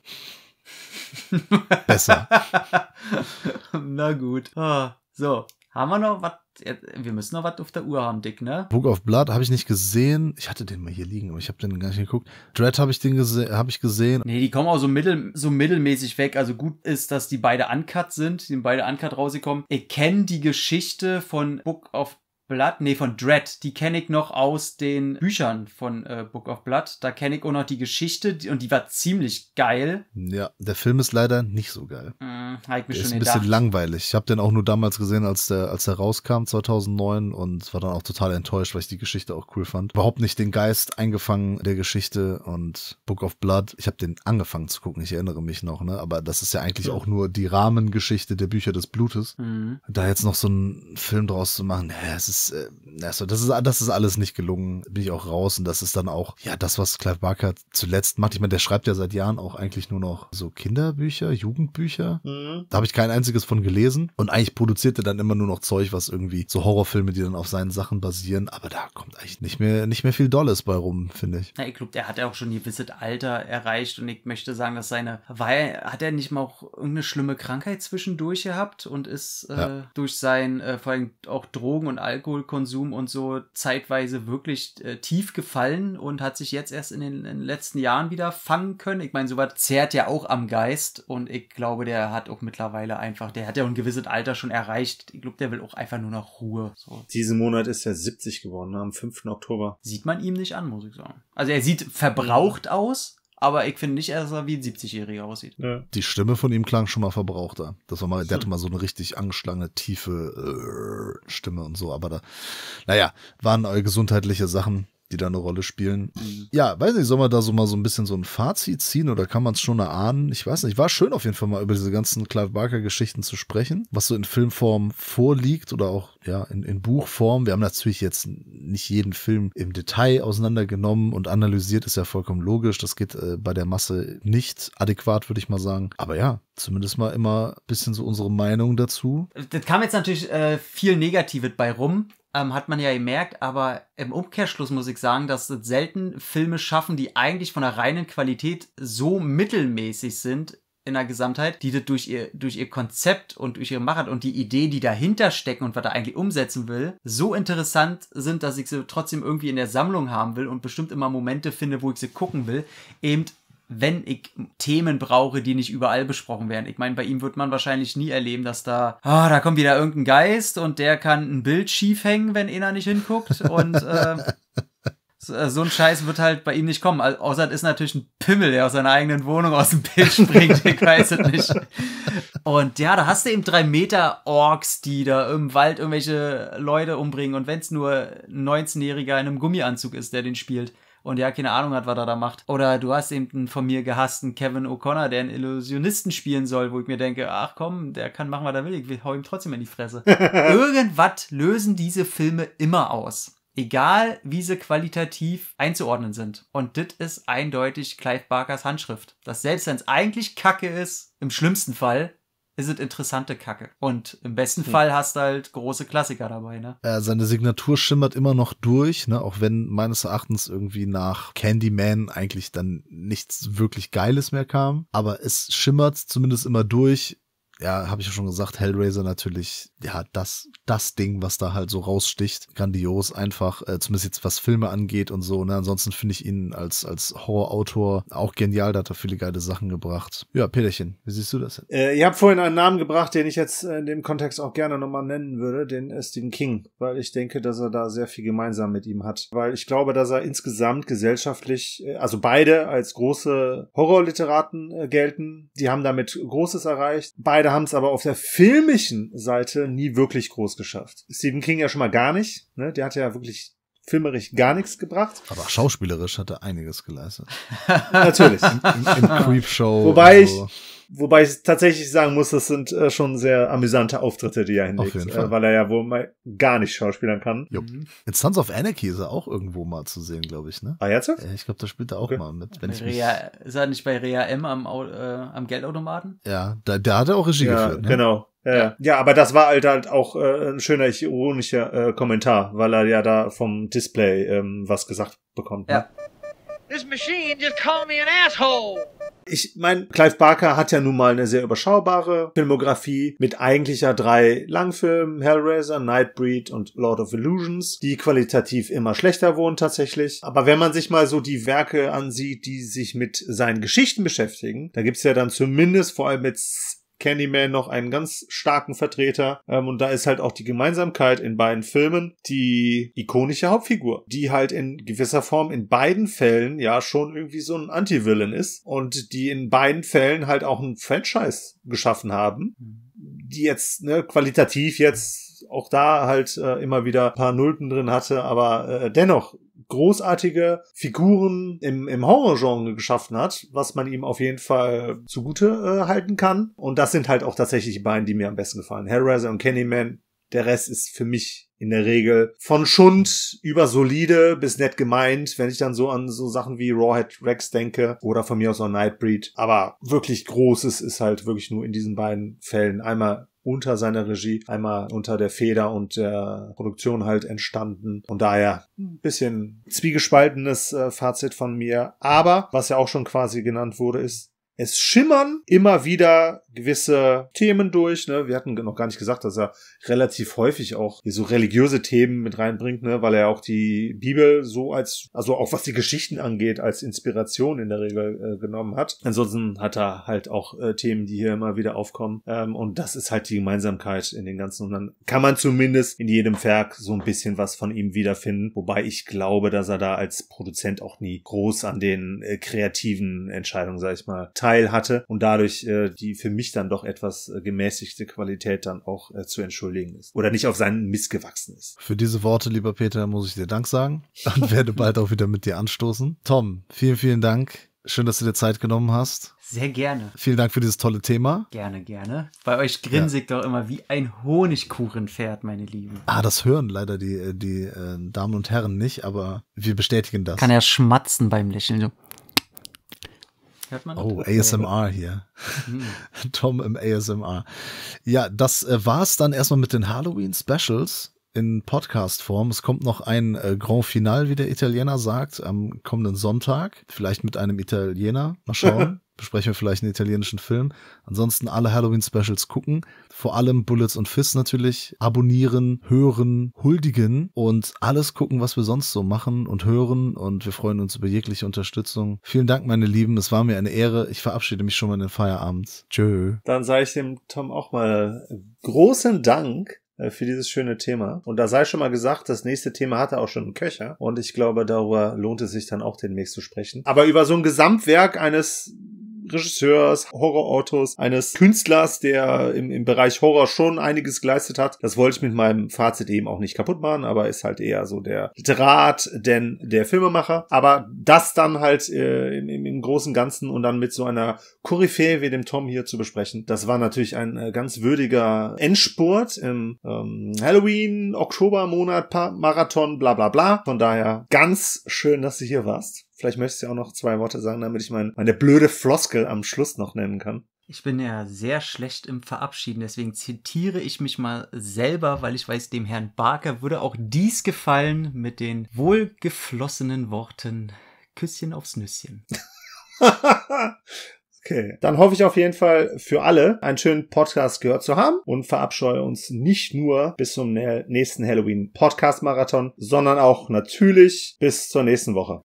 Besser.
Na gut. Ah, so, haben wir noch was? Wir müssen noch was auf der Uhr haben, Dick, ne?
Book of Blood habe ich nicht gesehen. Ich hatte den mal hier liegen, aber ich habe den gar nicht geguckt. Dread habe ich den gese hab ich gesehen. Nee, die kommen auch so,
mittel so mittelmäßig weg. Also gut ist, dass die beide uncut sind, die sind beide uncut rausgekommen. Ich kenne die Geschichte von Book of Blood, nee, von Dread, die kenne ich noch aus den Büchern von äh, Book of Blood. Da kenne ich auch noch die Geschichte und die war ziemlich geil.
Ja, der Film ist leider nicht so geil.
Mm,
der ist ein bisschen
langweilig. Ich habe den auch nur damals gesehen, als der, als der rauskam, 2009 und war dann auch total enttäuscht, weil ich die Geschichte auch cool fand. Überhaupt nicht den Geist eingefangen der Geschichte und Book of Blood. Ich habe den angefangen zu gucken, ich erinnere mich noch, ne? Aber das ist ja eigentlich ja. auch nur die Rahmengeschichte der Bücher des Blutes. Mhm. Da jetzt noch so einen Film draus zu machen, ja, ne, es ist das, äh, also das ist, das ist alles nicht gelungen, bin ich auch raus. Und das ist dann auch, ja, das, was Clive Barker zuletzt macht. Ich meine, der schreibt ja seit Jahren auch eigentlich nur noch so Kinderbücher, Jugendbücher. Mhm. Da habe ich kein einziges von gelesen. Und eigentlich produziert er dann immer nur noch Zeug, was irgendwie so Horrorfilme, die dann auf seinen Sachen basieren. Aber da kommt eigentlich nicht mehr, nicht mehr viel Dolles bei rum, finde ich.
Na, ich glaube, der hat ja auch schon ein gewisses Alter erreicht. Und ich möchte sagen, dass seine, weil, hat er nicht mal auch irgendeine schlimme Krankheit zwischendurch gehabt und ist äh, ja. durch sein, äh, vor allem auch Drogen und Alkohol Alkoholkonsum und so zeitweise wirklich äh, tief gefallen und hat sich jetzt erst in den, in den letzten Jahren wieder fangen können. Ich meine, sowas zehrt ja auch am Geist und ich glaube, der hat auch mittlerweile einfach, der hat ja ein gewisses Alter schon erreicht. Ich glaube, der will auch einfach nur noch Ruhe. So.
Diesen Monat ist er 70 geworden, ne? am 5. Oktober. Sieht man
ihm nicht an, muss ich sagen. Also er sieht verbraucht aus, aber ich finde nicht, dass er wie ein 70-Jähriger aussieht. Ja.
Die Stimme von ihm klang schon mal verbrauchter. Das war mal, der hatte mal so eine richtig angeschlagene, tiefe äh, Stimme und so, aber da, naja, waren gesundheitliche Sachen die da eine Rolle spielen. Mhm. Ja, weiß nicht, soll man da so mal so ein bisschen so ein Fazit ziehen oder kann man es schon erahnen? Ich weiß nicht, war schön auf jeden Fall mal über diese ganzen Clive Barker-Geschichten zu sprechen, was so in Filmform vorliegt oder auch ja in, in Buchform. Wir haben natürlich jetzt nicht jeden Film im Detail auseinandergenommen und analysiert, ist ja vollkommen logisch. Das geht äh, bei der Masse nicht adäquat, würde ich mal sagen. Aber ja, zumindest mal immer ein bisschen so unsere Meinung dazu.
Das kam jetzt natürlich äh, viel Negatives bei rum ähm, hat man ja gemerkt, aber im Umkehrschluss muss ich sagen, dass selten Filme schaffen, die eigentlich von der reinen Qualität so mittelmäßig sind in der Gesamtheit, die das durch ihr, durch ihr Konzept und durch ihre Machart und die Idee, die dahinter stecken und was er eigentlich umsetzen will, so interessant sind, dass ich sie trotzdem irgendwie in der Sammlung haben will und bestimmt immer Momente finde, wo ich sie gucken will. Eben wenn ich Themen brauche, die nicht überall besprochen werden. Ich meine, bei ihm wird man wahrscheinlich nie erleben, dass da, ah, oh, da kommt wieder irgendein Geist und der kann ein Bild schief hängen, wenn einer nicht hinguckt und äh, so ein Scheiß wird halt bei ihm nicht kommen. Außer es ist natürlich ein Pimmel, der aus seiner eigenen Wohnung aus dem Bild springt. ich weiß es nicht. Und ja, da hast du eben drei Meter Orks, die da im Wald irgendwelche Leute umbringen. Und wenn es nur ein 19-Jähriger in einem Gummianzug ist, der den spielt und ja keine Ahnung hat, was er da macht. Oder du hast eben einen von mir gehassten Kevin O'Connor, der einen Illusionisten spielen soll, wo ich mir denke, ach komm, der kann machen, was er will, ich hau ihm trotzdem in die Fresse. Irgendwas lösen diese Filme immer aus. Egal, wie sie qualitativ einzuordnen sind. Und das ist eindeutig Clive Barkers Handschrift. Dass selbst wenn es eigentlich kacke ist, im schlimmsten Fall, ist es interessante Kacke. Und im besten hm. Fall hast du halt große Klassiker dabei, ne?
Äh, seine Signatur schimmert immer noch durch, ne? Auch wenn meines Erachtens irgendwie nach Candyman eigentlich dann nichts wirklich Geiles mehr kam. Aber es schimmert zumindest immer durch ja, habe ich ja schon gesagt, Hellraiser natürlich, ja, das, das Ding, was da halt so raussticht, grandios einfach, äh, zumindest jetzt was Filme angeht und so, ne, ansonsten finde ich ihn als, als Horrorautor auch genial, da hat er viele geile Sachen gebracht. Ja, Peterchen, wie siehst du das denn?
Äh, ihr habt vorhin einen Namen gebracht, den ich jetzt äh, in dem Kontext auch gerne nochmal nennen würde, den äh, Stephen King, weil ich denke, dass er da sehr viel gemeinsam mit ihm hat, weil ich glaube, dass er insgesamt gesellschaftlich, äh, also beide als große Horrorliteraten gelten, die haben damit Großes erreicht, beide Beide haben es aber auf der filmischen Seite nie
wirklich groß geschafft.
Stephen King ja schon mal gar nicht. Ne? Der hat ja wirklich filmerisch gar nichts gebracht.
Aber schauspielerisch hat er einiges geleistet. Natürlich. Im, im, im Creepshow. Wobei so.
ich, wobei ich tatsächlich sagen muss, das sind äh, schon sehr amüsante Auftritte, die er hinlegt,
äh, weil er ja wohl mal gar nicht schauspielern kann. Jo. Mhm. In Sons of Anarchy ist er auch irgendwo mal zu sehen, glaube ich, ne? Ah, jetzt? Ja, äh, ich glaube, da spielt er auch okay. mal mit. Wenn ich Rea,
ist er nicht bei Rea M am, äh, am Geldautomaten?
Ja, da, da hat er auch Regie ja, geführt. Ne? Genau,
ja, ja, aber das war halt halt auch äh, ein schöner ironischer äh, Kommentar, weil er ja da vom Display ähm, was gesagt bekommt. Ne? Ja.
This machine just called me an asshole.
Ich meine, Clive Barker hat ja nun mal eine sehr überschaubare Filmografie mit eigentlicher drei Langfilmen, Hellraiser, Nightbreed und Lord of Illusions, die qualitativ immer schlechter wurden tatsächlich. Aber wenn man sich mal so die Werke ansieht, die sich mit seinen Geschichten beschäftigen, da gibt's ja dann zumindest vor allem mit Candyman noch einen ganz starken Vertreter. Ähm, und da ist halt auch die Gemeinsamkeit in beiden Filmen die ikonische Hauptfigur, die halt in gewisser Form in beiden Fällen ja schon irgendwie so ein Anti-Villain ist und die in beiden Fällen halt auch ein Franchise geschaffen haben, mhm. die jetzt ne, qualitativ jetzt auch da halt äh, immer wieder ein paar Nulpen drin hatte, aber äh, dennoch großartige Figuren im, im Horrorgenre geschaffen hat, was man ihm auf jeden Fall zugute äh, halten kann. Und das sind halt auch tatsächlich die beiden, die mir am besten gefallen. Hellraiser und Candyman der Rest ist für mich in der Regel von Schund über solide bis nett gemeint, wenn ich dann so an so Sachen wie Rawhead Rex denke oder von mir aus auch Nightbreed. Aber wirklich Großes ist halt wirklich nur in diesen beiden Fällen. Einmal unter seiner Regie, einmal unter der Feder und der Produktion halt entstanden. Und daher ein hm. bisschen zwiegespaltenes äh, Fazit von mir. Aber was ja auch schon quasi genannt wurde, ist, es schimmern immer wieder gewisse Themen durch. Ne? Wir hatten noch gar nicht gesagt, dass er relativ häufig auch so religiöse Themen mit reinbringt, ne? weil er auch die Bibel so als, also auch was die Geschichten angeht, als Inspiration in der Regel äh, genommen hat. Ansonsten hat er halt auch äh, Themen, die hier immer wieder aufkommen. Ähm, und das ist halt die Gemeinsamkeit in den ganzen. Und dann kann man zumindest in jedem Werk so ein bisschen was von ihm wiederfinden. Wobei ich glaube, dass er da als Produzent auch nie groß an den äh, kreativen Entscheidungen, sag ich mal, teil hatte und dadurch äh, die für mich mich dann doch etwas äh, gemäßigte Qualität dann auch äh, zu entschuldigen ist oder nicht auf seinen Mist gewachsen ist.
Für diese Worte, lieber Peter, muss ich dir Dank sagen und werde bald auch wieder mit dir anstoßen. Tom, vielen, vielen Dank. Schön, dass du dir Zeit genommen hast.
Sehr
gerne.
Vielen Dank für dieses tolle Thema.
Gerne, gerne. Bei euch grinsig ja. doch immer wie ein Honigkuchenpferd, meine Lieben.
Ah, das hören leider die, äh, die äh, Damen und Herren nicht, aber wir bestätigen das. Kann er schmatzen beim Lächeln.
Hört man
oh, ASMR
hier. Hm. Tom im ASMR. Ja, das äh, war's dann erstmal mit den Halloween Specials in Podcast-Form. Es kommt noch ein äh, Grand Final, wie der Italiener sagt, am kommenden Sonntag. Vielleicht mit einem Italiener. Mal schauen. besprechen wir vielleicht einen italienischen Film. Ansonsten alle Halloween-Specials gucken. Vor allem Bullets und Fists natürlich. Abonnieren, hören, huldigen und alles gucken, was wir sonst so machen und hören. Und wir freuen uns über jegliche Unterstützung. Vielen Dank, meine Lieben. Es war mir eine Ehre. Ich verabschiede mich schon mal in den Feierabend. Tschö.
Dann sage ich dem Tom auch mal großen Dank äh, für dieses schöne Thema. Und da sei schon mal gesagt, das nächste Thema hatte auch schon einen Köcher. Und ich glaube, darüber lohnt es sich dann auch demnächst zu sprechen. Aber über so ein Gesamtwerk eines Regisseurs, Horrorautos, eines Künstlers, der im, im Bereich Horror schon einiges geleistet hat. Das wollte ich mit meinem Fazit eben auch nicht kaputt machen, aber ist halt eher so der Draht denn der Filmemacher. Aber das dann halt äh, im, im, im großen Ganzen und dann mit so einer Koryphäe wie dem Tom hier zu besprechen, das war natürlich ein äh, ganz würdiger Endspurt im ähm, Halloween, Monat, Marathon, bla bla bla. Von daher ganz schön, dass du hier warst. Vielleicht möchtest du ja auch noch zwei Worte sagen, damit ich mein, meine blöde Floskel am Schluss noch nennen kann.
Ich bin ja sehr schlecht im Verabschieden, deswegen zitiere ich mich mal selber, weil ich weiß, dem Herrn Barker würde auch dies gefallen mit den wohlgeflossenen Worten Küsschen aufs Nüsschen.
Okay. Dann hoffe ich auf jeden Fall für alle, einen schönen Podcast gehört zu haben und verabscheue uns nicht nur bis zum nächsten Halloween Podcast Marathon, sondern auch natürlich bis zur nächsten Woche.